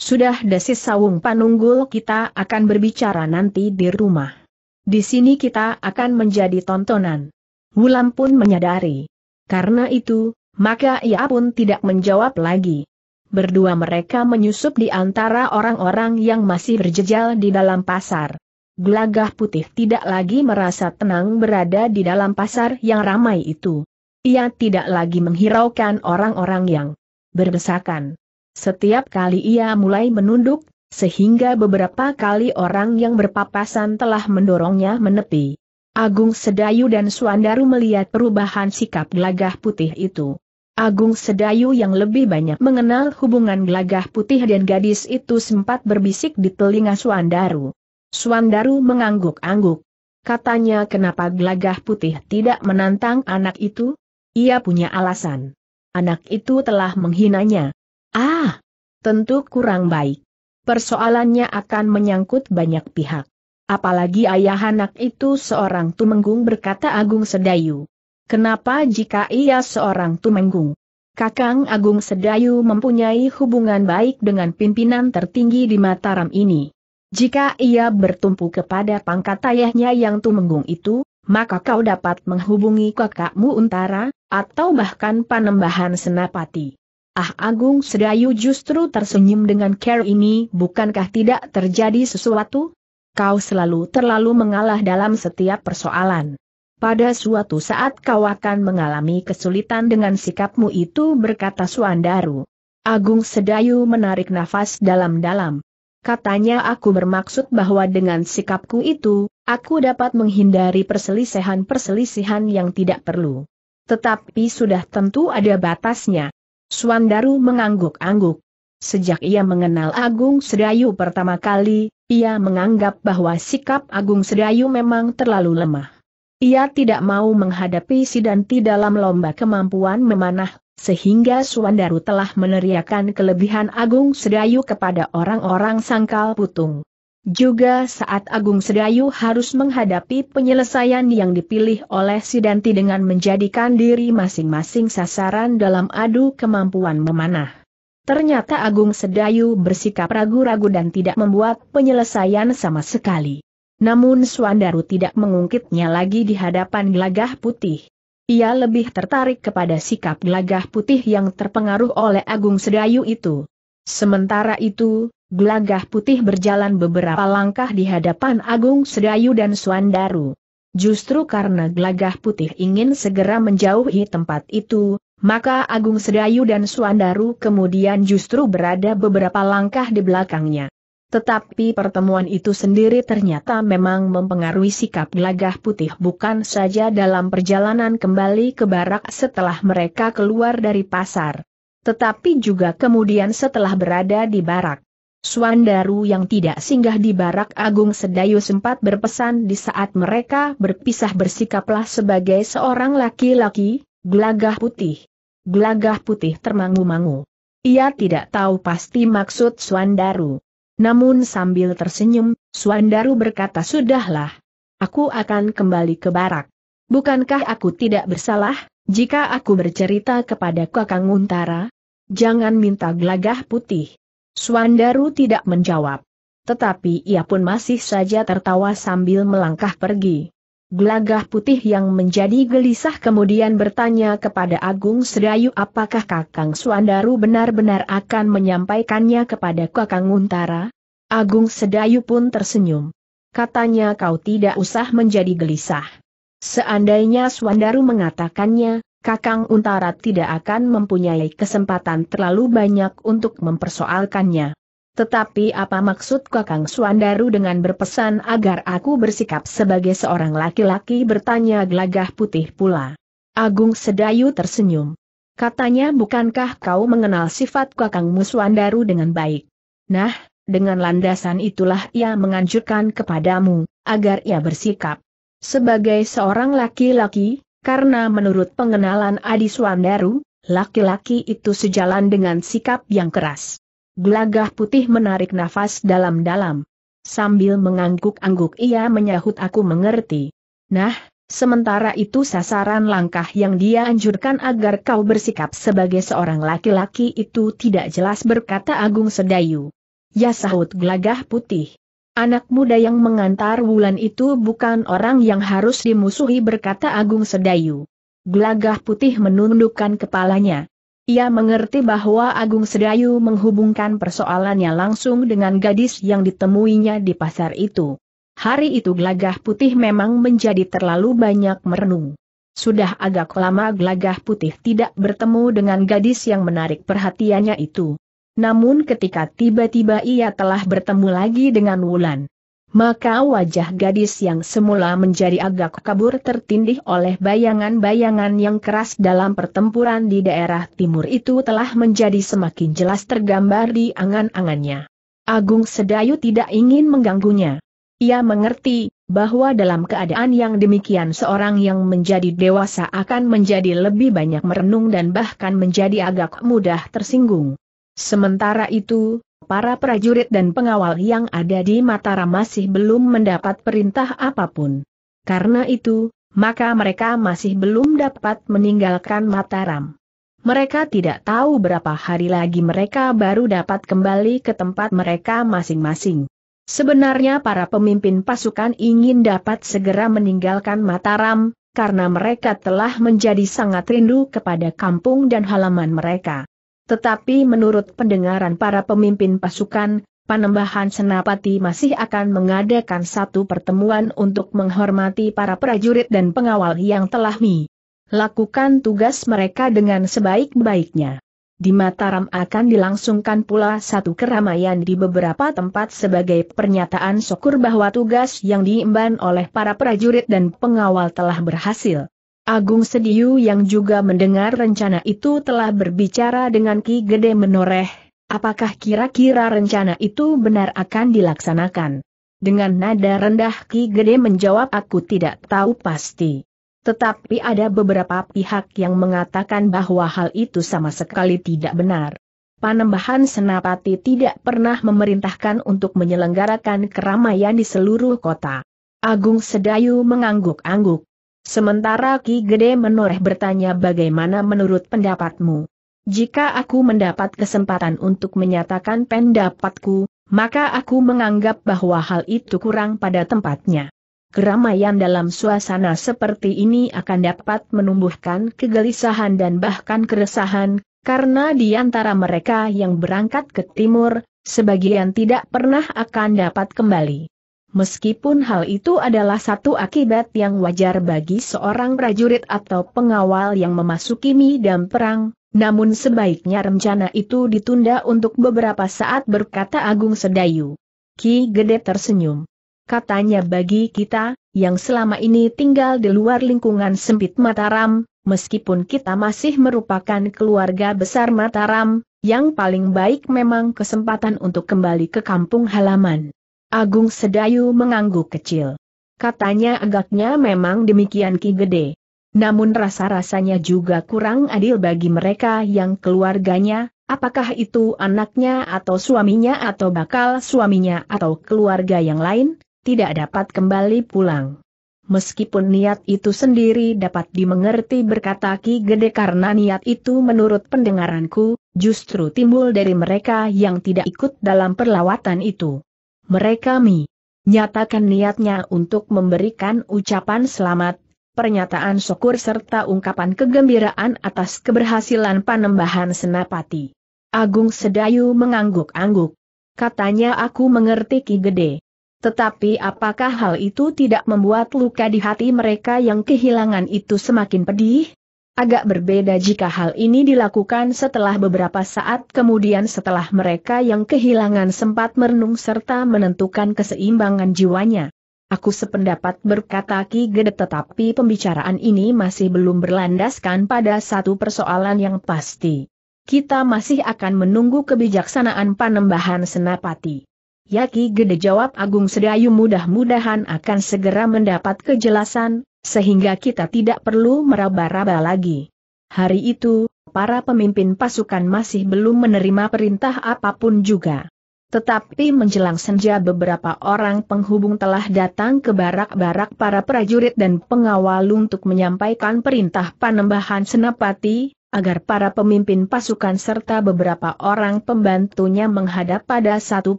Sudah desis sawung panunggul kita akan berbicara nanti di rumah. Di sini kita akan menjadi tontonan. Wulan pun menyadari. Karena itu, maka ia pun tidak menjawab lagi. Berdua mereka menyusup di antara orang-orang yang masih berjejal di dalam pasar. Gelagah putih tidak lagi merasa tenang berada di dalam pasar yang ramai itu. Ia tidak lagi menghiraukan orang-orang yang berdesakan. Setiap kali ia mulai menunduk, sehingga beberapa kali orang yang berpapasan telah mendorongnya menepi. Agung Sedayu dan Suandaru melihat perubahan sikap gelagah putih itu. Agung Sedayu yang lebih banyak mengenal hubungan gelagah putih dan gadis itu sempat berbisik di telinga Suandaru. Suandaru mengangguk-angguk. Katanya kenapa gelagah putih tidak menantang anak itu? Ia punya alasan. Anak itu telah menghinanya. Ah, tentu kurang baik. Persoalannya akan menyangkut banyak pihak. Apalagi ayah anak itu seorang tumenggung berkata Agung Sedayu. Kenapa jika ia seorang tumenggung? Kakang Agung Sedayu mempunyai hubungan baik dengan pimpinan tertinggi di Mataram ini. Jika ia bertumpu kepada pangkat ayahnya yang tumenggung itu, maka kau dapat menghubungi kakakmu Untara, atau bahkan Panembahan Senapati. Ah Agung Sedayu justru tersenyum dengan care ini bukankah tidak terjadi sesuatu? Kau selalu terlalu mengalah dalam setiap persoalan. Pada suatu saat kau akan mengalami kesulitan dengan sikapmu itu berkata Suandaru. Agung Sedayu menarik nafas dalam-dalam. Katanya aku bermaksud bahwa dengan sikapku itu, aku dapat menghindari perselisihan-perselisihan yang tidak perlu. Tetapi sudah tentu ada batasnya. Suandaru mengangguk-angguk. Sejak ia mengenal Agung Sedayu pertama kali, ia menganggap bahwa sikap Agung Sedayu memang terlalu lemah. Ia tidak mau menghadapi si Danti dalam lomba kemampuan memanah, sehingga Suandaru telah meneriakan kelebihan Agung Sedayu kepada orang-orang sangkal putung. Juga saat Agung Sedayu harus menghadapi penyelesaian yang dipilih oleh Sidanti dengan menjadikan diri masing-masing sasaran dalam adu kemampuan memanah. Ternyata Agung Sedayu bersikap ragu-ragu dan tidak membuat penyelesaian sama sekali. Namun Suandaru tidak mengungkitnya lagi di hadapan gelagah putih ia lebih tertarik kepada sikap gelagah putih yang terpengaruh oleh Agung Sedayu itu. Sementara itu, gelagah putih berjalan beberapa langkah di hadapan Agung Sedayu dan Suandaru. Justru karena gelagah putih ingin segera menjauhi tempat itu, maka Agung Sedayu dan Suandaru kemudian justru berada beberapa langkah di belakangnya. Tetapi pertemuan itu sendiri ternyata memang mempengaruhi sikap Glagah putih bukan saja dalam perjalanan kembali ke barak setelah mereka keluar dari pasar. Tetapi juga kemudian setelah berada di barak. Suandaru yang tidak singgah di barak Agung Sedayu sempat berpesan di saat mereka berpisah bersikaplah sebagai seorang laki-laki, Glagah putih. Glagah putih termangu-mangu. Ia tidak tahu pasti maksud Suandaru. Namun sambil tersenyum, Suandaru berkata sudahlah. Aku akan kembali ke barak. Bukankah aku tidak bersalah, jika aku bercerita kepada Kakang Untara? Jangan minta gelagah putih. Suandaru tidak menjawab. Tetapi ia pun masih saja tertawa sambil melangkah pergi. Gelagah putih yang menjadi gelisah kemudian bertanya kepada Agung Sedayu apakah Kakang Suandaru benar-benar akan menyampaikannya kepada Kakang Untara? Agung Sedayu pun tersenyum. Katanya kau tidak usah menjadi gelisah. Seandainya Suandaru mengatakannya, Kakang Untara tidak akan mempunyai kesempatan terlalu banyak untuk mempersoalkannya. Tetapi apa maksud Kakang Suandaru dengan berpesan agar aku bersikap sebagai seorang laki-laki bertanya gelagah putih pula. Agung Sedayu tersenyum. Katanya bukankah kau mengenal sifat Kakang Muswandaru dengan baik? Nah, dengan landasan itulah ia menganjurkan kepadamu, agar ia bersikap sebagai seorang laki-laki, karena menurut pengenalan Adi Suandaru, laki-laki itu sejalan dengan sikap yang keras. Gelagah putih menarik nafas dalam-dalam. Sambil mengangguk-angguk ia menyahut aku mengerti. Nah, sementara itu sasaran langkah yang dia anjurkan agar kau bersikap sebagai seorang laki-laki itu tidak jelas berkata Agung Sedayu. Ya sahut gelagah putih. Anak muda yang mengantar wulan itu bukan orang yang harus dimusuhi berkata Agung Sedayu. Gelagah putih menundukkan kepalanya. Ia mengerti bahwa Agung Sedayu menghubungkan persoalannya langsung dengan gadis yang ditemuinya di pasar itu. Hari itu gelagah putih memang menjadi terlalu banyak merenung. Sudah agak lama gelagah putih tidak bertemu dengan gadis yang menarik perhatiannya itu. Namun ketika tiba-tiba ia telah bertemu lagi dengan Wulan, maka wajah gadis yang semula menjadi agak kabur tertindih oleh bayangan-bayangan yang keras dalam pertempuran di daerah timur itu telah menjadi semakin jelas tergambar di angan-angannya. Agung Sedayu tidak ingin mengganggunya. Ia mengerti bahwa dalam keadaan yang demikian seorang yang menjadi dewasa akan menjadi lebih banyak merenung dan bahkan menjadi agak mudah tersinggung. Sementara itu, para prajurit dan pengawal yang ada di Mataram masih belum mendapat perintah apapun. Karena itu, maka mereka masih belum dapat meninggalkan Mataram. Mereka tidak tahu berapa hari lagi mereka baru dapat kembali ke tempat mereka masing-masing. Sebenarnya para pemimpin pasukan ingin dapat segera meninggalkan Mataram, karena mereka telah menjadi sangat rindu kepada kampung dan halaman mereka. Tetapi menurut pendengaran para pemimpin pasukan, Panembahan Senapati masih akan mengadakan satu pertemuan untuk menghormati para prajurit dan pengawal yang telah mi. Lakukan tugas mereka dengan sebaik-baiknya. Di Mataram akan dilangsungkan pula satu keramaian di beberapa tempat sebagai pernyataan syukur bahwa tugas yang diemban oleh para prajurit dan pengawal telah berhasil. Agung Sediu yang juga mendengar rencana itu telah berbicara dengan Ki Gede Menoreh, apakah kira-kira rencana itu benar akan dilaksanakan? Dengan nada rendah Ki Gede menjawab aku tidak tahu pasti. Tetapi ada beberapa pihak yang mengatakan bahwa hal itu sama sekali tidak benar. Panembahan Senapati tidak pernah memerintahkan untuk menyelenggarakan keramaian di seluruh kota. Agung Sedayu mengangguk-angguk. Sementara Ki Gede menoreh bertanya bagaimana menurut pendapatmu. Jika aku mendapat kesempatan untuk menyatakan pendapatku, maka aku menganggap bahwa hal itu kurang pada tempatnya. Keramaian dalam suasana seperti ini akan dapat menumbuhkan kegelisahan dan bahkan keresahan, karena di antara mereka yang berangkat ke timur, sebagian tidak pernah akan dapat kembali. Meskipun hal itu adalah satu akibat yang wajar bagi seorang prajurit atau pengawal yang memasuki medan perang, namun sebaiknya rencana itu ditunda untuk beberapa saat berkata Agung Sedayu. Ki Gede tersenyum. Katanya bagi kita, yang selama ini tinggal di luar lingkungan sempit Mataram, meskipun kita masih merupakan keluarga besar Mataram, yang paling baik memang kesempatan untuk kembali ke kampung halaman. Agung Sedayu mengangguk kecil. Katanya agaknya memang demikian Ki Gede. Namun rasa-rasanya juga kurang adil bagi mereka yang keluarganya, apakah itu anaknya atau suaminya atau bakal suaminya atau keluarga yang lain, tidak dapat kembali pulang. Meskipun niat itu sendiri dapat dimengerti berkata Ki Gede karena niat itu menurut pendengaranku, justru timbul dari mereka yang tidak ikut dalam perlawatan itu mereka mi. Nyatakan niatnya untuk memberikan ucapan selamat, pernyataan syukur serta ungkapan kegembiraan atas keberhasilan panembahan Senapati. Agung Sedayu mengangguk-angguk. Katanya aku mengerti Ki Gede. Tetapi apakah hal itu tidak membuat luka di hati mereka yang kehilangan itu semakin pedih? Agak berbeda jika hal ini dilakukan setelah beberapa saat kemudian setelah mereka yang kehilangan sempat merenung serta menentukan keseimbangan jiwanya. Aku sependapat berkata Ki Gede tetapi pembicaraan ini masih belum berlandaskan pada satu persoalan yang pasti. Kita masih akan menunggu kebijaksanaan panembahan Senapati. Yaki Gede jawab Agung Sedayu mudah-mudahan akan segera mendapat kejelasan, sehingga kita tidak perlu meraba-raba lagi. Hari itu, para pemimpin pasukan masih belum menerima perintah apapun juga. Tetapi menjelang senja beberapa orang penghubung telah datang ke barak-barak para prajurit dan pengawal untuk menyampaikan perintah panembahan senapati, agar para pemimpin pasukan serta beberapa orang pembantunya menghadap pada satu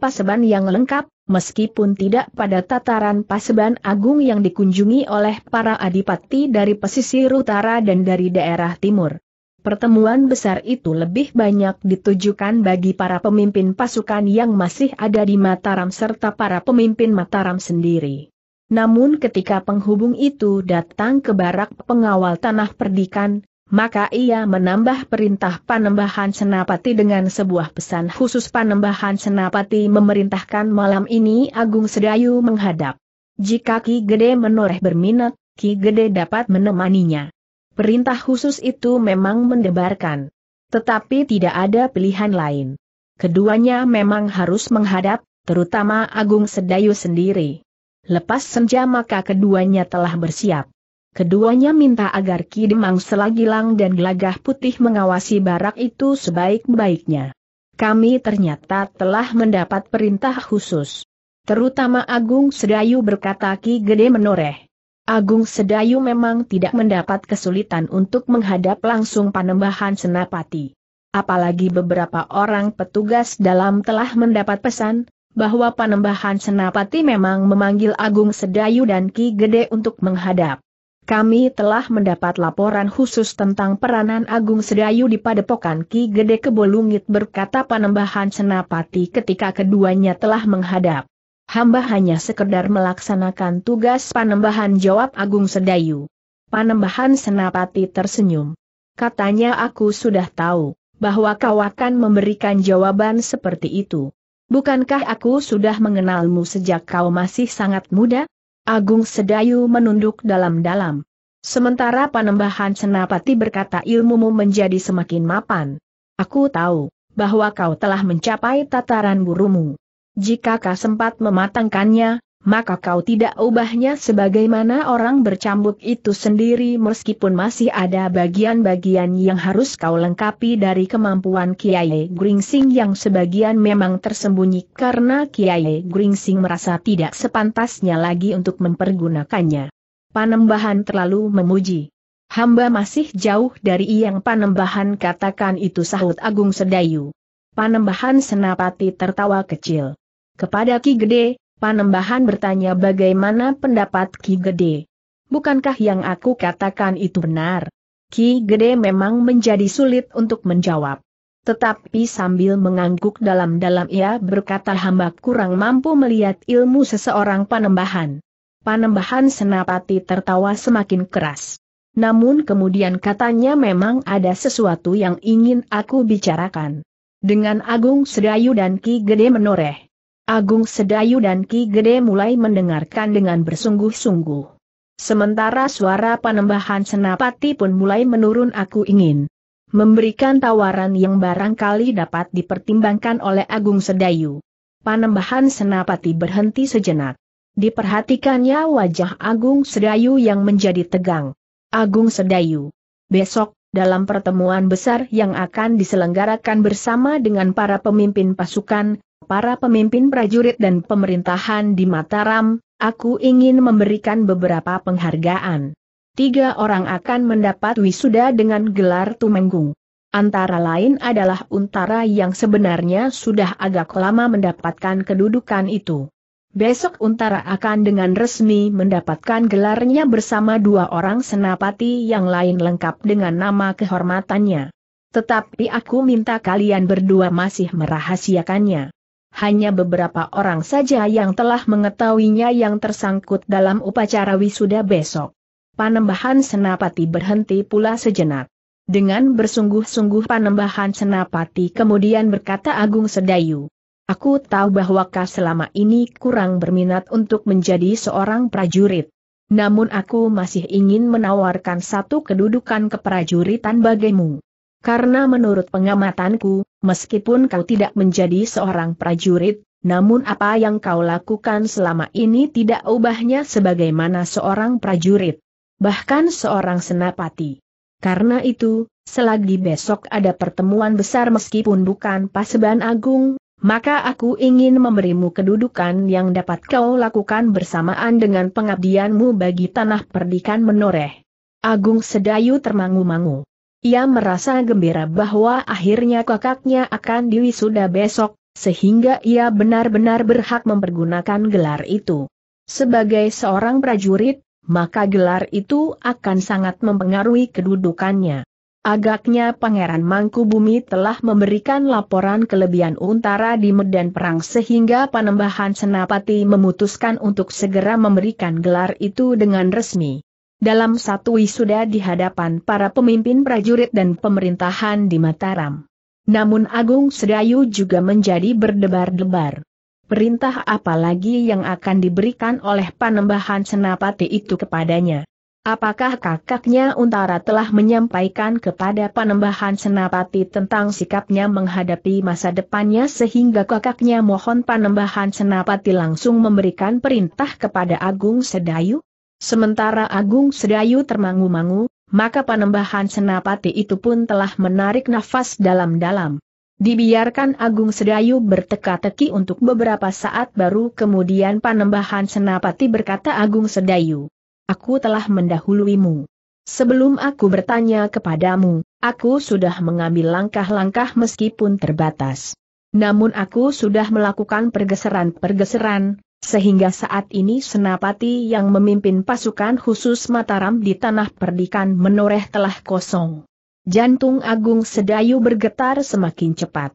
paseban yang lengkap, meskipun tidak pada tataran paseban agung yang dikunjungi oleh para adipati dari pesisir utara dan dari daerah timur. Pertemuan besar itu lebih banyak ditujukan bagi para pemimpin pasukan yang masih ada di Mataram serta para pemimpin Mataram sendiri. Namun ketika penghubung itu datang ke barak pengawal tanah perdikan, maka ia menambah perintah panembahan senapati dengan sebuah pesan khusus panembahan senapati memerintahkan malam ini Agung Sedayu menghadap. Jika Ki Gede menoreh berminat, Ki Gede dapat menemaninya. Perintah khusus itu memang mendebarkan. Tetapi tidak ada pilihan lain. Keduanya memang harus menghadap, terutama Agung Sedayu sendiri. Lepas senja maka keduanya telah bersiap. Keduanya minta agar Ki Demang Selagilang dan Gelagah Putih mengawasi barak itu sebaik-baiknya. Kami ternyata telah mendapat perintah khusus. Terutama Agung Sedayu berkata Ki Gede menoreh. Agung Sedayu memang tidak mendapat kesulitan untuk menghadap langsung panembahan Senapati. Apalagi beberapa orang petugas dalam telah mendapat pesan, bahwa panembahan Senapati memang memanggil Agung Sedayu dan Ki Gede untuk menghadap. Kami telah mendapat laporan khusus tentang peranan Agung Sedayu di Padepokan Ki Gede Kebolungit berkata Panembahan Senapati ketika keduanya telah menghadap. Hamba hanya sekedar melaksanakan tugas Panembahan jawab Agung Sedayu. Panembahan Senapati tersenyum. Katanya aku sudah tahu, bahwa kau akan memberikan jawaban seperti itu. Bukankah aku sudah mengenalmu sejak kau masih sangat muda? Agung Sedayu menunduk dalam-dalam. Sementara Panembahan Senapati berkata ilmumu menjadi semakin mapan. Aku tahu bahwa kau telah mencapai tataran burumu. Jika kau sempat mematangkannya, maka kau tidak ubahnya sebagaimana orang bercambuk itu sendiri meskipun masih ada bagian-bagian yang harus kau lengkapi dari kemampuan Kiai Gringsing yang sebagian memang tersembunyi karena Kiai Gringsing merasa tidak sepantasnya lagi untuk mempergunakannya. Panembahan terlalu memuji. Hamba masih jauh dari yang panembahan katakan itu sahut Agung Sedayu. Panembahan Senapati tertawa kecil. Kepada Ki Gede, Panembahan bertanya bagaimana pendapat Ki Gede. Bukankah yang aku katakan itu benar? Ki Gede memang menjadi sulit untuk menjawab. Tetapi sambil mengangguk dalam-dalam ia berkata hamba kurang mampu melihat ilmu seseorang panembahan. Panembahan Senapati tertawa semakin keras. Namun kemudian katanya memang ada sesuatu yang ingin aku bicarakan. Dengan Agung Sedayu dan Ki Gede menoreh. Agung Sedayu dan Ki Gede mulai mendengarkan dengan bersungguh-sungguh. Sementara suara Panembahan senapati pun mulai menurun aku ingin memberikan tawaran yang barangkali dapat dipertimbangkan oleh Agung Sedayu. Panembahan senapati berhenti sejenak. Diperhatikannya wajah Agung Sedayu yang menjadi tegang. Agung Sedayu. Besok, dalam pertemuan besar yang akan diselenggarakan bersama dengan para pemimpin pasukan, para pemimpin prajurit dan pemerintahan di Mataram, aku ingin memberikan beberapa penghargaan. Tiga orang akan mendapat wisuda dengan gelar Tumenggung. Antara lain adalah Untara yang sebenarnya sudah agak lama mendapatkan kedudukan itu. Besok Untara akan dengan resmi mendapatkan gelarnya bersama dua orang senapati yang lain lengkap dengan nama kehormatannya. Tetapi aku minta kalian berdua masih merahasiakannya hanya beberapa orang saja yang telah mengetahuinya yang tersangkut dalam upacara wisuda besok. Panembahan Senapati berhenti pula sejenak. Dengan bersungguh-sungguh Panembahan Senapati kemudian berkata Agung Sedayu. Aku tahu bahwa kau selama ini kurang berminat untuk menjadi seorang prajurit. Namun aku masih ingin menawarkan satu kedudukan keprajuritan bagimu. Karena menurut pengamatanku, meskipun kau tidak menjadi seorang prajurit, namun apa yang kau lakukan selama ini tidak ubahnya sebagaimana seorang prajurit. Bahkan seorang senapati. Karena itu, selagi besok ada pertemuan besar meskipun bukan paseban agung, maka aku ingin memberimu kedudukan yang dapat kau lakukan bersamaan dengan pengabdianmu bagi tanah perdikan menoreh. Agung Sedayu termangu-mangu. Ia merasa gembira bahwa akhirnya kakaknya akan diwisuda besok, sehingga ia benar-benar berhak mempergunakan gelar itu. Sebagai seorang prajurit, maka gelar itu akan sangat mempengaruhi kedudukannya. Agaknya Pangeran Mangkubumi telah memberikan laporan kelebihan Untara di medan perang sehingga Panembahan Senapati memutuskan untuk segera memberikan gelar itu dengan resmi dalam satu wisuda di hadapan para pemimpin prajurit dan pemerintahan di Mataram. Namun Agung Sedayu juga menjadi berdebar-debar. Perintah apa lagi yang akan diberikan oleh panembahan senapati itu kepadanya. Apakah kakaknya Untara telah menyampaikan kepada Panembahan Senapati tentang sikapnya menghadapi masa depannya sehingga kakaknya mohon Panembahan Senapati langsung memberikan perintah kepada Agung Sedayu? Sementara Agung Sedayu termangu-mangu, maka Panembahan senapati itu pun telah menarik nafas dalam-dalam. Dibiarkan Agung Sedayu berteka-teki untuk beberapa saat baru kemudian panembahan senapati berkata Agung Sedayu. Aku telah mendahuluimu. Sebelum aku bertanya kepadamu, aku sudah mengambil langkah-langkah meskipun terbatas. Namun aku sudah melakukan pergeseran-pergeseran, sehingga saat ini Senapati yang memimpin pasukan khusus Mataram di tanah perdikan menoreh telah kosong. Jantung Agung Sedayu bergetar semakin cepat.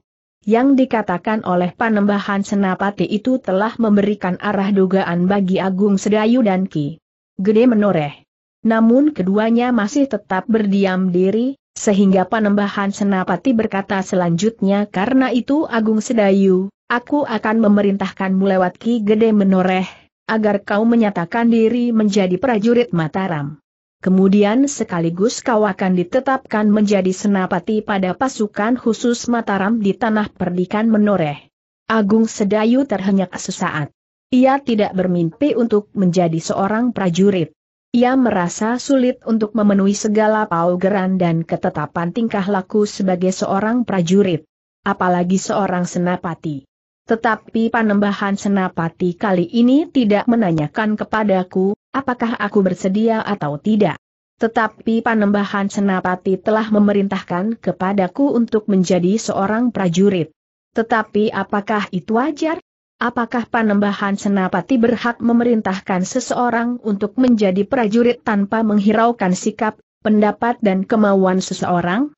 Yang dikatakan oleh panembahan Senapati itu telah memberikan arah dugaan bagi Agung Sedayu dan Ki. Gede menoreh. Namun keduanya masih tetap berdiam diri, sehingga Panembahan Senapati berkata selanjutnya karena itu Agung Sedayu, aku akan memerintahkanmu lewat Ki Gede Menoreh, agar kau menyatakan diri menjadi prajurit Mataram. Kemudian sekaligus kau akan ditetapkan menjadi senapati pada pasukan khusus Mataram di tanah perdikan Menoreh. Agung Sedayu terhenyak sesaat. Ia tidak bermimpi untuk menjadi seorang prajurit. Ia merasa sulit untuk memenuhi segala paugeran dan ketetapan tingkah laku sebagai seorang prajurit. Apalagi seorang senapati. Tetapi panembahan senapati kali ini tidak menanyakan kepadaku, apakah aku bersedia atau tidak. Tetapi panembahan senapati telah memerintahkan kepadaku untuk menjadi seorang prajurit. Tetapi apakah itu wajar? Apakah Panembahan Senapati berhak memerintahkan seseorang untuk menjadi prajurit tanpa menghiraukan sikap, pendapat dan kemauan seseorang?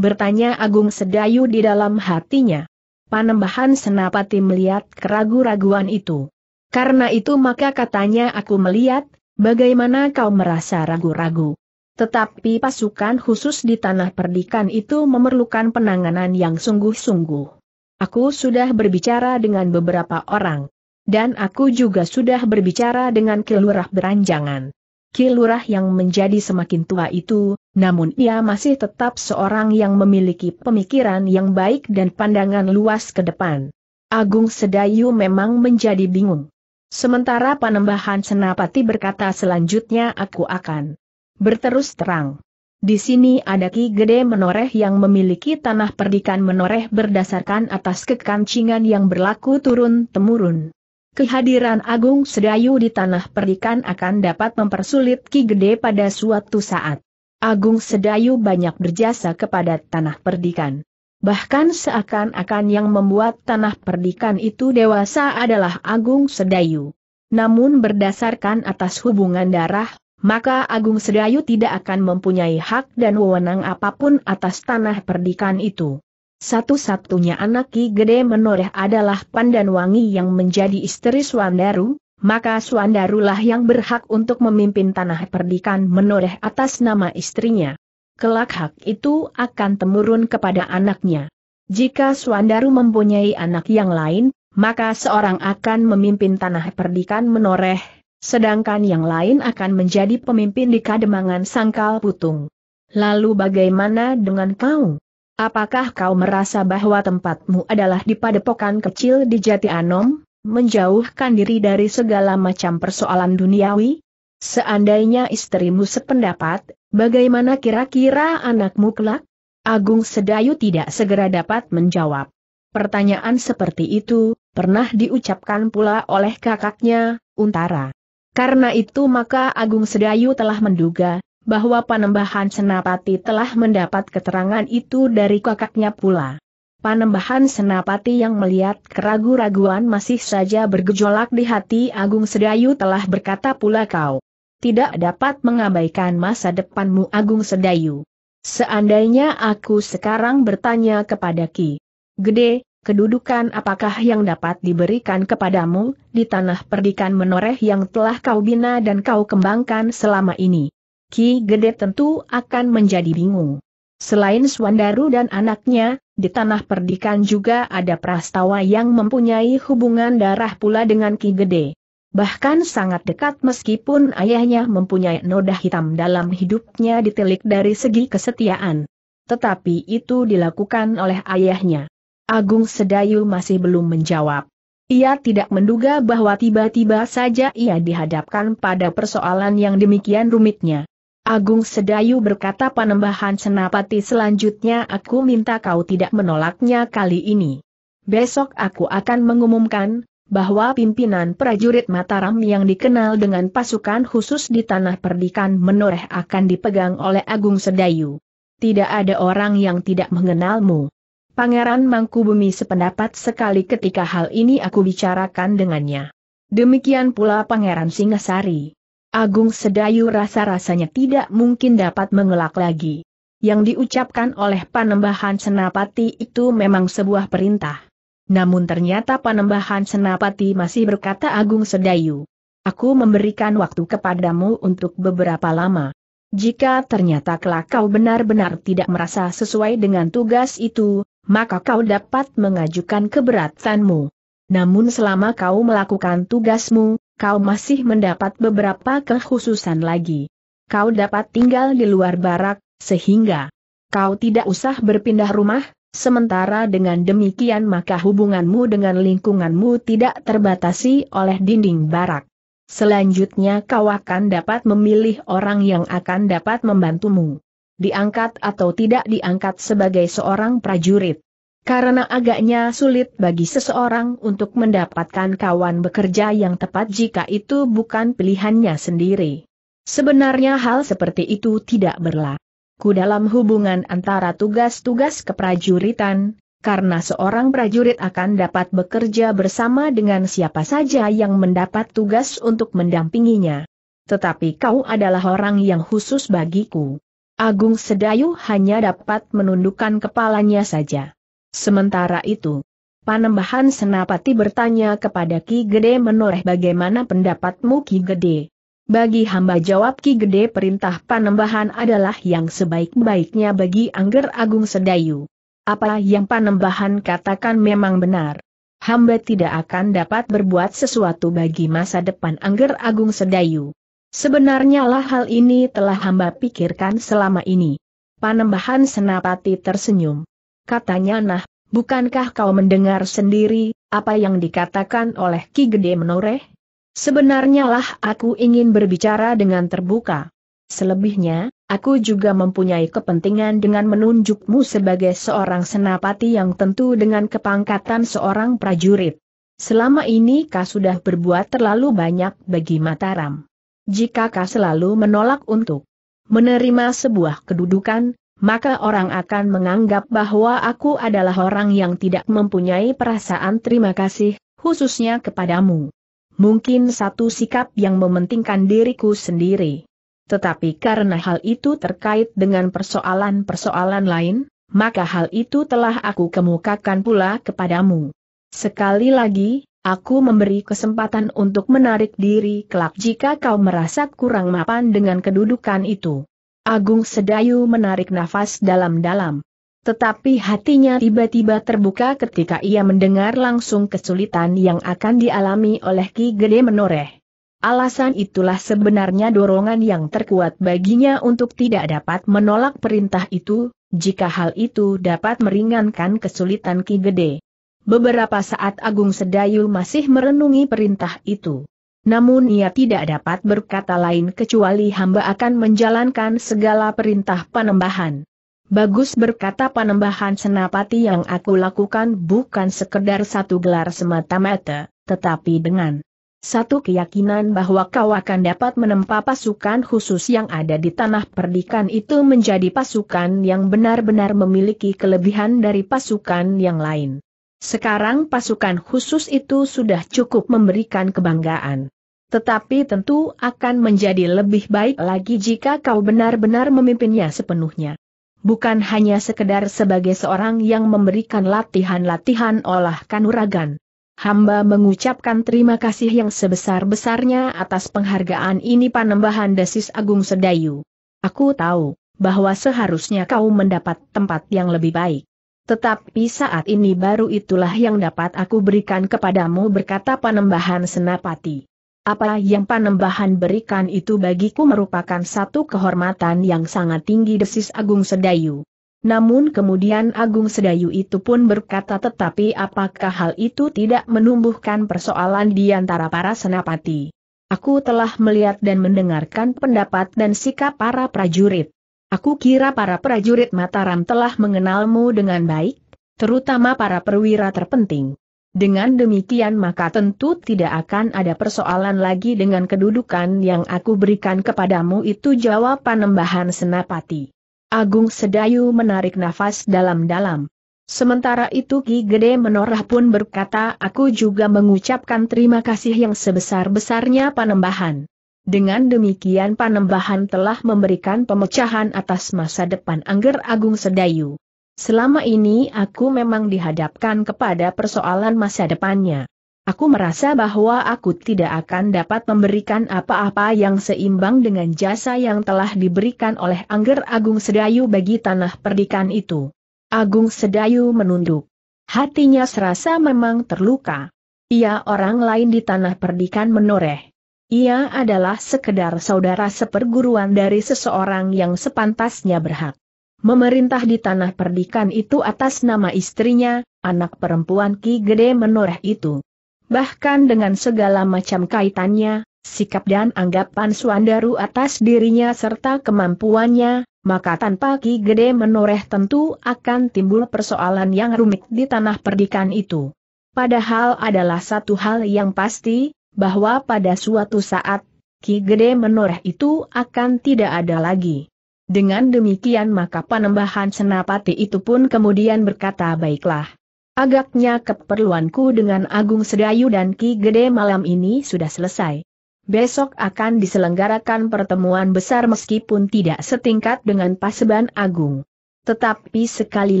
Bertanya Agung Sedayu di dalam hatinya. Panembahan Senapati melihat keragu-raguan itu. Karena itu maka katanya aku melihat, bagaimana kau merasa ragu-ragu. Tetapi pasukan khusus di tanah perdikan itu memerlukan penanganan yang sungguh-sungguh. Aku sudah berbicara dengan beberapa orang. Dan aku juga sudah berbicara dengan Kilurah Beranjangan. Kilurah yang menjadi semakin tua itu, namun ia masih tetap seorang yang memiliki pemikiran yang baik dan pandangan luas ke depan. Agung Sedayu memang menjadi bingung. Sementara Panembahan Senapati berkata selanjutnya aku akan berterus terang. Di sini ada Ki Gede Menoreh yang memiliki tanah perdikan Menoreh berdasarkan atas kekancingan yang berlaku turun-temurun. Kehadiran Agung Sedayu di tanah perdikan akan dapat mempersulit Ki Gede pada suatu saat. Agung Sedayu banyak berjasa kepada tanah perdikan. Bahkan seakan-akan yang membuat tanah perdikan itu dewasa adalah Agung Sedayu. Namun berdasarkan atas hubungan darah, maka Agung Sedayu tidak akan mempunyai hak dan wewenang apapun atas tanah perdikan itu. Satu-satunya anak Ki Gede Menoreh adalah Wangi yang menjadi istri Swandaru, maka Swandarulah yang berhak untuk memimpin tanah perdikan Menoreh atas nama istrinya. Kelak hak itu akan temurun kepada anaknya. Jika Swandaru mempunyai anak yang lain, maka seorang akan memimpin tanah perdikan Menoreh, sedangkan yang lain akan menjadi pemimpin di kademangan sangkal putung. Lalu bagaimana dengan kau? Apakah kau merasa bahwa tempatmu adalah di padepokan kecil di Jati Anom, menjauhkan diri dari segala macam persoalan duniawi? Seandainya istrimu sependapat, bagaimana kira-kira anakmu kelak? Agung Sedayu tidak segera dapat menjawab. Pertanyaan seperti itu, pernah diucapkan pula oleh kakaknya, Untara. Karena itu maka Agung Sedayu telah menduga, bahwa Panembahan Senapati telah mendapat keterangan itu dari kakaknya pula. Panembahan Senapati yang melihat keragu-raguan masih saja bergejolak di hati Agung Sedayu telah berkata pula kau tidak dapat mengabaikan masa depanmu Agung Sedayu. Seandainya aku sekarang bertanya kepada Ki Gede, kedudukan apakah yang dapat diberikan kepadamu, di tanah perdikan menoreh yang telah kau bina dan kau kembangkan selama ini. Ki Gede tentu akan menjadi bingung. Selain Swandaru dan anaknya, di tanah perdikan juga ada prastawa yang mempunyai hubungan darah pula dengan Ki Gede. Bahkan sangat dekat meskipun ayahnya mempunyai noda hitam dalam hidupnya ditelik dari segi kesetiaan. Tetapi itu dilakukan oleh ayahnya. Agung Sedayu masih belum menjawab. Ia tidak menduga bahwa tiba-tiba saja ia dihadapkan pada persoalan yang demikian rumitnya. Agung Sedayu berkata panembahan senapati selanjutnya aku minta kau tidak menolaknya kali ini. Besok aku akan mengumumkan, bahwa pimpinan prajurit Mataram yang dikenal dengan pasukan khusus di Tanah Perdikan menoreh akan dipegang oleh Agung Sedayu. Tidak ada orang yang tidak mengenalmu. Pangeran Mangkubumi sependapat sekali ketika hal ini aku bicarakan dengannya. Demikian pula Pangeran Singasari. Agung Sedayu rasa-rasanya tidak mungkin dapat mengelak lagi. Yang diucapkan oleh Panembahan Senapati itu memang sebuah perintah. Namun ternyata Panembahan Senapati masih berkata Agung Sedayu. Aku memberikan waktu kepadamu untuk beberapa lama. Jika ternyata kelak kau benar-benar tidak merasa sesuai dengan tugas itu, maka kau dapat mengajukan keberatanmu. Namun selama kau melakukan tugasmu, kau masih mendapat beberapa kekhususan lagi. Kau dapat tinggal di luar barak, sehingga kau tidak usah berpindah rumah, sementara dengan demikian maka hubunganmu dengan lingkunganmu tidak terbatasi oleh dinding barak. Selanjutnya kau akan dapat memilih orang yang akan dapat membantumu diangkat atau tidak diangkat sebagai seorang prajurit. Karena agaknya sulit bagi seseorang untuk mendapatkan kawan bekerja yang tepat jika itu bukan pilihannya sendiri. Sebenarnya hal seperti itu tidak berlaku dalam hubungan antara tugas-tugas keprajuritan, karena seorang prajurit akan dapat bekerja bersama dengan siapa saja yang mendapat tugas untuk mendampinginya. Tetapi kau adalah orang yang khusus bagiku. Agung Sedayu hanya dapat menundukkan kepalanya saja. Sementara itu, Panembahan Senapati bertanya kepada Ki Gede menoreh bagaimana pendapatmu Ki Gede. Bagi hamba jawab Ki Gede perintah panembahan adalah yang sebaik-baiknya bagi Angger Agung Sedayu. Apa yang panembahan katakan memang benar. Hamba tidak akan dapat berbuat sesuatu bagi masa depan Angger Agung Sedayu. Sebenarnya lah hal ini telah hamba pikirkan selama ini. Panembahan Senapati tersenyum. Katanya nah, bukankah kau mendengar sendiri, apa yang dikatakan oleh Ki Gede Menoreh? Sebenarnya lah aku ingin berbicara dengan terbuka. Selebihnya, aku juga mempunyai kepentingan dengan menunjukmu sebagai seorang senapati yang tentu dengan kepangkatan seorang prajurit. Selama ini kau sudah berbuat terlalu banyak bagi Mataram. Jika kau selalu menolak untuk menerima sebuah kedudukan, maka orang akan menganggap bahwa aku adalah orang yang tidak mempunyai perasaan terima kasih, khususnya kepadamu. Mungkin satu sikap yang mementingkan diriku sendiri. Tetapi karena hal itu terkait dengan persoalan-persoalan lain, maka hal itu telah aku kemukakan pula kepadamu. Sekali lagi, Aku memberi kesempatan untuk menarik diri kelak jika kau merasa kurang mapan dengan kedudukan itu. Agung Sedayu menarik nafas dalam-dalam. Tetapi hatinya tiba-tiba terbuka ketika ia mendengar langsung kesulitan yang akan dialami oleh Ki Gede Menoreh. Alasan itulah sebenarnya dorongan yang terkuat baginya untuk tidak dapat menolak perintah itu, jika hal itu dapat meringankan kesulitan Ki Gede. Beberapa saat Agung Sedayu masih merenungi perintah itu. Namun ia tidak dapat berkata lain kecuali hamba akan menjalankan segala perintah panembahan. Bagus berkata panembahan senapati yang aku lakukan bukan sekedar satu gelar semata-mata, tetapi dengan satu keyakinan bahwa kau akan dapat menempa pasukan khusus yang ada di tanah perdikan itu menjadi pasukan yang benar-benar memiliki kelebihan dari pasukan yang lain. Sekarang pasukan khusus itu sudah cukup memberikan kebanggaan. Tetapi tentu akan menjadi lebih baik lagi jika kau benar-benar memimpinnya sepenuhnya. Bukan hanya sekedar sebagai seorang yang memberikan latihan-latihan olah kanuragan. Hamba mengucapkan terima kasih yang sebesar-besarnya atas penghargaan ini panembahan Desis Agung Sedayu. Aku tahu bahwa seharusnya kau mendapat tempat yang lebih baik. Tetapi saat ini baru itulah yang dapat aku berikan kepadamu berkata Panembahan Senapati. Apa yang Panembahan berikan itu bagiku merupakan satu kehormatan yang sangat tinggi desis Agung Sedayu. Namun kemudian Agung Sedayu itu pun berkata tetapi apakah hal itu tidak menumbuhkan persoalan di antara para senapati. Aku telah melihat dan mendengarkan pendapat dan sikap para prajurit. Aku kira para prajurit Mataram telah mengenalmu dengan baik, terutama para perwira terpenting. Dengan demikian maka tentu tidak akan ada persoalan lagi dengan kedudukan yang aku berikan kepadamu itu jawab Panembahan Senapati. Agung Sedayu menarik nafas dalam-dalam. Sementara itu Ki Gede Menorah pun berkata aku juga mengucapkan terima kasih yang sebesar-besarnya Panembahan. Dengan demikian Panembahan telah memberikan pemecahan atas masa depan Angger Agung Sedayu. Selama ini aku memang dihadapkan kepada persoalan masa depannya. Aku merasa bahwa aku tidak akan dapat memberikan apa-apa yang seimbang dengan jasa yang telah diberikan oleh Angger Agung Sedayu bagi tanah perdikan itu. Agung Sedayu menunduk. Hatinya serasa memang terluka. Ia orang lain di tanah perdikan menoreh. Ia adalah sekedar saudara seperguruan dari seseorang yang sepantasnya berhak memerintah di tanah perdikan itu atas nama istrinya, anak perempuan Ki Gede Menoreh itu. Bahkan dengan segala macam kaitannya, sikap dan anggapan Suandaru atas dirinya serta kemampuannya, maka tanpa Ki Gede Menoreh tentu akan timbul persoalan yang rumit di tanah perdikan itu. Padahal adalah satu hal yang pasti, bahwa pada suatu saat, Ki Gede menoreh itu akan tidak ada lagi. Dengan demikian maka panembahan senapati itu pun kemudian berkata baiklah. Agaknya keperluanku dengan Agung Sedayu dan Ki Gede malam ini sudah selesai. Besok akan diselenggarakan pertemuan besar meskipun tidak setingkat dengan Paseban Agung. Tetapi sekali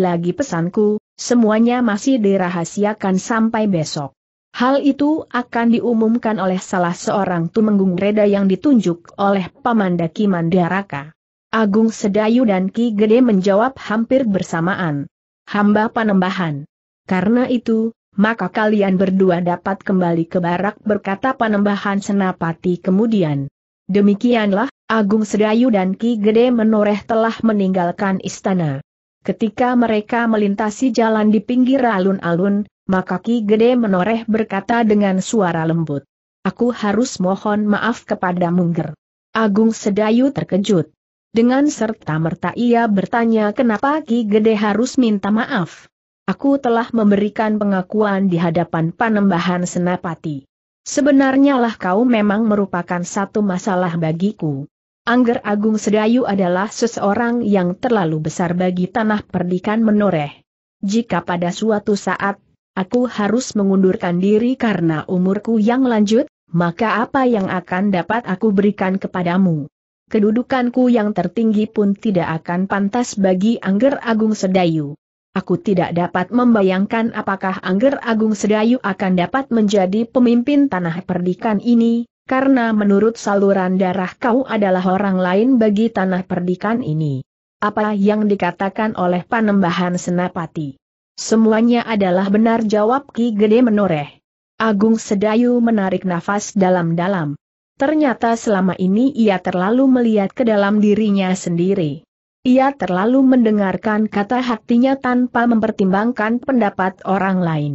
lagi pesanku, semuanya masih dirahasiakan sampai besok. Hal itu akan diumumkan oleh salah seorang tumenggung reda yang ditunjuk oleh Pamandaki Mandaraka. Agung Sedayu dan Ki Gede menjawab hampir bersamaan. Hamba Panembahan. Karena itu, maka kalian berdua dapat kembali ke barak berkata Panembahan Senapati kemudian. Demikianlah, Agung Sedayu dan Ki Gede menoreh telah meninggalkan istana. Ketika mereka melintasi jalan di pinggir alun-alun, maka Ki Gede menoreh berkata dengan suara lembut. Aku harus mohon maaf kepada Mungger. Agung Sedayu terkejut. Dengan serta-merta ia bertanya kenapa Ki Gede harus minta maaf. Aku telah memberikan pengakuan di hadapan panembahan Senapati. Sebenarnya lah kau memang merupakan satu masalah bagiku. Angger Agung Sedayu adalah seseorang yang terlalu besar bagi tanah perdikan menoreh. Jika pada suatu saat Aku harus mengundurkan diri karena umurku yang lanjut, maka apa yang akan dapat aku berikan kepadamu? Kedudukanku yang tertinggi pun tidak akan pantas bagi Angger Agung Sedayu. Aku tidak dapat membayangkan apakah Angger Agung Sedayu akan dapat menjadi pemimpin tanah perdikan ini, karena menurut saluran darah kau adalah orang lain bagi tanah perdikan ini. Apa yang dikatakan oleh Panembahan Senapati? Semuanya adalah benar jawab Ki Gede menoreh. Agung Sedayu menarik nafas dalam-dalam. Ternyata selama ini ia terlalu melihat ke dalam dirinya sendiri. Ia terlalu mendengarkan kata hatinya tanpa mempertimbangkan pendapat orang lain.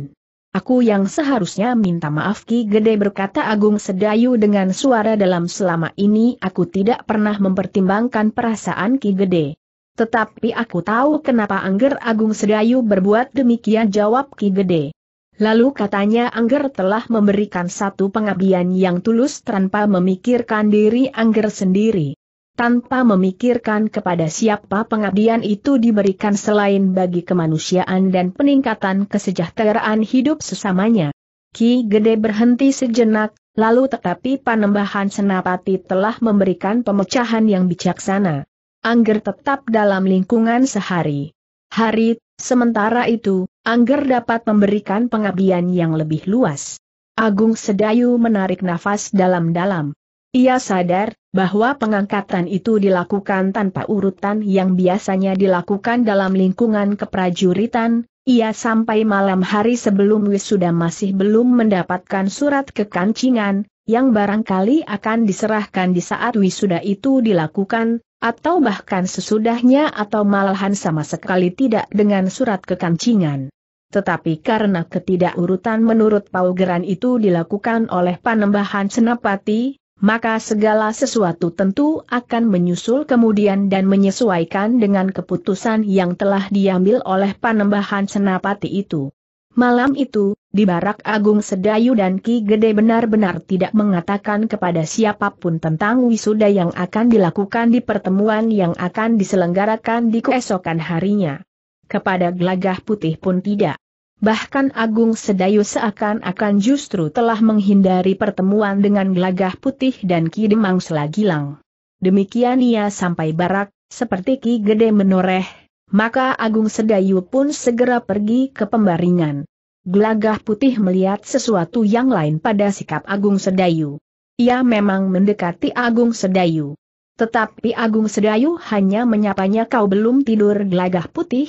Aku yang seharusnya minta maaf Ki Gede berkata Agung Sedayu dengan suara dalam selama ini aku tidak pernah mempertimbangkan perasaan Ki Gede. Tetapi aku tahu kenapa Angger Agung Sedayu berbuat demikian jawab Ki Gede. Lalu katanya Angger telah memberikan satu pengabdian yang tulus tanpa memikirkan diri Angger sendiri. Tanpa memikirkan kepada siapa pengabdian itu diberikan selain bagi kemanusiaan dan peningkatan kesejahteraan hidup sesamanya. Ki Gede berhenti sejenak, lalu tetapi panembahan senapati telah memberikan pemecahan yang bijaksana. Angger tetap dalam lingkungan sehari. Hari, sementara itu, Angger dapat memberikan pengabdian yang lebih luas. Agung Sedayu menarik nafas dalam-dalam. Ia sadar bahwa pengangkatan itu dilakukan tanpa urutan yang biasanya dilakukan dalam lingkungan keprajuritan. Ia sampai malam hari sebelum wisuda masih belum mendapatkan surat kekancingan, yang barangkali akan diserahkan di saat wisuda itu dilakukan, atau bahkan sesudahnya atau malahan sama sekali tidak dengan surat kekancingan. Tetapi karena ketidakurutan menurut paugeran itu dilakukan oleh panembahan senapati, maka segala sesuatu tentu akan menyusul kemudian dan menyesuaikan dengan keputusan yang telah diambil oleh panembahan senapati itu. Malam itu, di Barak Agung Sedayu dan Ki Gede benar-benar tidak mengatakan kepada siapapun tentang wisuda yang akan dilakukan di pertemuan yang akan diselenggarakan di keesokan harinya. Kepada gelagah putih pun tidak. Bahkan Agung Sedayu seakan-akan justru telah menghindari pertemuan dengan gelagah putih dan Ki Demang Selagilang. Demikian ia sampai barak, seperti Ki Gede menoreh, maka Agung Sedayu pun segera pergi ke pembaringan. Gelagah putih melihat sesuatu yang lain pada sikap Agung Sedayu. Ia memang mendekati Agung Sedayu. Tetapi Agung Sedayu hanya menyapanya kau belum tidur gelagah putih?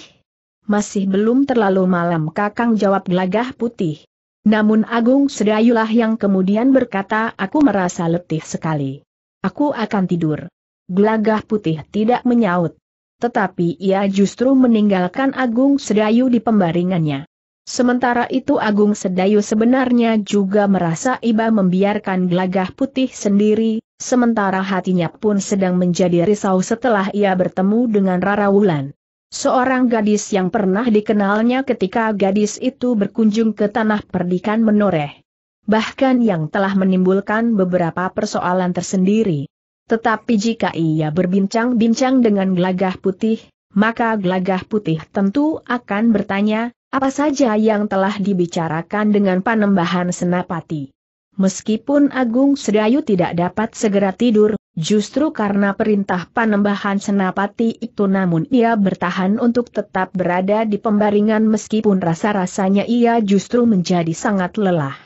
Masih belum terlalu malam kakang jawab gelagah putih. Namun Agung Sedayulah yang kemudian berkata aku merasa letih sekali. Aku akan tidur. Gelagah putih tidak menyaut. Tetapi ia justru meninggalkan Agung Sedayu di pembaringannya. Sementara itu Agung Sedayu sebenarnya juga merasa iba membiarkan gelagah putih sendiri, sementara hatinya pun sedang menjadi risau setelah ia bertemu dengan Rara Wulan. Seorang gadis yang pernah dikenalnya ketika gadis itu berkunjung ke tanah perdikan menoreh. Bahkan yang telah menimbulkan beberapa persoalan tersendiri. Tetapi jika ia berbincang-bincang dengan gelagah putih, maka gelagah putih tentu akan bertanya, apa saja yang telah dibicarakan dengan panembahan Senapati? Meskipun Agung Sedayu tidak dapat segera tidur, justru karena perintah panembahan Senapati itu namun ia bertahan untuk tetap berada di pembaringan meskipun rasa-rasanya ia justru menjadi sangat lelah.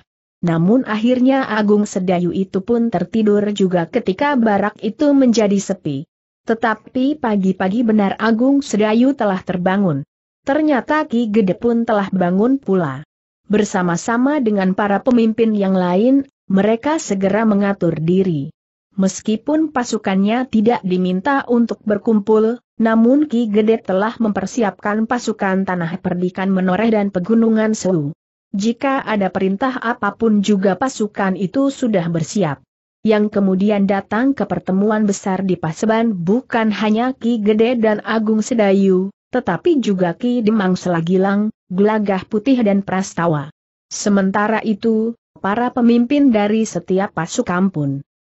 Namun akhirnya Agung Sedayu itu pun tertidur juga ketika barak itu menjadi sepi. Tetapi pagi-pagi benar Agung Sedayu telah terbangun. Ternyata Ki Gede pun telah bangun pula. Bersama-sama dengan para pemimpin yang lain, mereka segera mengatur diri. Meskipun pasukannya tidak diminta untuk berkumpul, namun Ki Gede telah mempersiapkan pasukan tanah perdikan menoreh dan pegunungan Seu. Jika ada perintah apapun juga pasukan itu sudah bersiap yang kemudian datang ke pertemuan besar di Paseban bukan hanya Ki Gede dan Agung Sedayu, tetapi juga Ki Demang Selagilang, Gelagah Putih dan Prastawa. Sementara itu, para pemimpin dari setiap pasukan pun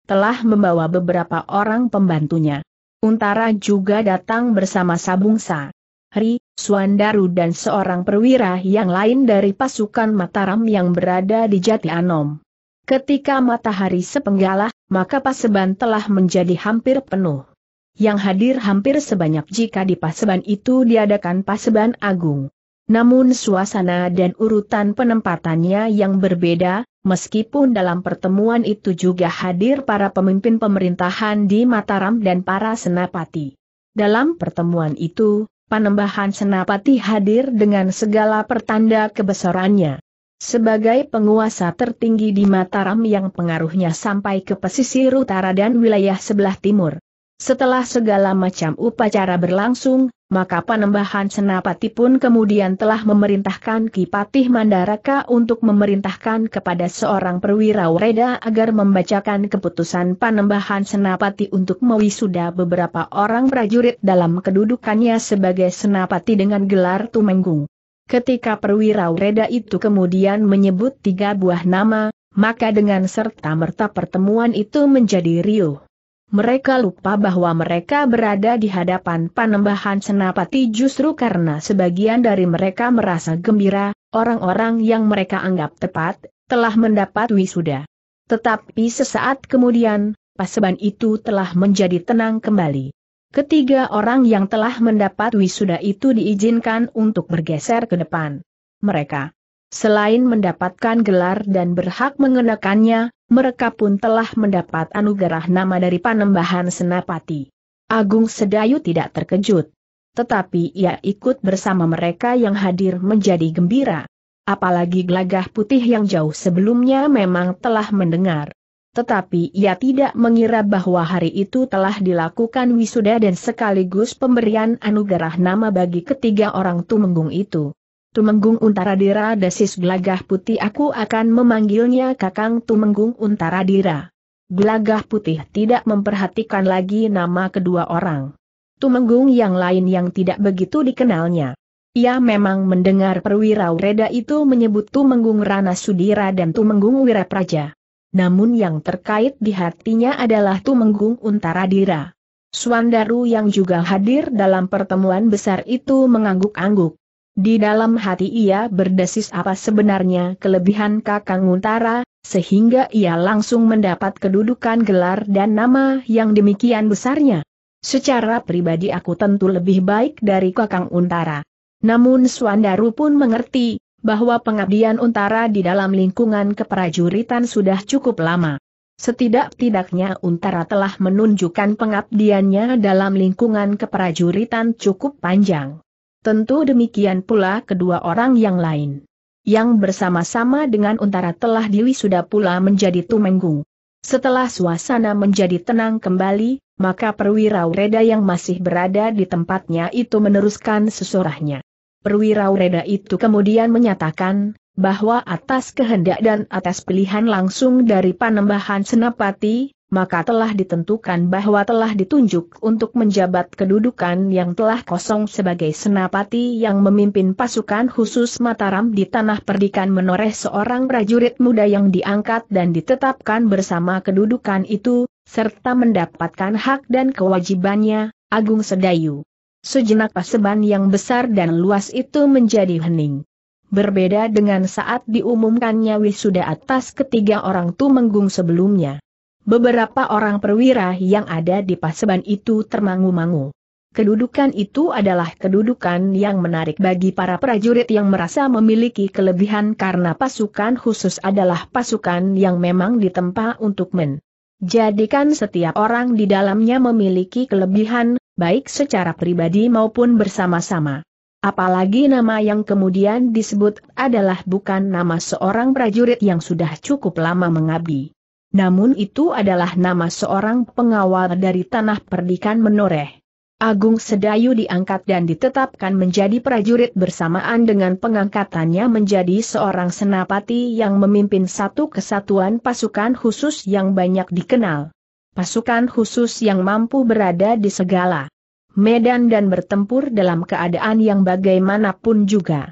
telah membawa beberapa orang pembantunya. Untara juga datang bersama Sabungsa. Ri, Suandaru dan seorang perwira yang lain dari pasukan Mataram yang berada di Jati Anom. Ketika matahari sepenggalah, maka paseban telah menjadi hampir penuh yang hadir hampir sebanyak jika di paseban itu diadakan paseban agung. Namun suasana dan urutan penempatannya yang berbeda, meskipun dalam pertemuan itu juga hadir para pemimpin pemerintahan di Mataram dan para senapati. Dalam pertemuan itu, panembahan senapati hadir dengan segala pertanda kebesarannya. Sebagai penguasa tertinggi di Mataram yang pengaruhnya sampai ke pesisir utara dan wilayah sebelah timur, setelah segala macam upacara berlangsung, maka penembahan Senapati pun kemudian telah memerintahkan Kipatih Mandaraka untuk memerintahkan kepada seorang perwira Wreda agar membacakan keputusan penembahan Senapati untuk mewisuda beberapa orang prajurit dalam kedudukannya sebagai Senapati dengan gelar Tumenggung. Ketika perwira Wreda itu kemudian menyebut tiga buah nama, maka dengan serta merta pertemuan itu menjadi riuh. Mereka lupa bahwa mereka berada di hadapan panembahan senapati justru karena sebagian dari mereka merasa gembira, orang-orang yang mereka anggap tepat, telah mendapat wisuda. Tetapi sesaat kemudian, paseban itu telah menjadi tenang kembali. Ketiga orang yang telah mendapat wisuda itu diizinkan untuk bergeser ke depan. Mereka selain mendapatkan gelar dan berhak mengenakannya, mereka pun telah mendapat anugerah nama dari Panembahan Senapati. Agung Sedayu tidak terkejut. Tetapi ia ikut bersama mereka yang hadir menjadi gembira. Apalagi gelagah putih yang jauh sebelumnya memang telah mendengar. Tetapi ia tidak mengira bahwa hari itu telah dilakukan wisuda dan sekaligus pemberian anugerah nama bagi ketiga orang tumenggung itu. Tumenggung Untaradira desis Gelagah Putih aku akan memanggilnya Kakang Tumenggung Untaradira. Gelagah Putih tidak memperhatikan lagi nama kedua orang. Tumenggung yang lain yang tidak begitu dikenalnya. Ia memang mendengar perwira Reda itu menyebut Tumenggung Rana Sudira dan Tumenggung Wirapraja. Namun yang terkait di hatinya adalah Tumenggung Untaradira. Suandaru yang juga hadir dalam pertemuan besar itu mengangguk-angguk. Di dalam hati ia berdesis apa sebenarnya kelebihan Kakang Untara, sehingga ia langsung mendapat kedudukan gelar dan nama yang demikian besarnya. Secara pribadi aku tentu lebih baik dari Kakang Untara. Namun Suandaru pun mengerti, bahwa pengabdian Untara di dalam lingkungan keprajuritan sudah cukup lama. Setidak-tidaknya Untara telah menunjukkan pengabdiannya dalam lingkungan keprajuritan cukup panjang. Tentu demikian pula kedua orang yang lain. Yang bersama-sama dengan Untara telah diwisuda pula menjadi Tumenggung. Setelah suasana menjadi tenang kembali, maka perwira Ureda yang masih berada di tempatnya itu meneruskan sesorahnya. Perwira Ureda itu kemudian menyatakan, bahwa atas kehendak dan atas pilihan langsung dari Panembahan Senapati, maka telah ditentukan bahwa telah ditunjuk untuk menjabat kedudukan yang telah kosong sebagai senapati yang memimpin pasukan khusus Mataram di tanah perdikan menoreh seorang prajurit muda yang diangkat dan ditetapkan bersama kedudukan itu, serta mendapatkan hak dan kewajibannya, Agung Sedayu. Sejenak paseban yang besar dan luas itu menjadi hening. Berbeda dengan saat diumumkannya wisuda atas ketiga orang tu menggung sebelumnya. Beberapa orang perwira yang ada di paseban itu termangu-mangu. Kedudukan itu adalah kedudukan yang menarik bagi para prajurit yang merasa memiliki kelebihan karena pasukan khusus adalah pasukan yang memang ditempa untuk men. Jadikan setiap orang di dalamnya memiliki kelebihan, baik secara pribadi maupun bersama-sama. Apalagi nama yang kemudian disebut adalah bukan nama seorang prajurit yang sudah cukup lama mengabdi namun itu adalah nama seorang pengawal dari tanah perdikan menoreh. Agung Sedayu diangkat dan ditetapkan menjadi prajurit bersamaan dengan pengangkatannya menjadi seorang senapati yang memimpin satu kesatuan pasukan khusus yang banyak dikenal. Pasukan khusus yang mampu berada di segala medan dan bertempur dalam keadaan yang bagaimanapun juga.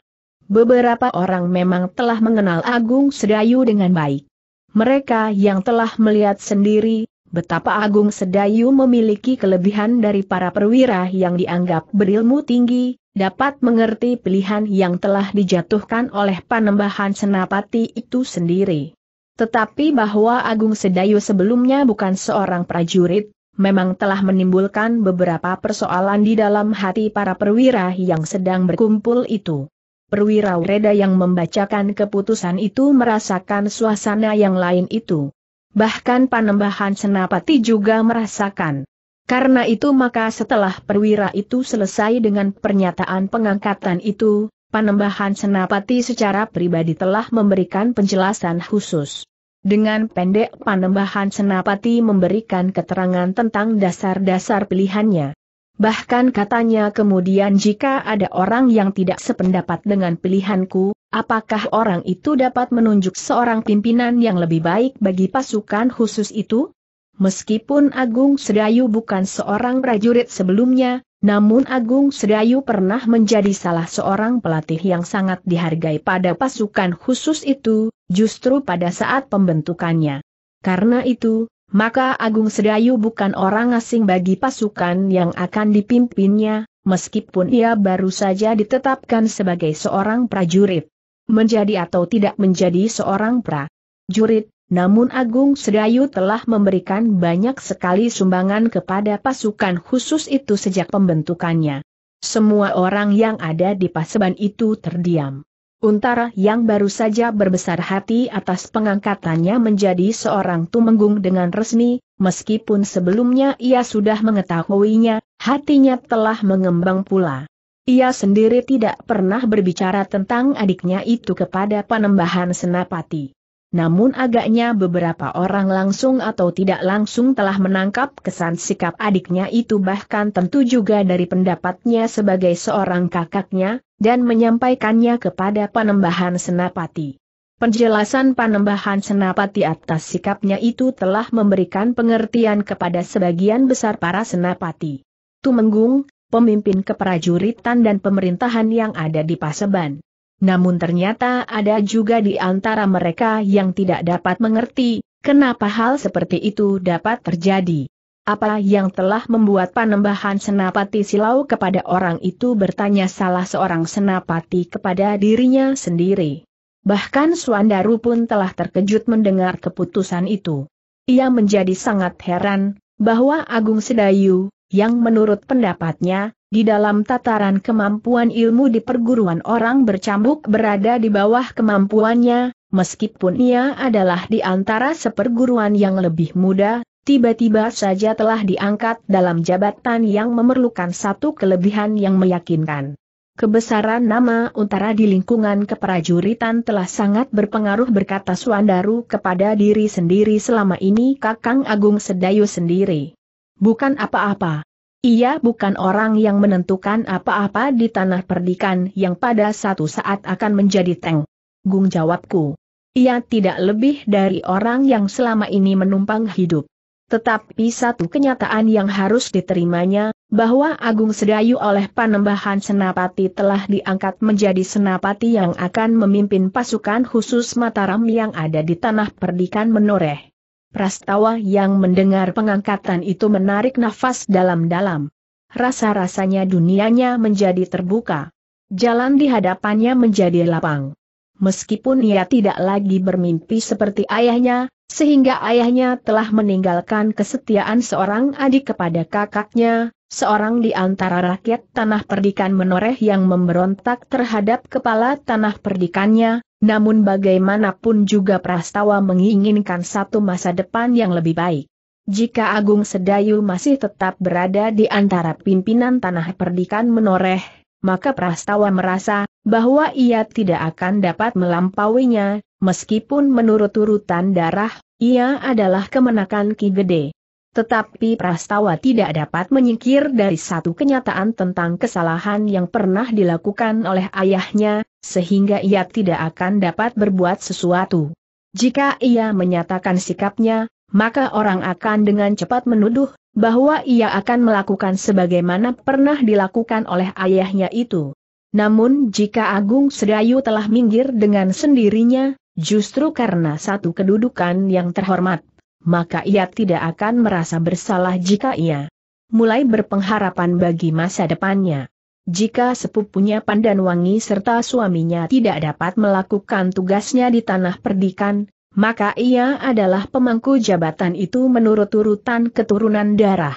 Beberapa orang memang telah mengenal Agung Sedayu dengan baik. Mereka yang telah melihat sendiri, betapa Agung Sedayu memiliki kelebihan dari para perwira yang dianggap berilmu tinggi, dapat mengerti pilihan yang telah dijatuhkan oleh panembahan senapati itu sendiri. Tetapi bahwa Agung Sedayu sebelumnya bukan seorang prajurit, memang telah menimbulkan beberapa persoalan di dalam hati para perwira yang sedang berkumpul itu perwira Ureda yang membacakan keputusan itu merasakan suasana yang lain itu. Bahkan panembahan senapati juga merasakan. Karena itu maka setelah perwira itu selesai dengan pernyataan pengangkatan itu, panembahan senapati secara pribadi telah memberikan penjelasan khusus. Dengan pendek panembahan senapati memberikan keterangan tentang dasar-dasar pilihannya. Bahkan katanya kemudian jika ada orang yang tidak sependapat dengan pilihanku, apakah orang itu dapat menunjuk seorang pimpinan yang lebih baik bagi pasukan khusus itu? Meskipun Agung Sedayu bukan seorang prajurit sebelumnya, namun Agung Sedayu pernah menjadi salah seorang pelatih yang sangat dihargai pada pasukan khusus itu, justru pada saat pembentukannya. Karena itu, maka Agung Sedayu bukan orang asing bagi pasukan yang akan dipimpinnya, meskipun ia baru saja ditetapkan sebagai seorang prajurit. Menjadi atau tidak menjadi seorang prajurit, namun Agung Sedayu telah memberikan banyak sekali sumbangan kepada pasukan khusus itu sejak pembentukannya. Semua orang yang ada di paseban itu terdiam. Untara yang baru saja berbesar hati atas pengangkatannya menjadi seorang tumenggung dengan resmi, meskipun sebelumnya ia sudah mengetahuinya, hatinya telah mengembang pula. Ia sendiri tidak pernah berbicara tentang adiknya itu kepada panembahan Senapati. Namun agaknya beberapa orang langsung atau tidak langsung telah menangkap kesan sikap adiknya itu bahkan tentu juga dari pendapatnya sebagai seorang kakaknya, dan menyampaikannya kepada Panembahan Senapati. Penjelasan Panembahan Senapati atas sikapnya itu telah memberikan pengertian kepada sebagian besar para senapati. Tumenggung, pemimpin keprajuritan dan pemerintahan yang ada di Paseban. Namun ternyata ada juga di antara mereka yang tidak dapat mengerti, kenapa hal seperti itu dapat terjadi. Apa yang telah membuat panembahan senapati silau kepada orang itu bertanya salah seorang senapati kepada dirinya sendiri. Bahkan Suandaru pun telah terkejut mendengar keputusan itu. Ia menjadi sangat heran, bahwa Agung Sedayu, yang menurut pendapatnya, di dalam tataran kemampuan ilmu di perguruan orang bercambuk berada di bawah kemampuannya, meskipun ia adalah di antara seperguruan yang lebih muda, tiba-tiba saja telah diangkat dalam jabatan yang memerlukan satu kelebihan yang meyakinkan. Kebesaran nama Untara di lingkungan keprajuritan telah sangat berpengaruh berkata Suandaru kepada diri sendiri selama ini Kakang Agung Sedayu sendiri. Bukan apa-apa. Ia bukan orang yang menentukan apa-apa di tanah perdikan yang pada satu saat akan menjadi Teng. Gung jawabku. Ia tidak lebih dari orang yang selama ini menumpang hidup. Tetapi satu kenyataan yang harus diterimanya, bahwa Agung Sedayu oleh Panembahan Senapati telah diangkat menjadi Senapati yang akan memimpin pasukan khusus Mataram yang ada di tanah perdikan menoreh. Prastawa yang mendengar pengangkatan itu menarik nafas dalam-dalam. Rasa-rasanya dunianya menjadi terbuka. Jalan di hadapannya menjadi lapang meskipun ia tidak lagi bermimpi seperti ayahnya, sehingga ayahnya telah meninggalkan kesetiaan seorang adik kepada kakaknya, seorang di antara rakyat tanah perdikan menoreh yang memberontak terhadap kepala tanah perdikannya, namun bagaimanapun juga Prastawa menginginkan satu masa depan yang lebih baik. Jika Agung Sedayu masih tetap berada di antara pimpinan tanah perdikan menoreh, maka Prastawa merasa bahwa ia tidak akan dapat melampauinya, meskipun menurut urutan darah, ia adalah kemenakan Ki Gede. Tetapi Prastawa tidak dapat menyingkir dari satu kenyataan tentang kesalahan yang pernah dilakukan oleh ayahnya, sehingga ia tidak akan dapat berbuat sesuatu. Jika ia menyatakan sikapnya, maka orang akan dengan cepat menuduh bahwa ia akan melakukan sebagaimana pernah dilakukan oleh ayahnya itu. Namun jika Agung Sedayu telah minggir dengan sendirinya, justru karena satu kedudukan yang terhormat, maka ia tidak akan merasa bersalah jika ia mulai berpengharapan bagi masa depannya. Jika sepupunya Pandanwangi serta suaminya tidak dapat melakukan tugasnya di tanah perdikan, maka ia adalah pemangku jabatan itu menurut urutan keturunan darah.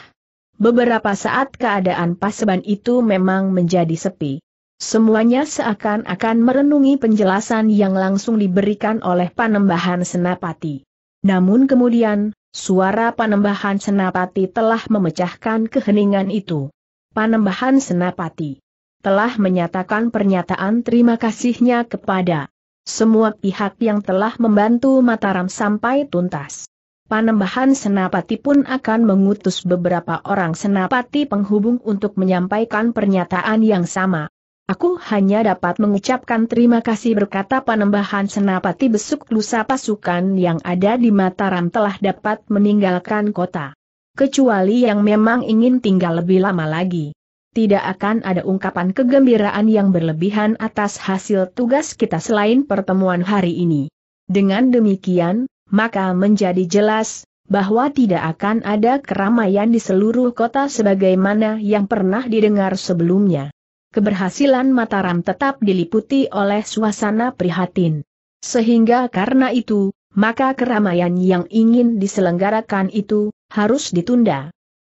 Beberapa saat keadaan paseban itu memang menjadi sepi. Semuanya seakan-akan merenungi penjelasan yang langsung diberikan oleh panembahan senapati. Namun kemudian, suara panembahan senapati telah memecahkan keheningan itu. Panembahan senapati telah menyatakan pernyataan terima kasihnya kepada semua pihak yang telah membantu Mataram sampai tuntas. Panembahan Senapati pun akan mengutus beberapa orang Senapati penghubung untuk menyampaikan pernyataan yang sama. Aku hanya dapat mengucapkan terima kasih berkata panembahan Senapati besuk lusa pasukan yang ada di Mataram telah dapat meninggalkan kota. Kecuali yang memang ingin tinggal lebih lama lagi tidak akan ada ungkapan kegembiraan yang berlebihan atas hasil tugas kita selain pertemuan hari ini. Dengan demikian, maka menjadi jelas bahwa tidak akan ada keramaian di seluruh kota sebagaimana yang pernah didengar sebelumnya. Keberhasilan Mataram tetap diliputi oleh suasana prihatin. Sehingga karena itu, maka keramaian yang ingin diselenggarakan itu harus ditunda.